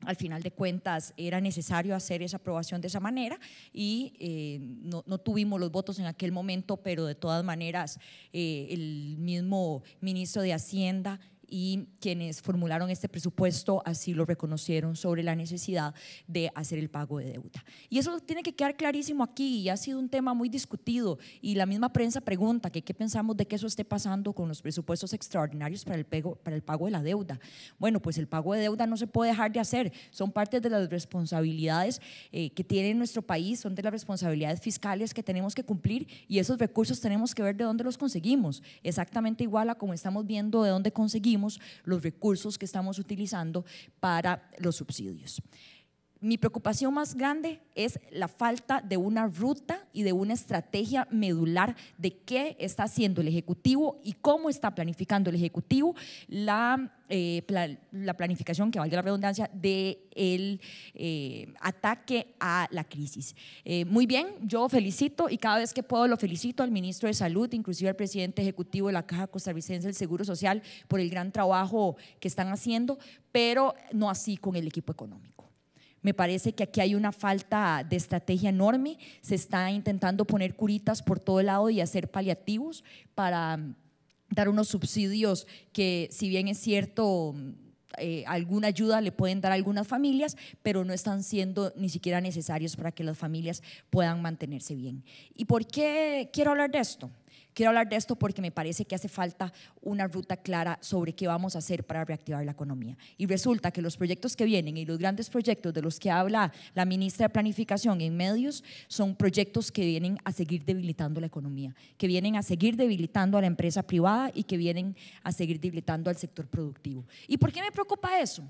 al final de cuentas era necesario hacer esa aprobación de esa manera y eh, no, no, tuvimos los votos en aquel momento, pero de todas maneras el mismo ministro de Hacienda y quienes formularon este presupuesto así lo reconocieron sobre la necesidad de hacer el pago de deuda. Y eso tiene que quedar clarísimo aquí y ha sido un tema muy discutido y la misma prensa pregunta que qué pensamos de que eso esté pasando con los presupuestos extraordinarios para el, para el pago de la deuda. Bueno, pues el pago de deuda no se puede dejar de hacer, son parte de las responsabilidades eh, que tiene nuestro país, son de las responsabilidades fiscales que tenemos que cumplir y esos recursos tenemos que ver de dónde los conseguimos, exactamente igual a como estamos viendo de dónde conseguimos los recursos que estamos utilizando para los subsidios. Mi preocupación más grande es la falta de una ruta y de una estrategia medular de qué está haciendo el Ejecutivo y cómo está planificando el Ejecutivo la, eh, planificación, que valga la redundancia, del eh, ataque a la crisis. Eh, muy bien, yo felicito y cada vez que puedo lo felicito al ministro de Salud, inclusive al presidente ejecutivo de la Caja Costarricense del Seguro Social por el gran trabajo que están haciendo, pero no así con el equipo económico. Me parece que aquí hay una falta de estrategia enorme. Se está intentando poner curitas por todo lado y hacer paliativos para mm, dar unos subsidios que, si bien es cierto, mm, eh, alguna ayuda le pueden dar a algunas familias, pero no están siendo ni siquiera necesarios para que las familias puedan mantenerse bien. ¿Y por qué quiero hablar de esto? Quiero hablar de esto porque me parece que hace falta una ruta clara sobre qué vamos a hacer para reactivar la economía. Y resulta que los proyectos que vienen y los grandes proyectos de los que habla la ministra de Planificación en medios son proyectos que vienen a seguir debilitando la economía, que vienen a seguir debilitando a la empresa privada y que vienen a seguir debilitando al sector productivo. ¿Y por qué me preocupa eso?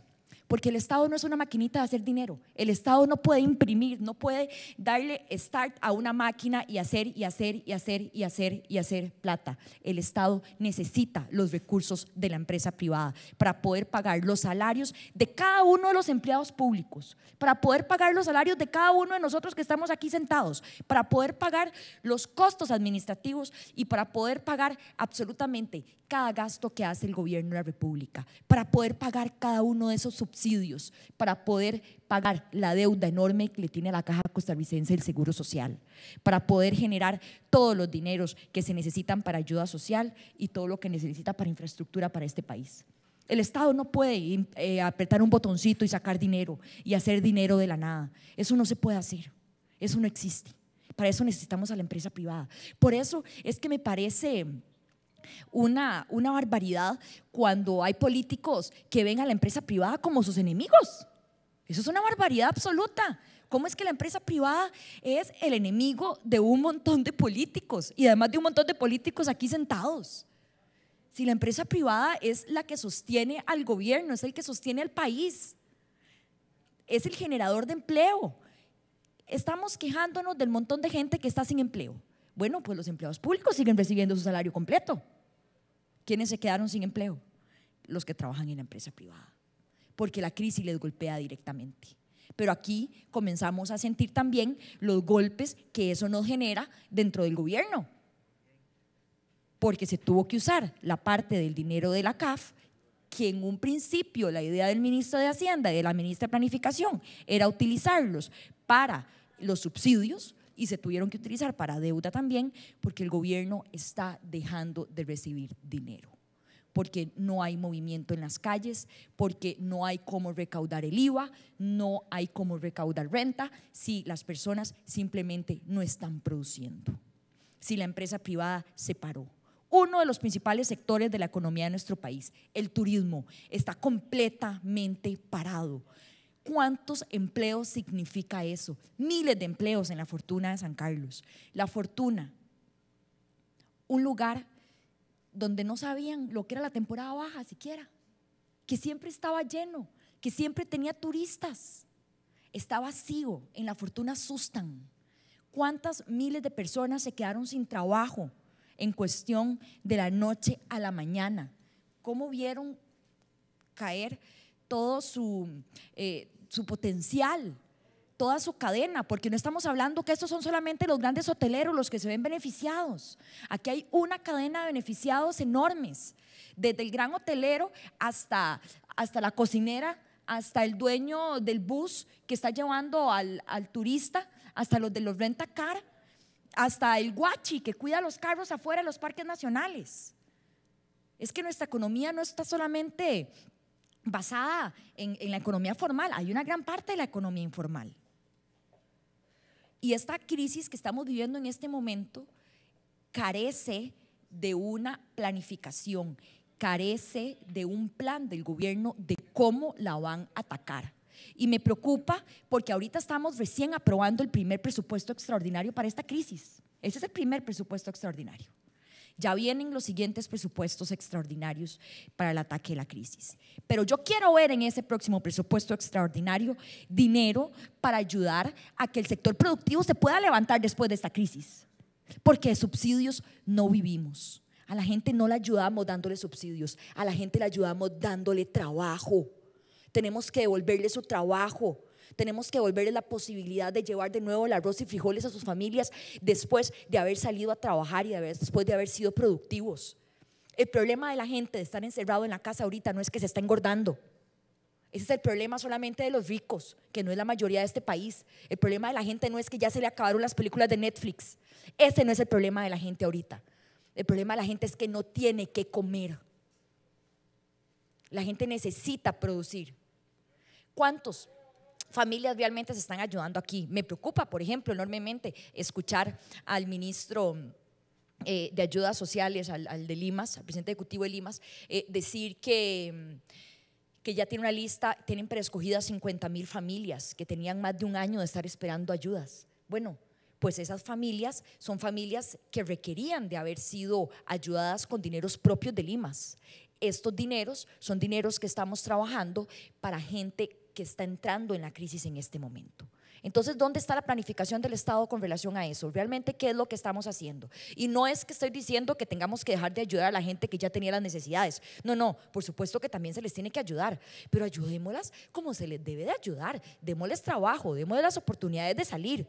porque el Estado no es una maquinita de hacer dinero. El Estado no puede imprimir, no puede darle start a una máquina y hacer y hacer y hacer y hacer y hacer plata. El Estado necesita los recursos de la empresa privada para poder pagar los salarios de cada uno de los empleados públicos, para poder pagar los salarios de cada uno de nosotros que estamos aquí sentados, para poder pagar los costos administrativos y para poder pagar absolutamente cada gasto que hace el gobierno de la República, para poder pagar cada uno de esos subsidios subsidios para poder pagar la deuda enorme que le tiene a la Caja Costarricense del Seguro Social, para poder generar todos los dineros que se necesitan para ayuda social y todo lo que necesita para infraestructura para este país. El Estado no puede eh, apretar un botoncito y sacar dinero y hacer dinero de la nada. Eso no se puede hacer. Eso no existe. Para eso necesitamos a la empresa privada. Por eso es que me parece una, una barbaridad cuando hay políticos que ven a la empresa privada como sus enemigos. Eso es una barbaridad absoluta. ¿Cómo es que la empresa privada es el enemigo de un montón de políticos y además de un montón de políticos aquí sentados? Si la empresa privada es la que sostiene al gobierno, es el que sostiene al país, es el generador de empleo. Estamos quejándonos del montón de gente que está sin empleo. Bueno, pues los empleados públicos siguen recibiendo su salario completo. ¿Quiénes se quedaron sin empleo? Los que trabajan en la empresa privada, porque la crisis les golpea directamente. Pero aquí comenzamos a sentir también los golpes que eso nos genera dentro del gobierno, porque se tuvo que usar la parte del dinero de la CAF que en un principio la idea del ministro de Hacienda y de la ministra de Planificación era utilizarlos para los subsidios, y se tuvieron que utilizar para deuda también porque el gobierno está dejando de recibir dinero porque no hay movimiento en las calles, porque no hay cómo recaudar el IVA, no hay cómo recaudar renta, si las personas simplemente no están produciendo, si la empresa privada se paró. Uno de los principales sectores de la economía de nuestro país, el turismo, está completamente parado. ¿Cuántos empleos significa eso? Miles de empleos en la fortuna de San Carlos. La fortuna, un lugar donde no sabían lo que era la temporada baja siquiera, que siempre estaba lleno, que siempre tenía turistas, estaba vacío, en la fortuna sustan. ¿Cuántas miles de personas se quedaron sin trabajo en cuestión de la noche a la mañana? ¿Cómo vieron caer todo su, eh, su potencial, toda su cadena, porque no estamos hablando que estos son solamente los grandes hoteleros los que se ven beneficiados. Aquí hay una cadena de beneficiados enormes, desde el gran hotelero hasta, hasta la cocinera, hasta el dueño del bus que está llevando al, al turista, hasta los de los renta car, hasta el guachi que cuida los carros afuera de los parques nacionales. Es que nuestra economía no está solamente basada en, la economía formal, hay una gran parte de la economía informal. Y esta crisis que estamos viviendo en este momento carece de una planificación, carece de un plan del gobierno de cómo la van a atacar. Y me preocupa porque ahorita estamos recién aprobando el primer presupuesto extraordinario para esta crisis. Ese es el primer presupuesto extraordinario. Ya vienen los siguientes presupuestos extraordinarios para el ataque de la crisis. Pero yo quiero ver en ese próximo presupuesto extraordinario dinero para ayudar a que el sector productivo se pueda levantar después de esta crisis. Porque de subsidios no vivimos. A la gente no la ayudamos dándole subsidios, a la gente la ayudamos dándole trabajo. Tenemos que devolverle su trabajo tenemos que volverles la posibilidad de llevar de nuevo el arroz y frijoles a sus familias después de haber salido a trabajar y después de haber sido productivos. El problema de la gente de estar encerrado en la casa ahorita no es que se está engordando. Ese es el problema solamente de los ricos, que no es la mayoría de este país. El problema de la gente no es que ya se le acabaron las películas de Netflix. Ese no es el problema de la gente ahorita. El problema de la gente es que no tiene que comer. La gente necesita producir. ¿Cuántos familias realmente se están ayudando aquí. Me preocupa, por ejemplo, enormemente escuchar al ministro... Eh, de ayudas sociales al, de Limas, al presidente ejecutivo de Limas, eh, decir que, mm, que ya tiene una lista, tienen preescogidas 50 mil familias que tenían más de un año de estar esperando ayudas. Bueno, pues esas familias son familias que requerían de haber sido ayudadas con dineros propios de Limas. Estos dineros son dineros que estamos trabajando para gente que está entrando en la crisis en este momento. Entonces, ¿dónde está la planificación del Estado con relación a eso? ¿Realmente qué es lo que estamos haciendo? Y no es que estoy diciendo que tengamos que dejar de ayudar a la gente que ya tenía las necesidades. No, no, por supuesto que también se les tiene que ayudar, pero ayudémoslas como se les debe de ayudar. Démosles trabajo, démosles las oportunidades de salir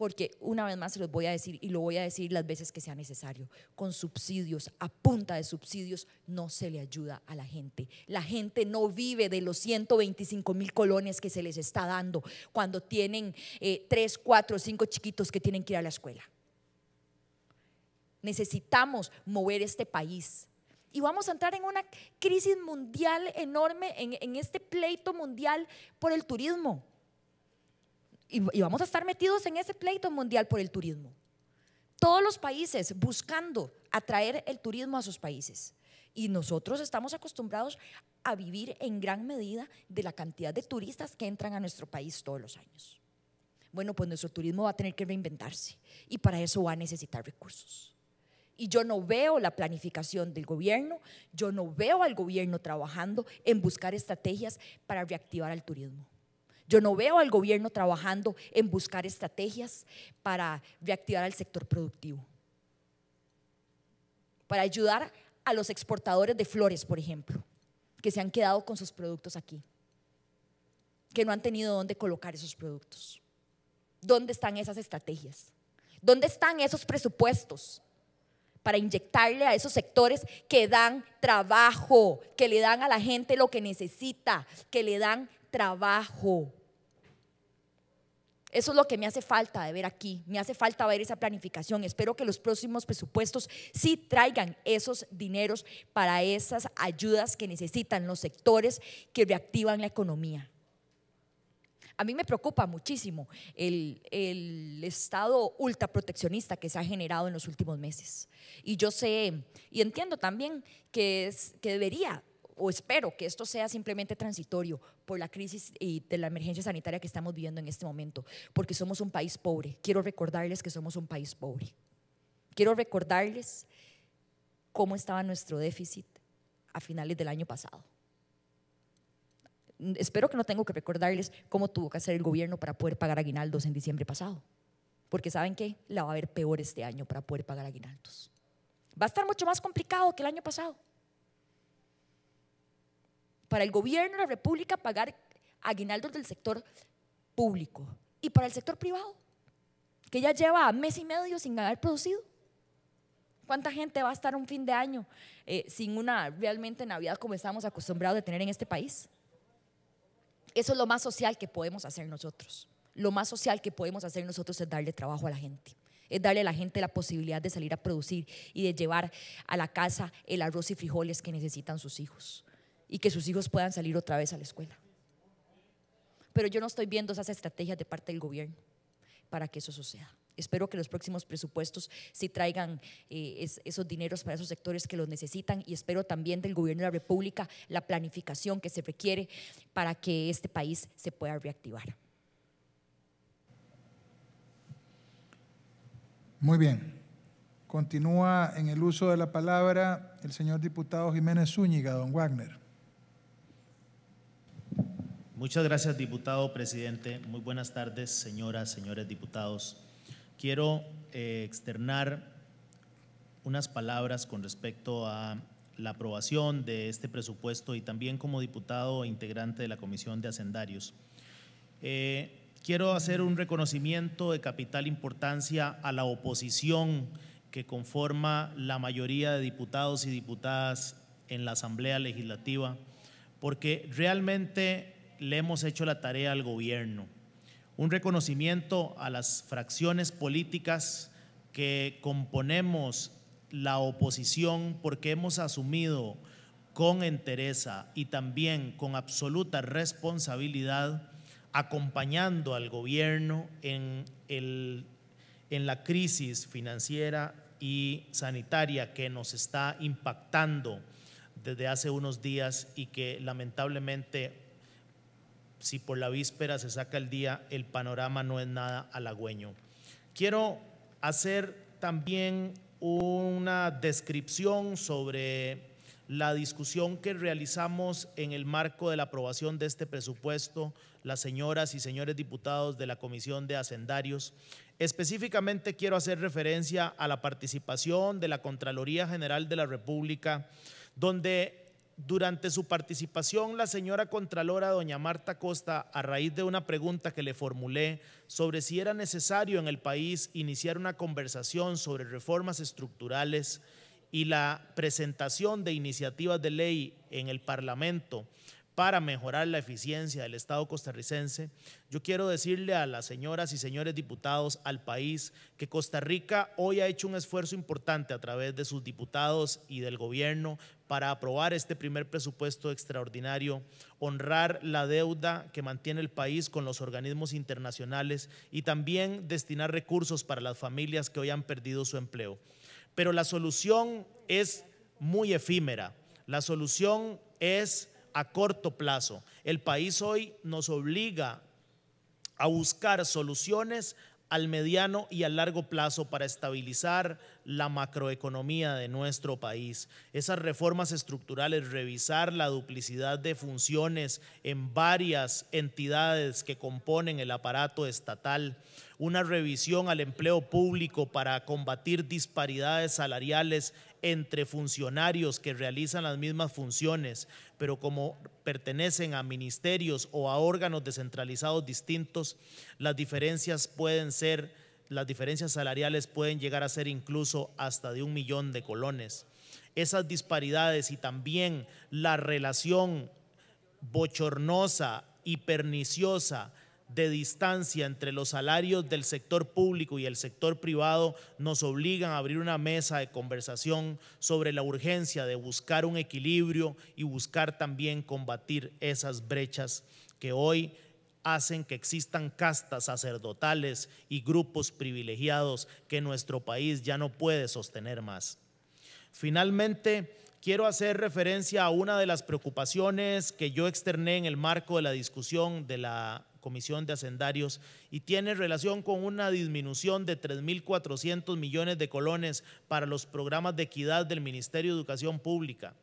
porque una vez más se los voy a decir y lo voy a decir las veces que sea necesario, con subsidios, a punta de subsidios, no se le ayuda a la gente. La gente no vive de los 125 mil colones que se les está dando cuando tienen eh, tres, cuatro, 4, 5 chiquitos que tienen que ir a la escuela. Necesitamos mover este país. Y vamos a entrar en una crisis mundial enorme, en este pleito mundial por el turismo y, vamos a estar metidos en ese pleito mundial por el turismo. Todos los países buscando atraer el turismo a sus países. Y nosotros estamos acostumbrados a vivir en gran medida de la cantidad de turistas que entran a nuestro país todos los años. Bueno, pues nuestro turismo va a tener que reinventarse y para eso va a necesitar recursos. Y yo no veo la planificación del gobierno, yo no veo al gobierno trabajando en buscar estrategias para reactivar al turismo. Yo no veo al gobierno trabajando en buscar estrategias para reactivar al sector productivo, para ayudar a los exportadores de flores, por ejemplo, que se han quedado con sus productos aquí, que no han tenido dónde colocar esos productos. ¿Dónde están esas estrategias? ¿Dónde están esos presupuestos? para inyectarle a esos sectores que dan trabajo, que le dan a la gente lo que necesita, que le dan trabajo. Eso es lo que me hace falta de ver aquí, me hace falta ver esa planificación. Espero que los próximos presupuestos sí traigan esos dineros para esas ayudas que necesitan los sectores que reactivan la economía. A mí me preocupa muchísimo el, estado ultraproteccionista que se ha generado en los últimos meses. Y yo sé, y entiendo también que, es, que debería o espero que esto sea simplemente transitorio por la crisis y de la emergencia sanitaria que estamos viviendo en este momento, porque somos un país pobre. Quiero recordarles que somos un país pobre. Quiero recordarles cómo estaba nuestro déficit a finales del año pasado. Espero que no tengo que recordarles cómo tuvo que hacer el gobierno para poder pagar aguinaldos en diciembre pasado, porque saben que la va a haber peor este año para poder pagar aguinaldos. Va a estar mucho más complicado que el año pasado para el gobierno de la República pagar aguinaldos del sector público y para el sector privado, que ya lleva mes y medio sin haber producido. ¿Cuánta gente va a estar un fin de año eh, sin una realmente Navidad como estamos acostumbrados de tener en este país? Eso es lo más social que podemos hacer nosotros. Lo más social que podemos hacer nosotros es darle trabajo a la gente es darle a la gente la posibilidad de salir a producir y de llevar a la casa el arroz y frijoles que necesitan sus hijos y que sus hijos puedan salir otra vez a la escuela. Pero yo no estoy viendo esas estrategias de parte del gobierno para que eso suceda. Espero que los próximos presupuestos sí traigan eh, esos dineros para esos sectores que los necesitan y espero también del gobierno de la República la planificación que se requiere para que este país se pueda reactivar.
Muy bien. Continúa en el uso de la palabra el señor diputado Jiménez Zúñiga, don Wagner.
Muchas gracias, diputado presidente. Muy buenas tardes, señoras, señores diputados. Quiero eh, externar unas palabras con respecto a la aprobación de este presupuesto y también como diputado e integrante de la Comisión de Hacendarios. Eh, quiero hacer un reconocimiento de capital importancia a la oposición que conforma la mayoría de diputados y diputadas en la Asamblea Legislativa, porque realmente le hemos hecho la tarea al gobierno. Un reconocimiento a las fracciones políticas que componemos la oposición porque hemos asumido con entereza y también con absoluta responsabilidad acompañando al gobierno en, el, en la crisis financiera y sanitaria que nos está impactando desde hace unos días y que lamentablemente si por la víspera se saca el día, el panorama no es nada halagüeño. Quiero hacer también una descripción sobre la discusión que realizamos en el marco de la aprobación de este presupuesto, las señoras y señores diputados de la Comisión de Hacendarios. Específicamente quiero hacer referencia a la participación de la Contraloría General de la República, donde durante su participación, la señora Contralora doña Marta Costa, a raíz de una pregunta que le formulé sobre si era necesario en el país iniciar una conversación sobre reformas estructurales y la presentación de iniciativas de ley en el Parlamento para mejorar la eficiencia del Estado costarricense, yo quiero decirle a las señoras y señores diputados, al país, que Costa Rica hoy ha hecho un esfuerzo importante a través de sus diputados y del gobierno para aprobar este primer presupuesto extraordinario, honrar la deuda que mantiene el país con los organismos internacionales y también destinar recursos para las familias que hoy han perdido su empleo. Pero la solución es muy efímera, la solución es a corto plazo. El país hoy nos obliga a buscar soluciones al mediano y a largo plazo para estabilizar la macroeconomía de nuestro país. Esas reformas estructurales, revisar la duplicidad de funciones en varias entidades que componen el aparato estatal, una revisión al empleo público para combatir disparidades salariales entre funcionarios que realizan las mismas funciones, pero como pertenecen a ministerios o a órganos descentralizados distintos, las diferencias pueden ser, las diferencias salariales pueden llegar a ser incluso hasta de un millón de colones. Esas disparidades y también la relación bochornosa y perniciosa de distancia entre los salarios del sector público y el sector privado nos obligan a abrir una mesa de conversación sobre la urgencia de buscar un equilibrio y buscar también combatir esas brechas que hoy hacen que existan castas sacerdotales y grupos privilegiados que nuestro país ya no puede sostener más. Finalmente, quiero hacer referencia a una de las preocupaciones que yo externé en el marco de la discusión de la Comisión de Hacendarios y tiene relación con una disminución de 3.400 millones de colones para los programas de equidad del Ministerio de Educación Pública.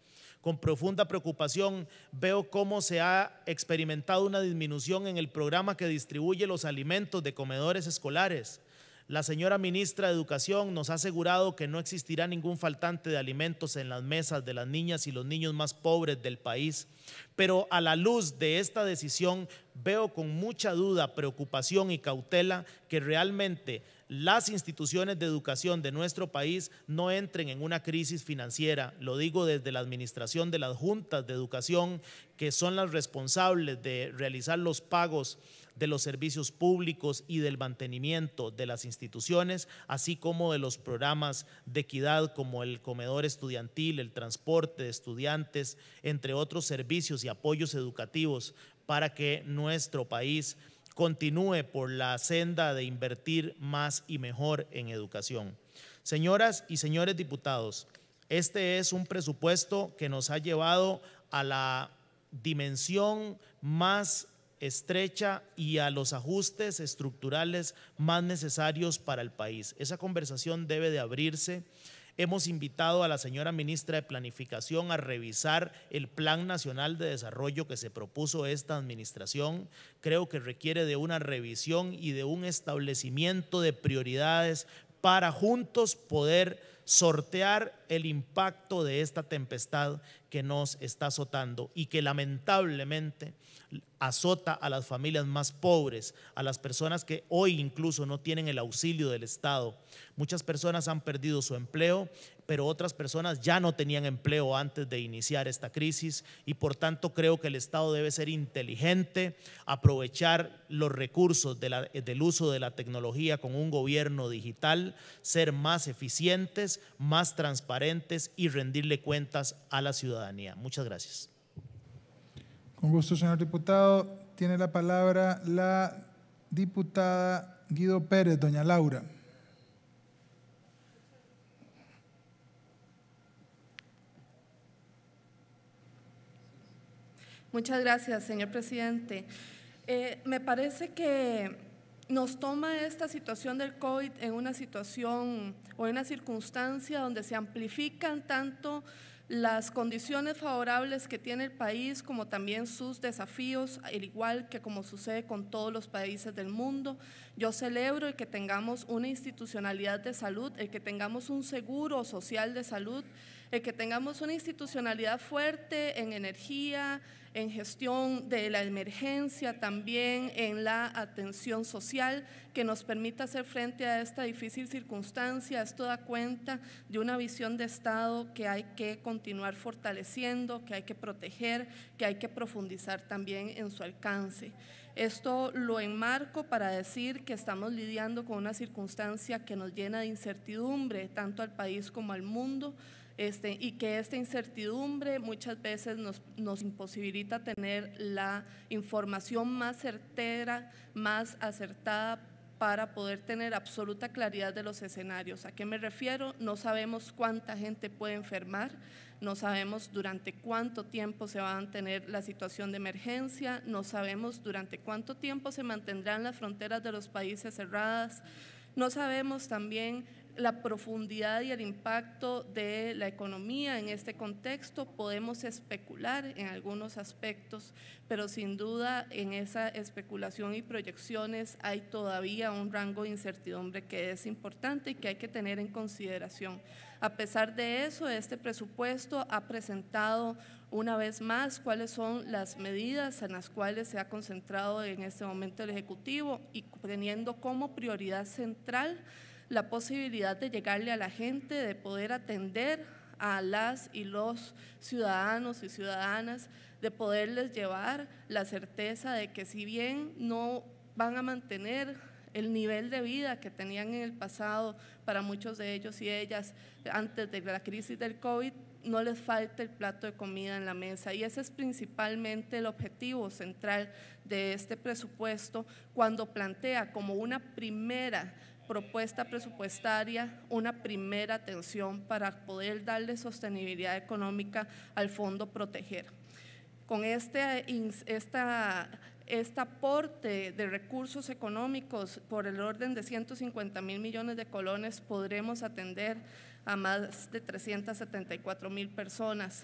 Con profunda preocupación veo cómo se ha experimentado una disminución en el programa que distribuye los alimentos de comedores escolares la señora ministra de Educación nos ha asegurado que no existirá ningún faltante de alimentos en las mesas de las niñas y los niños más pobres del país, pero a la luz de esta decisión veo con mucha duda, preocupación y cautela que realmente las instituciones de educación de nuestro país no entren en una crisis financiera. Lo digo desde la administración de las juntas de educación, que son las responsables de realizar los pagos de los servicios públicos y del mantenimiento de las instituciones, así como de los programas de equidad como el comedor estudiantil, el transporte de estudiantes, entre otros servicios y apoyos educativos para que nuestro país continúe por la senda de invertir más y mejor en educación. Señoras y señores diputados, este es un presupuesto que nos ha llevado a la dimensión más estrecha y a los ajustes estructurales más necesarios para el país. Esa conversación debe de abrirse. Hemos invitado a la señora ministra de Planificación a revisar el Plan Nacional de Desarrollo que se propuso esta administración. Creo que requiere de una revisión y de un establecimiento de prioridades para juntos poder sortear el impacto de esta tempestad que nos está azotando y que lamentablemente azota a las familias más pobres, a las personas que hoy incluso no tienen el auxilio del Estado. Muchas personas han perdido su empleo, pero otras personas ya no tenían empleo antes de iniciar esta crisis y por tanto creo que el Estado debe ser inteligente, aprovechar los recursos del uso de la tecnología con un gobierno digital, ser más eficientes, más transparentes y rendirle cuentas a la ciudadanía. Muchas gracias.
Con gusto, señor diputado. Tiene la palabra la diputada Guido Pérez, doña Laura.
Muchas gracias, señor presidente. Eh, me parece que nos toma esta situación del COVID en una situación o en una circunstancia donde se amplifican tanto las condiciones favorables que tiene el país como también sus desafíos, al igual que como sucede con todos los países del mundo. Yo celebro el que tengamos una institucionalidad de salud, el que tengamos un seguro social de salud el que tengamos una institucionalidad fuerte en energía, en gestión de la emergencia, también en la atención social, que nos permita hacer frente a esta difícil circunstancia. Esto da cuenta de una visión de Estado que hay que continuar fortaleciendo, que hay que proteger, que hay que profundizar también en su alcance. Esto lo enmarco para decir que estamos lidiando con una circunstancia que nos llena de incertidumbre, tanto al país como al mundo. Este, y que esta incertidumbre muchas veces nos, nos imposibilita tener la información más certera, más acertada para poder tener absoluta claridad de los escenarios. ¿A qué me refiero? No sabemos cuánta gente puede enfermar, no sabemos durante cuánto tiempo se va a mantener la situación de emergencia, no sabemos durante cuánto tiempo se mantendrán las fronteras de los países cerradas, no sabemos también la profundidad y el impacto de la economía en este contexto. Podemos especular en algunos aspectos, pero sin duda en esa especulación y proyecciones hay todavía un rango de incertidumbre que es importante y que hay que tener en consideración. A pesar de eso, este presupuesto ha presentado una vez más cuáles son las medidas en las cuales se ha concentrado en este momento el Ejecutivo y teniendo como prioridad central la posibilidad de llegarle a la gente, de poder atender a las y los ciudadanos y ciudadanas, de poderles llevar la certeza de que si bien no van a mantener el nivel de vida que tenían en el pasado para muchos de ellos y ellas antes de la crisis del COVID, no les falta el plato de comida en la mesa. Y ese es principalmente el objetivo central de este presupuesto cuando plantea como una primera propuesta presupuestaria una primera atención para poder darle sostenibilidad económica al fondo proteger. Con este, esta, este aporte de recursos económicos por el orden de 150 mil millones de colones podremos atender a más de 374 mil personas,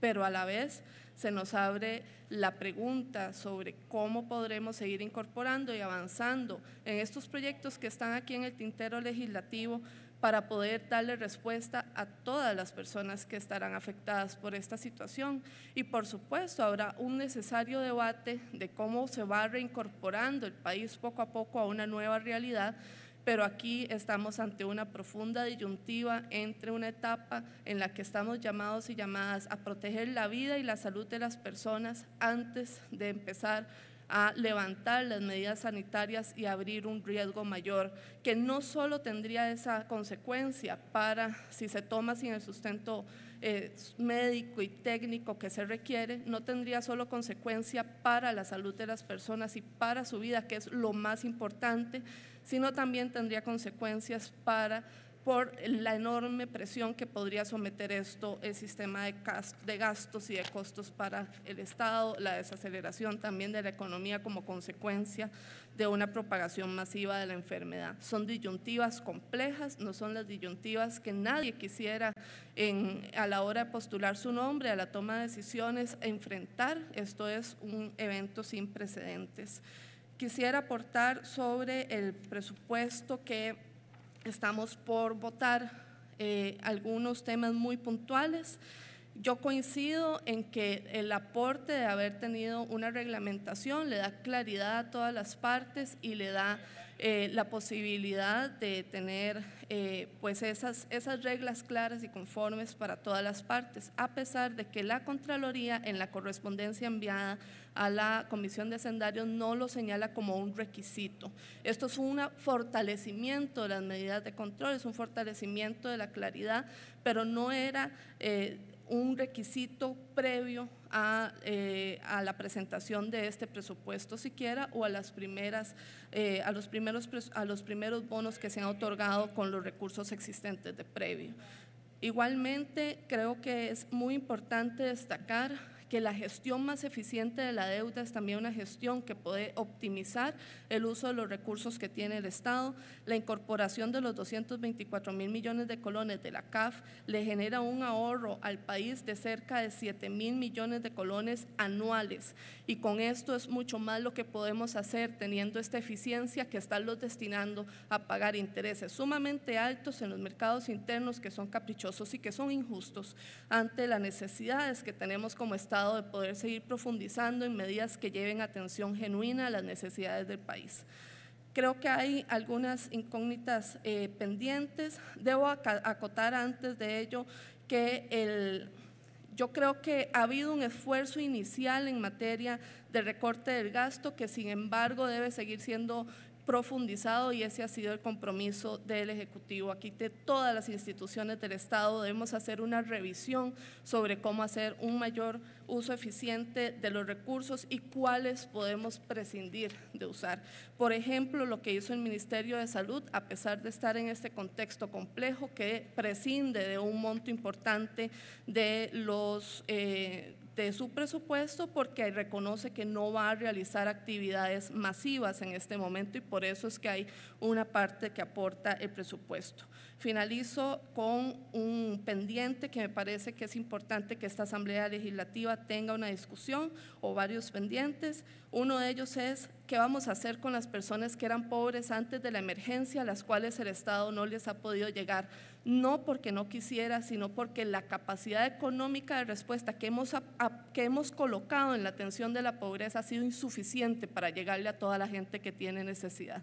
pero a la vez se nos abre la pregunta sobre cómo podremos seguir incorporando y avanzando en estos proyectos que están aquí en el tintero legislativo para poder darle respuesta a todas las personas que estarán afectadas por esta situación. Y por supuesto habrá un necesario debate de cómo se va reincorporando el país poco a poco a una nueva realidad pero aquí estamos ante una profunda disyuntiva entre una etapa en la que estamos llamados y llamadas a proteger la vida y la salud de las personas antes de empezar a levantar las medidas sanitarias y abrir un riesgo mayor, que no solo tendría esa consecuencia para si se toma sin el sustento eh, médico y técnico que se requiere, no tendría solo consecuencia para la salud de las personas y para su vida, que es lo más importante, sino también tendría consecuencias para por la enorme presión que podría someter esto el sistema de, gastos y de costos para el Estado, la desaceleración también de la economía como consecuencia de una propagación masiva de la enfermedad. Son disyuntivas complejas, no son las disyuntivas que nadie quisiera a la hora de postular su nombre a la toma de decisiones enfrentar. Esto es un evento sin precedentes quisiera aportar sobre el presupuesto que estamos por votar, eh, algunos temas muy puntuales. Yo coincido en que el aporte de haber tenido una reglamentación le da claridad a todas las partes y le da eh, la posibilidad de tener eh, pues esas, esas reglas claras y conformes para todas las partes, a pesar de que la Contraloría en la correspondencia enviada a la Comisión de Sendarios no lo señala como un requisito. Esto es un fortalecimiento de las medidas de control, es un fortalecimiento de la claridad, pero no era eh, un requisito previo eh, a, la presentación de este presupuesto siquiera o las primeras eh, a los primeros a los primeros bonos que se han otorgado con los recursos existentes de previo. Igualmente creo que es muy importante destacar que la gestión más eficiente de la deuda es también una gestión que puede optimizar el uso de los recursos que tiene el Estado. La incorporación de los 224 mil millones de colones de la CAF le genera un ahorro al país de cerca de 7 mil millones de colones anuales. Y con esto es mucho más lo que podemos hacer teniendo esta eficiencia que estarlos destinando a pagar intereses sumamente altos en los mercados internos que son caprichosos y que son injustos ante las necesidades que tenemos como Estado de poder seguir profundizando en medidas que lleven atención genuina a las necesidades del país. Creo que hay algunas incógnitas eh, pendientes. Debo acotar antes de ello que el, yo creo que ha habido un esfuerzo inicial en materia de recorte del gasto que sin embargo debe seguir siendo profundizado y ese ha sido el compromiso del Ejecutivo. Aquí de todas las instituciones del Estado debemos hacer una revisión sobre cómo hacer un mayor uso eficiente de los recursos y cuáles podemos prescindir de usar. Por ejemplo, lo que hizo el Ministerio de Salud, a pesar de estar en este contexto complejo que prescinde de un monto importante de los... Eh, de su presupuesto porque reconoce que no va a realizar actividades masivas en este momento y por eso es que hay una parte que aporta el presupuesto. Finalizo con un pendiente que me parece que es importante que esta Asamblea Legislativa tenga una discusión o varios pendientes. Uno de ellos es ¿Qué vamos a hacer con las personas que eran pobres antes de la emergencia, a las cuales el Estado no les ha podido llegar? No porque no quisiera, sino porque la capacidad económica de respuesta que hemos, que hemos colocado en la atención de la pobreza ha sido insuficiente para llegarle a toda la gente que tiene necesidad.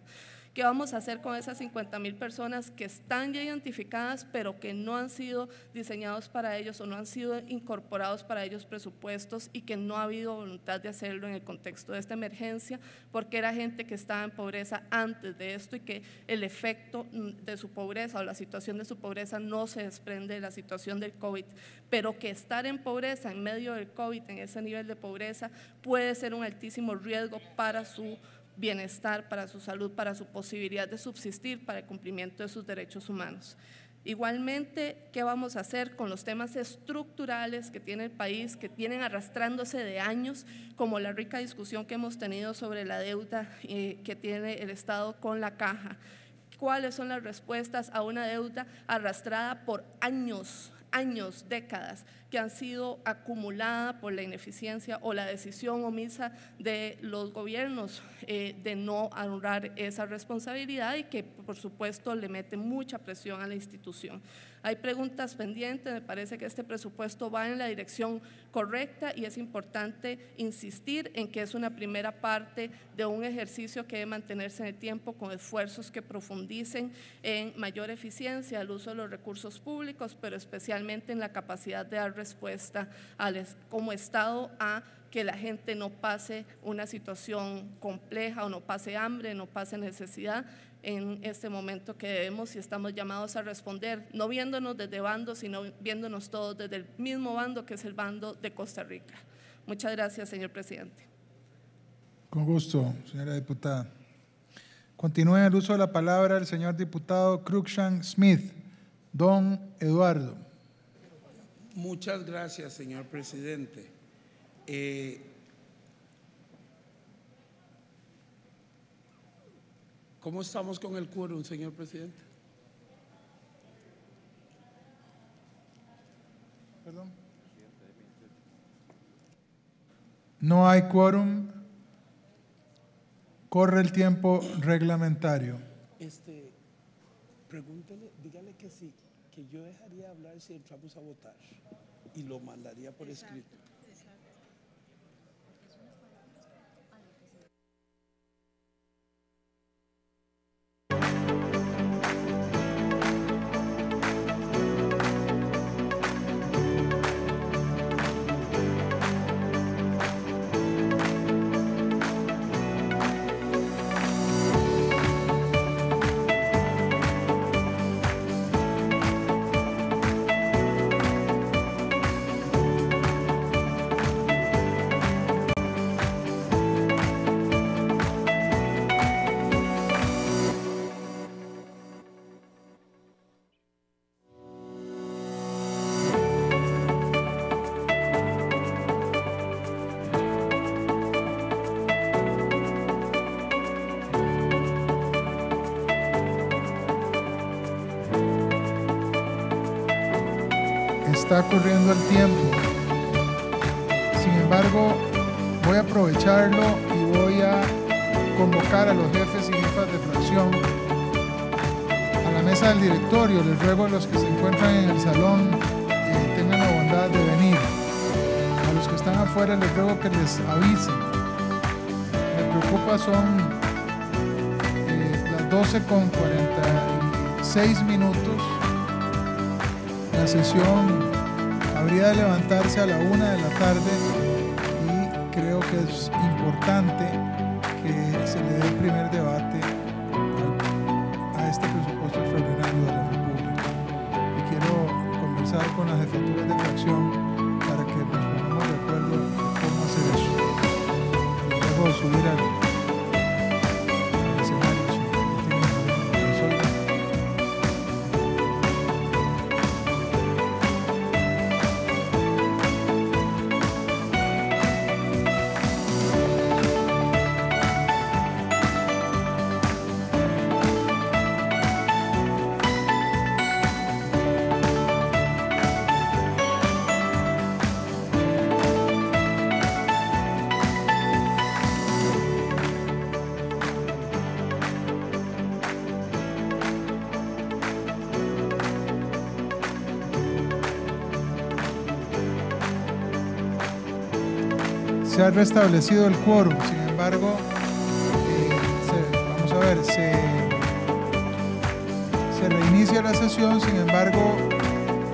¿Qué vamos a hacer con esas 50 mil personas que están ya identificadas, pero que no han sido diseñados para ellos o no han sido incorporados para ellos presupuestos y que no ha habido voluntad de hacerlo en el contexto de esta emergencia, porque era gente que estaba en pobreza antes de esto y que el efecto de su pobreza o la situación de su pobreza no se desprende de la situación del COVID, pero que estar en pobreza en medio del COVID, en ese nivel de pobreza, puede ser un altísimo riesgo para su bienestar, para su salud, para su posibilidad de subsistir, para el cumplimiento de sus derechos humanos. Igualmente, ¿qué vamos a hacer con los temas estructurales que tiene el país, que tienen arrastrándose de años, como la rica discusión que hemos tenido sobre la deuda eh, que tiene el Estado con la caja? ¿Cuáles son las respuestas a una deuda arrastrada por años, años, décadas? que han sido acumuladas por la ineficiencia o la decisión omisa de los gobiernos eh, de no honrar esa responsabilidad y que por supuesto le mete mucha presión a la institución. Hay preguntas pendientes, me parece que este presupuesto va en la dirección correcta y es importante insistir en que es una primera parte de un ejercicio que debe mantenerse en el tiempo con esfuerzos que profundicen en mayor eficiencia el uso de los recursos públicos, pero especialmente en la capacidad de dar respuesta como Estado a que la gente no pase una situación compleja o no pase hambre, no pase necesidad, en este momento que debemos y estamos llamados a responder, no viéndonos desde bandos, sino viéndonos todos desde el mismo bando que es el bando de Costa Rica. Muchas gracias, señor presidente.
Con gusto, señora diputada. Continúe el uso de la palabra el señor diputado Cruxham Smith, don Eduardo.
Muchas gracias, señor presidente. Eh, ¿Cómo estamos con el quórum, señor presidente? Perdón.
No hay quórum. Corre el tiempo reglamentario.
Este, pregúntele, dígale que sí, que yo dejaría hablar si entramos a votar y lo mandaría por escrito.
está corriendo el tiempo. Sin embargo, voy a aprovecharlo y voy a convocar a los jefes y jefas de fracción a la mesa del directorio. Les ruego a los que se encuentran en el salón que eh, tengan la bondad de venir. A los que están afuera les ruego que les avisen. Me preocupa son eh, las 12 con minutos. La sesión de levantarse a la una de la tarde y creo que es importante restablecido el quórum. Sin embargo, eh, vamos a ver, se, reinicia la sesión, sin embargo,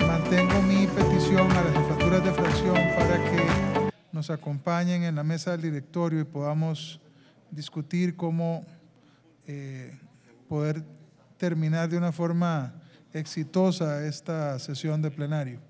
mantengo mi petición a las jefaturas de fracción para que nos acompañen en la mesa del directorio y podamos discutir cómo eh, poder terminar de una forma exitosa esta sesión de plenario.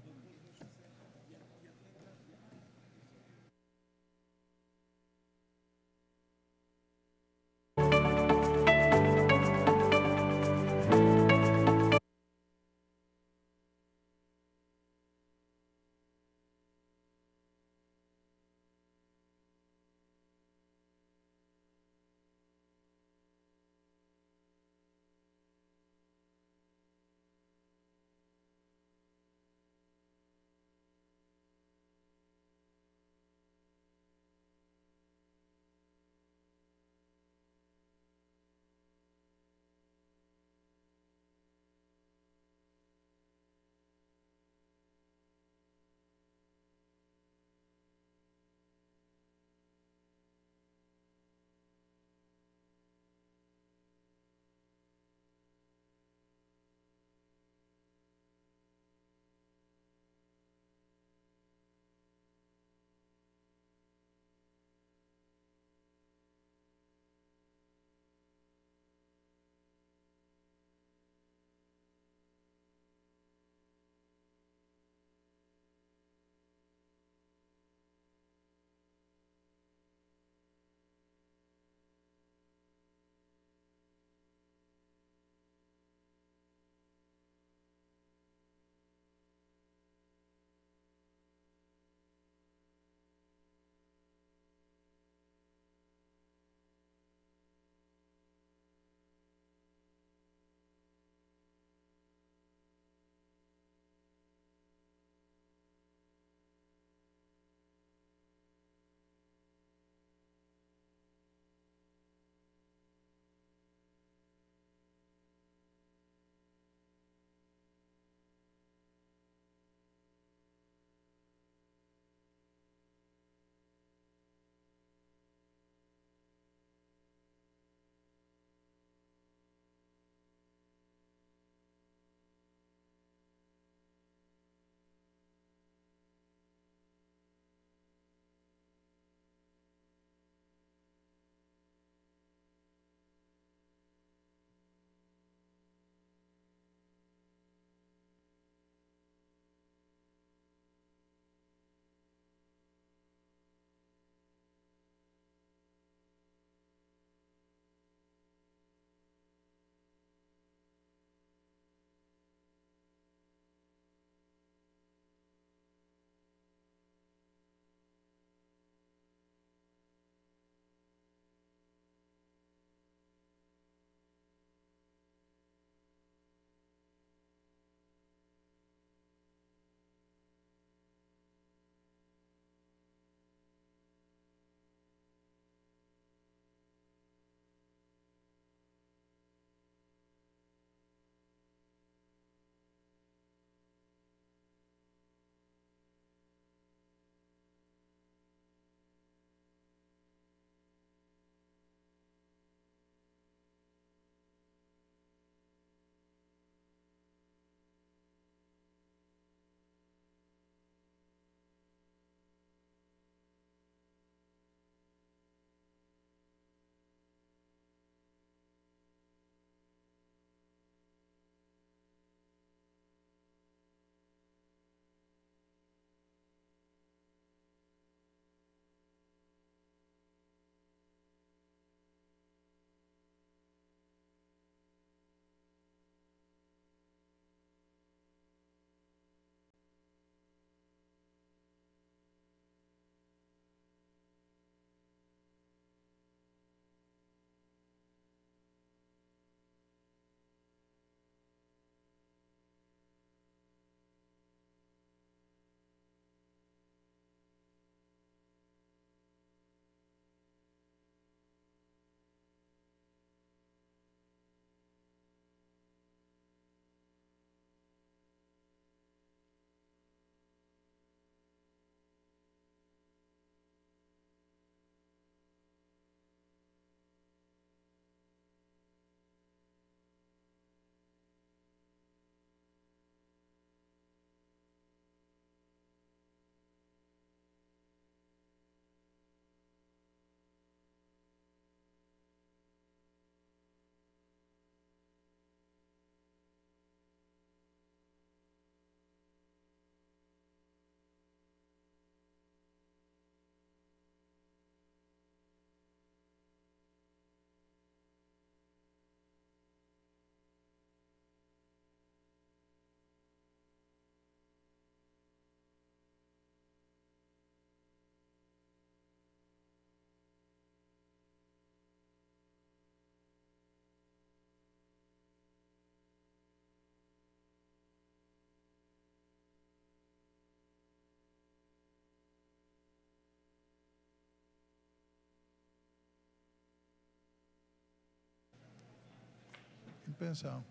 pensão.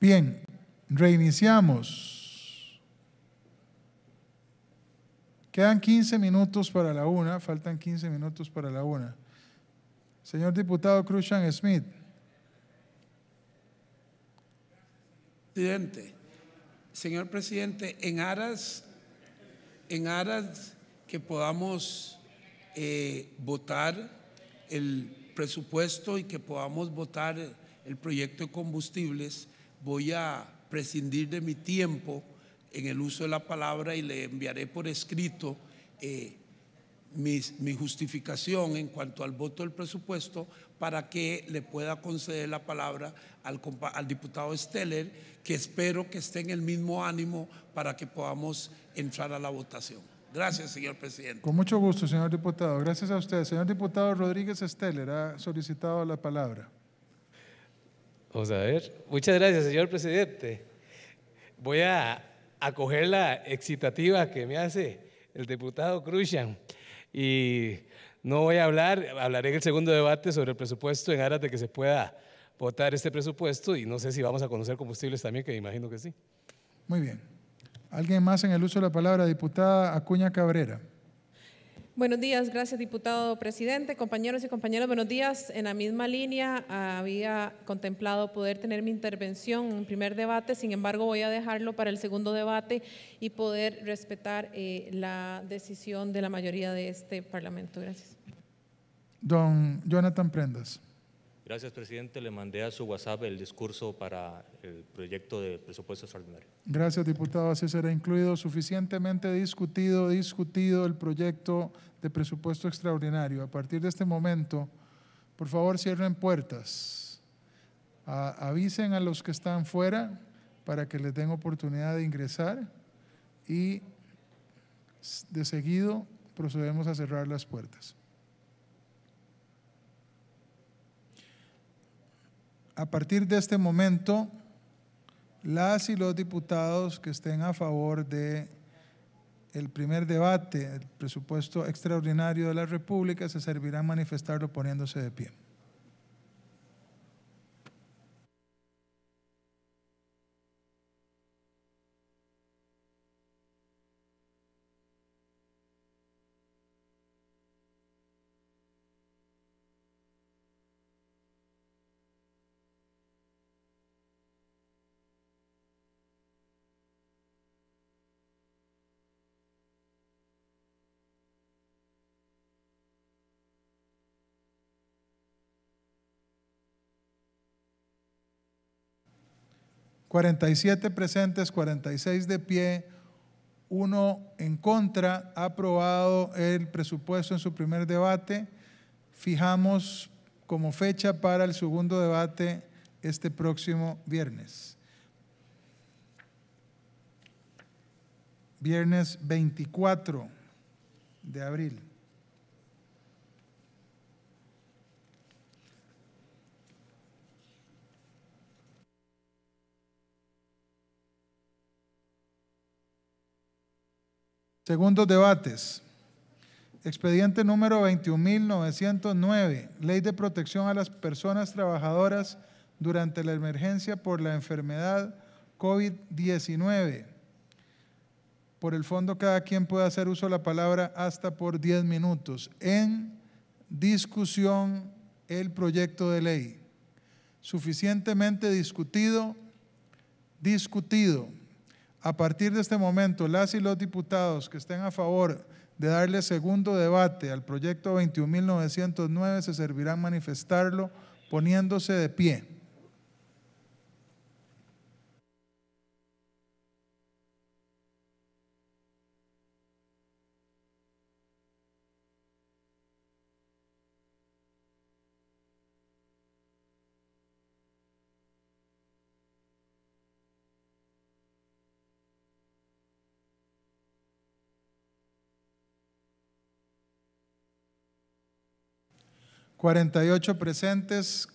Bien, reiniciamos. Quedan 15 minutos para la una, faltan 15 minutos para la una. Señor diputado Cruzan Smith.
Presidente, señor presidente, en aras, en aras que podamos eh, votar el presupuesto y que podamos votar el proyecto de combustibles, voy a prescindir de mi tiempo en el uso de la palabra y le enviaré por escrito eh, mi justificación en cuanto al voto del presupuesto para que le pueda conceder la palabra al, al diputado Steller, que espero que esté en el mismo ánimo para que podamos entrar a la votación. Gracias, señor presidente.
Con mucho gusto, señor diputado. Gracias a usted. Señor diputado Rodríguez Steller ha solicitado la palabra.
Vamos a ver. Muchas gracias, señor presidente. Voy a, acoger la excitativa que me hace el diputado Cruzan y no voy a hablar, hablaré en el segundo debate sobre el presupuesto en aras de que se pueda votar este presupuesto y no sé si vamos a conocer combustibles también, que me imagino que sí.
Muy bien. ¿Alguien más en el uso de la palabra? Diputada Acuña Cabrera.
Buenos días, gracias diputado presidente, compañeros y compañeras, buenos días. En la misma línea había contemplado poder tener mi intervención en primer debate, sin embargo voy a dejarlo para el segundo debate y poder respetar eh, la decisión de la mayoría
de este Parlamento. Gracias.
Don Jonathan Prendas.
Gracias, presidente. Le mandé a su WhatsApp el discurso para el proyecto de presupuesto extraordinario.
Gracias, diputado. Así será incluido suficientemente discutido, discutido el proyecto de presupuesto extraordinario. A partir de este momento, por favor, cierren puertas. avisen a los que están fuera para que les den oportunidad de ingresar y de seguido procedemos a cerrar las puertas. a partir de este momento, las y los diputados que estén a favor de el primer debate, el presupuesto extraordinario de la República, se servirán manifestarlo poniéndose de pie. 47 presentes, 46 de pie, uno en contra, ha aprobado el presupuesto en su primer debate. Fijamos como fecha para el segundo debate este próximo viernes. Viernes 24 de abril. Segundo debates. Expediente número 21.909, Ley de Protección a las Personas Trabajadoras durante la emergencia por la enfermedad COVID-19. Por el fondo, cada quien puede hacer uso de la palabra hasta por 10 minutos. En discusión, el proyecto de ley. Suficientemente discutido, discutido a partir de este momento, las y los diputados que estén a favor de darle segundo debate al proyecto 21.909 se servirán manifestarlo poniéndose de pie. 48 presentes,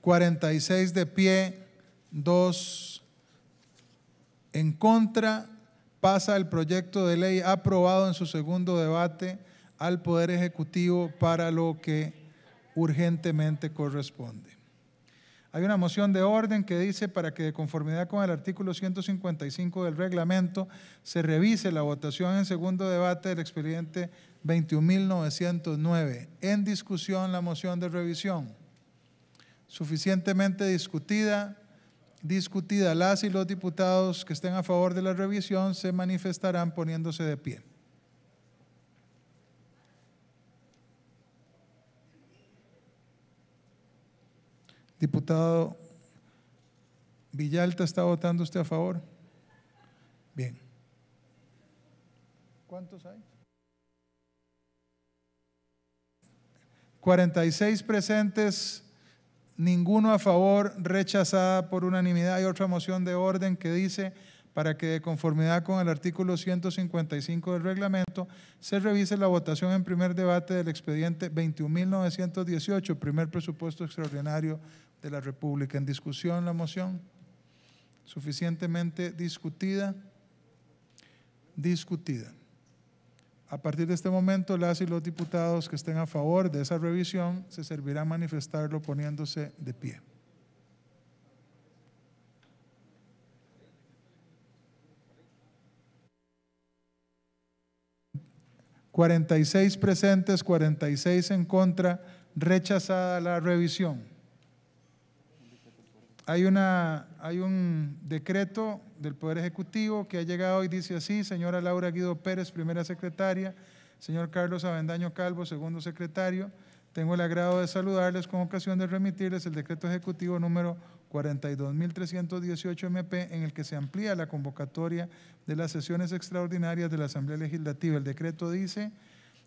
46 de pie, 2 en contra. Pasa el proyecto de ley aprobado en su segundo debate al Poder Ejecutivo para lo que urgentemente corresponde. Hay una moción de orden que dice para que de conformidad con el artículo 155 del reglamento se revise la votación en segundo debate del expediente 21.909. En discusión la moción de revisión. Suficientemente discutida, discutida las y los diputados que estén a favor de la revisión se manifestarán poniéndose de pie. Diputado Villalta, ¿está votando usted a favor? Bien. ¿Cuántos hay? 46 presentes, ninguno a favor, rechazada por unanimidad. y otra moción de orden que dice para que de conformidad con el artículo 155 del reglamento se revise la votación en primer debate del expediente 21.918, primer presupuesto extraordinario de la República. En discusión la moción, suficientemente discutida, discutida. A partir de este momento, las y los diputados que estén a favor de esa revisión se servirán manifestarlo poniéndose de pie. 46 presentes, 46 en contra, rechazada la revisión. Hay, una, hay un decreto del Poder Ejecutivo que ha llegado y dice así, señora Laura Guido Pérez, primera secretaria, señor Carlos Avendaño Calvo, segundo secretario, tengo el agrado de saludarles con ocasión de remitirles el decreto ejecutivo número 42.318 MP, en el que se amplía la convocatoria de las sesiones extraordinarias de la Asamblea Legislativa. El decreto dice,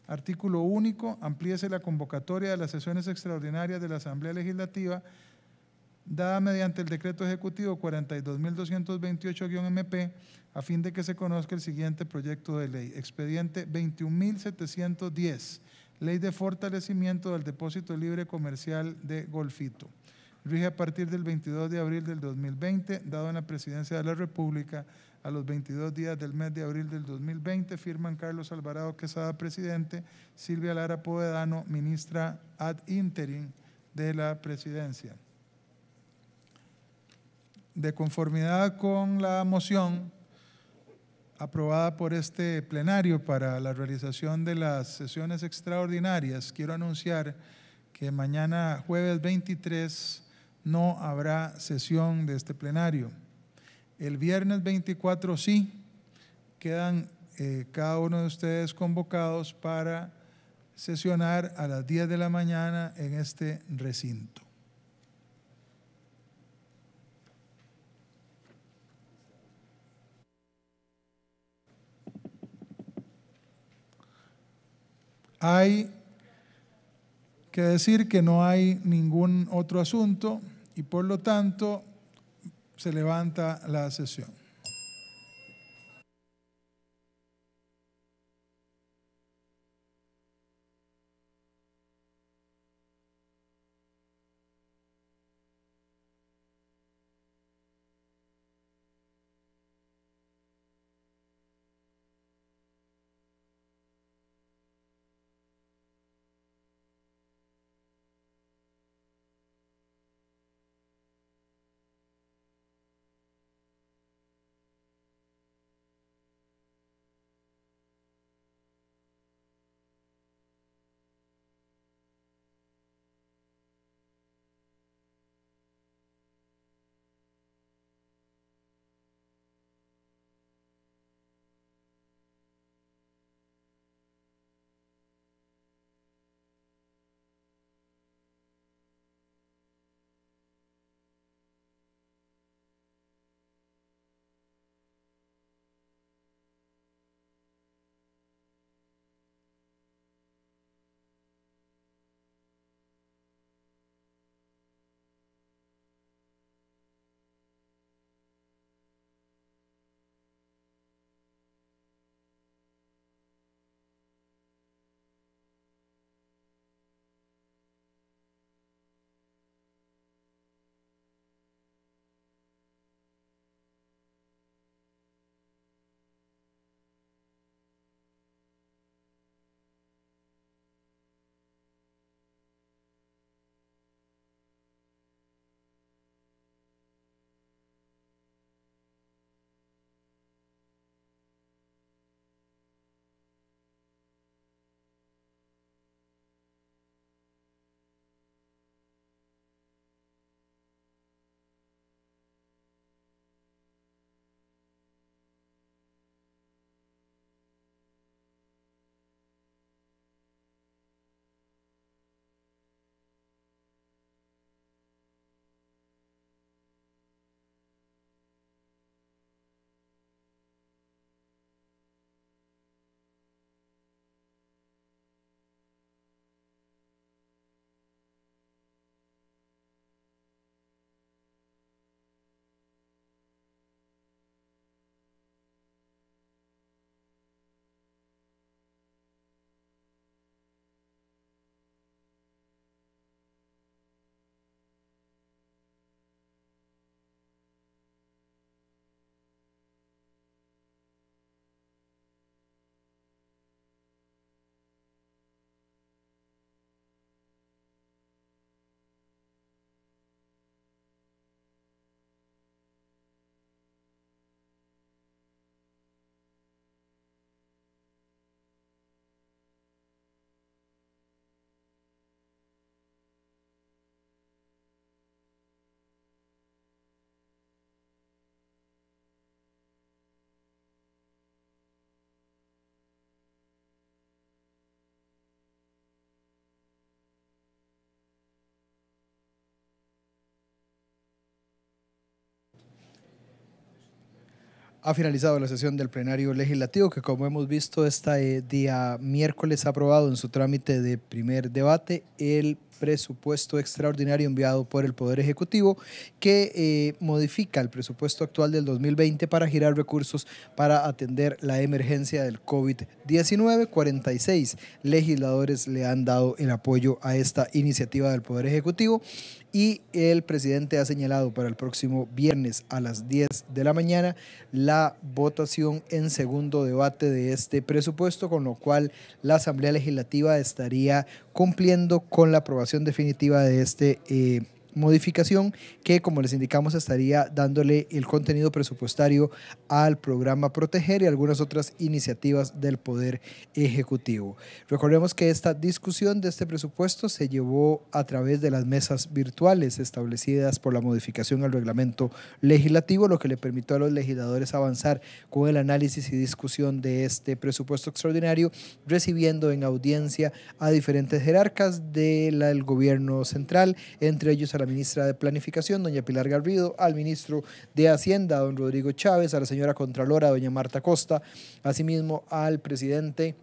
artículo único, amplíese la convocatoria de las sesiones extraordinarias de la Asamblea Legislativa dada mediante el decreto ejecutivo 42.228-MP a fin de que se conozca el siguiente proyecto de ley, expediente 21.710, ley de fortalecimiento del depósito libre comercial de Golfito rige a partir del 22 de abril del 2020, dado en la presidencia de la República a los 22 días del mes de abril del 2020, firman Carlos Alvarado Quesada, presidente, Silvia Lara Povedano, ministra ad interim de la presidencia. De conformidad con la moción aprobada por este plenario para la realización de las sesiones extraordinarias, quiero anunciar que mañana jueves 23 no habrá sesión de este plenario. El viernes 24 sí, quedan eh, cada uno de ustedes convocados para sesionar a las 10 de la mañana en este recinto. Hay que decir que no hay ningún otro asunto y por lo tanto se levanta la sesión.
Ha finalizado la sesión del plenario legislativo que como hemos visto este eh, día miércoles ha aprobado en su trámite de primer debate el presupuesto extraordinario enviado por el Poder Ejecutivo que eh, modifica el presupuesto actual del 2020 para girar recursos para atender la emergencia del COVID-19. 46 legisladores le han dado el apoyo a esta iniciativa del Poder Ejecutivo y el presidente ha señalado para el próximo viernes a las 10 de la mañana la votación en segundo debate de este presupuesto, con lo cual la Asamblea Legislativa estaría cumpliendo con la aprobación definitiva de este eh, modificación que, como les indicamos, estaría dándole el contenido presupuestario al programa Proteger y algunas otras iniciativas del Poder Ejecutivo. Recordemos que esta discusión de este presupuesto se llevó a través de las mesas virtuales establecidas por la modificación al reglamento legislativo, lo que le permitió a los legisladores avanzar con el análisis y discusión de este presupuesto extraordinario, recibiendo en audiencia a diferentes jerarcas del gobierno central, entre ellos a la ministra de Planificación, doña Pilar Garrido, al ministro de Hacienda, don Rodrigo Chávez, a la señora Contralora, doña Marta Costa, asimismo al presidente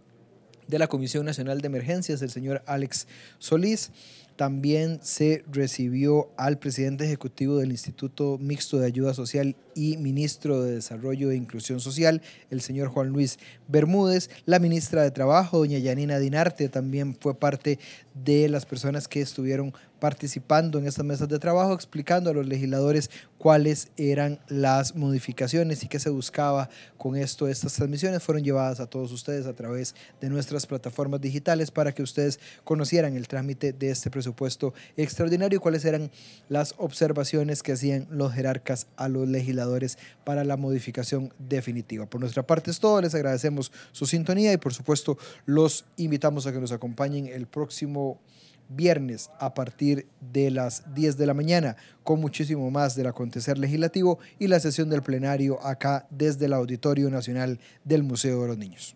de la Comisión Nacional de Emergencias, el señor Alex Solís. También se recibió al presidente ejecutivo del Instituto Mixto de Ayuda Social y ministro de Desarrollo e Inclusión Social, el señor Juan Luis Bermúdez. La ministra de Trabajo, doña Yanina Dinarte, también fue parte de las personas que estuvieron participando en estas mesas de trabajo explicando a los legisladores cuáles eran las modificaciones y qué se buscaba con esto. Estas transmisiones fueron llevadas a todos ustedes a través de nuestras plataformas digitales para que ustedes conocieran el trámite de este presupuesto extraordinario y cuáles eran las observaciones que hacían los jerarcas a los legisladores para la modificación definitiva. Por nuestra parte es todo, les agradecemos su sintonía y por supuesto los invitamos a que nos acompañen el próximo viernes a partir de las 10 de la mañana, con muchísimo más del acontecer legislativo y la sesión del plenario acá desde el Auditorio Nacional del Museo de los Niños.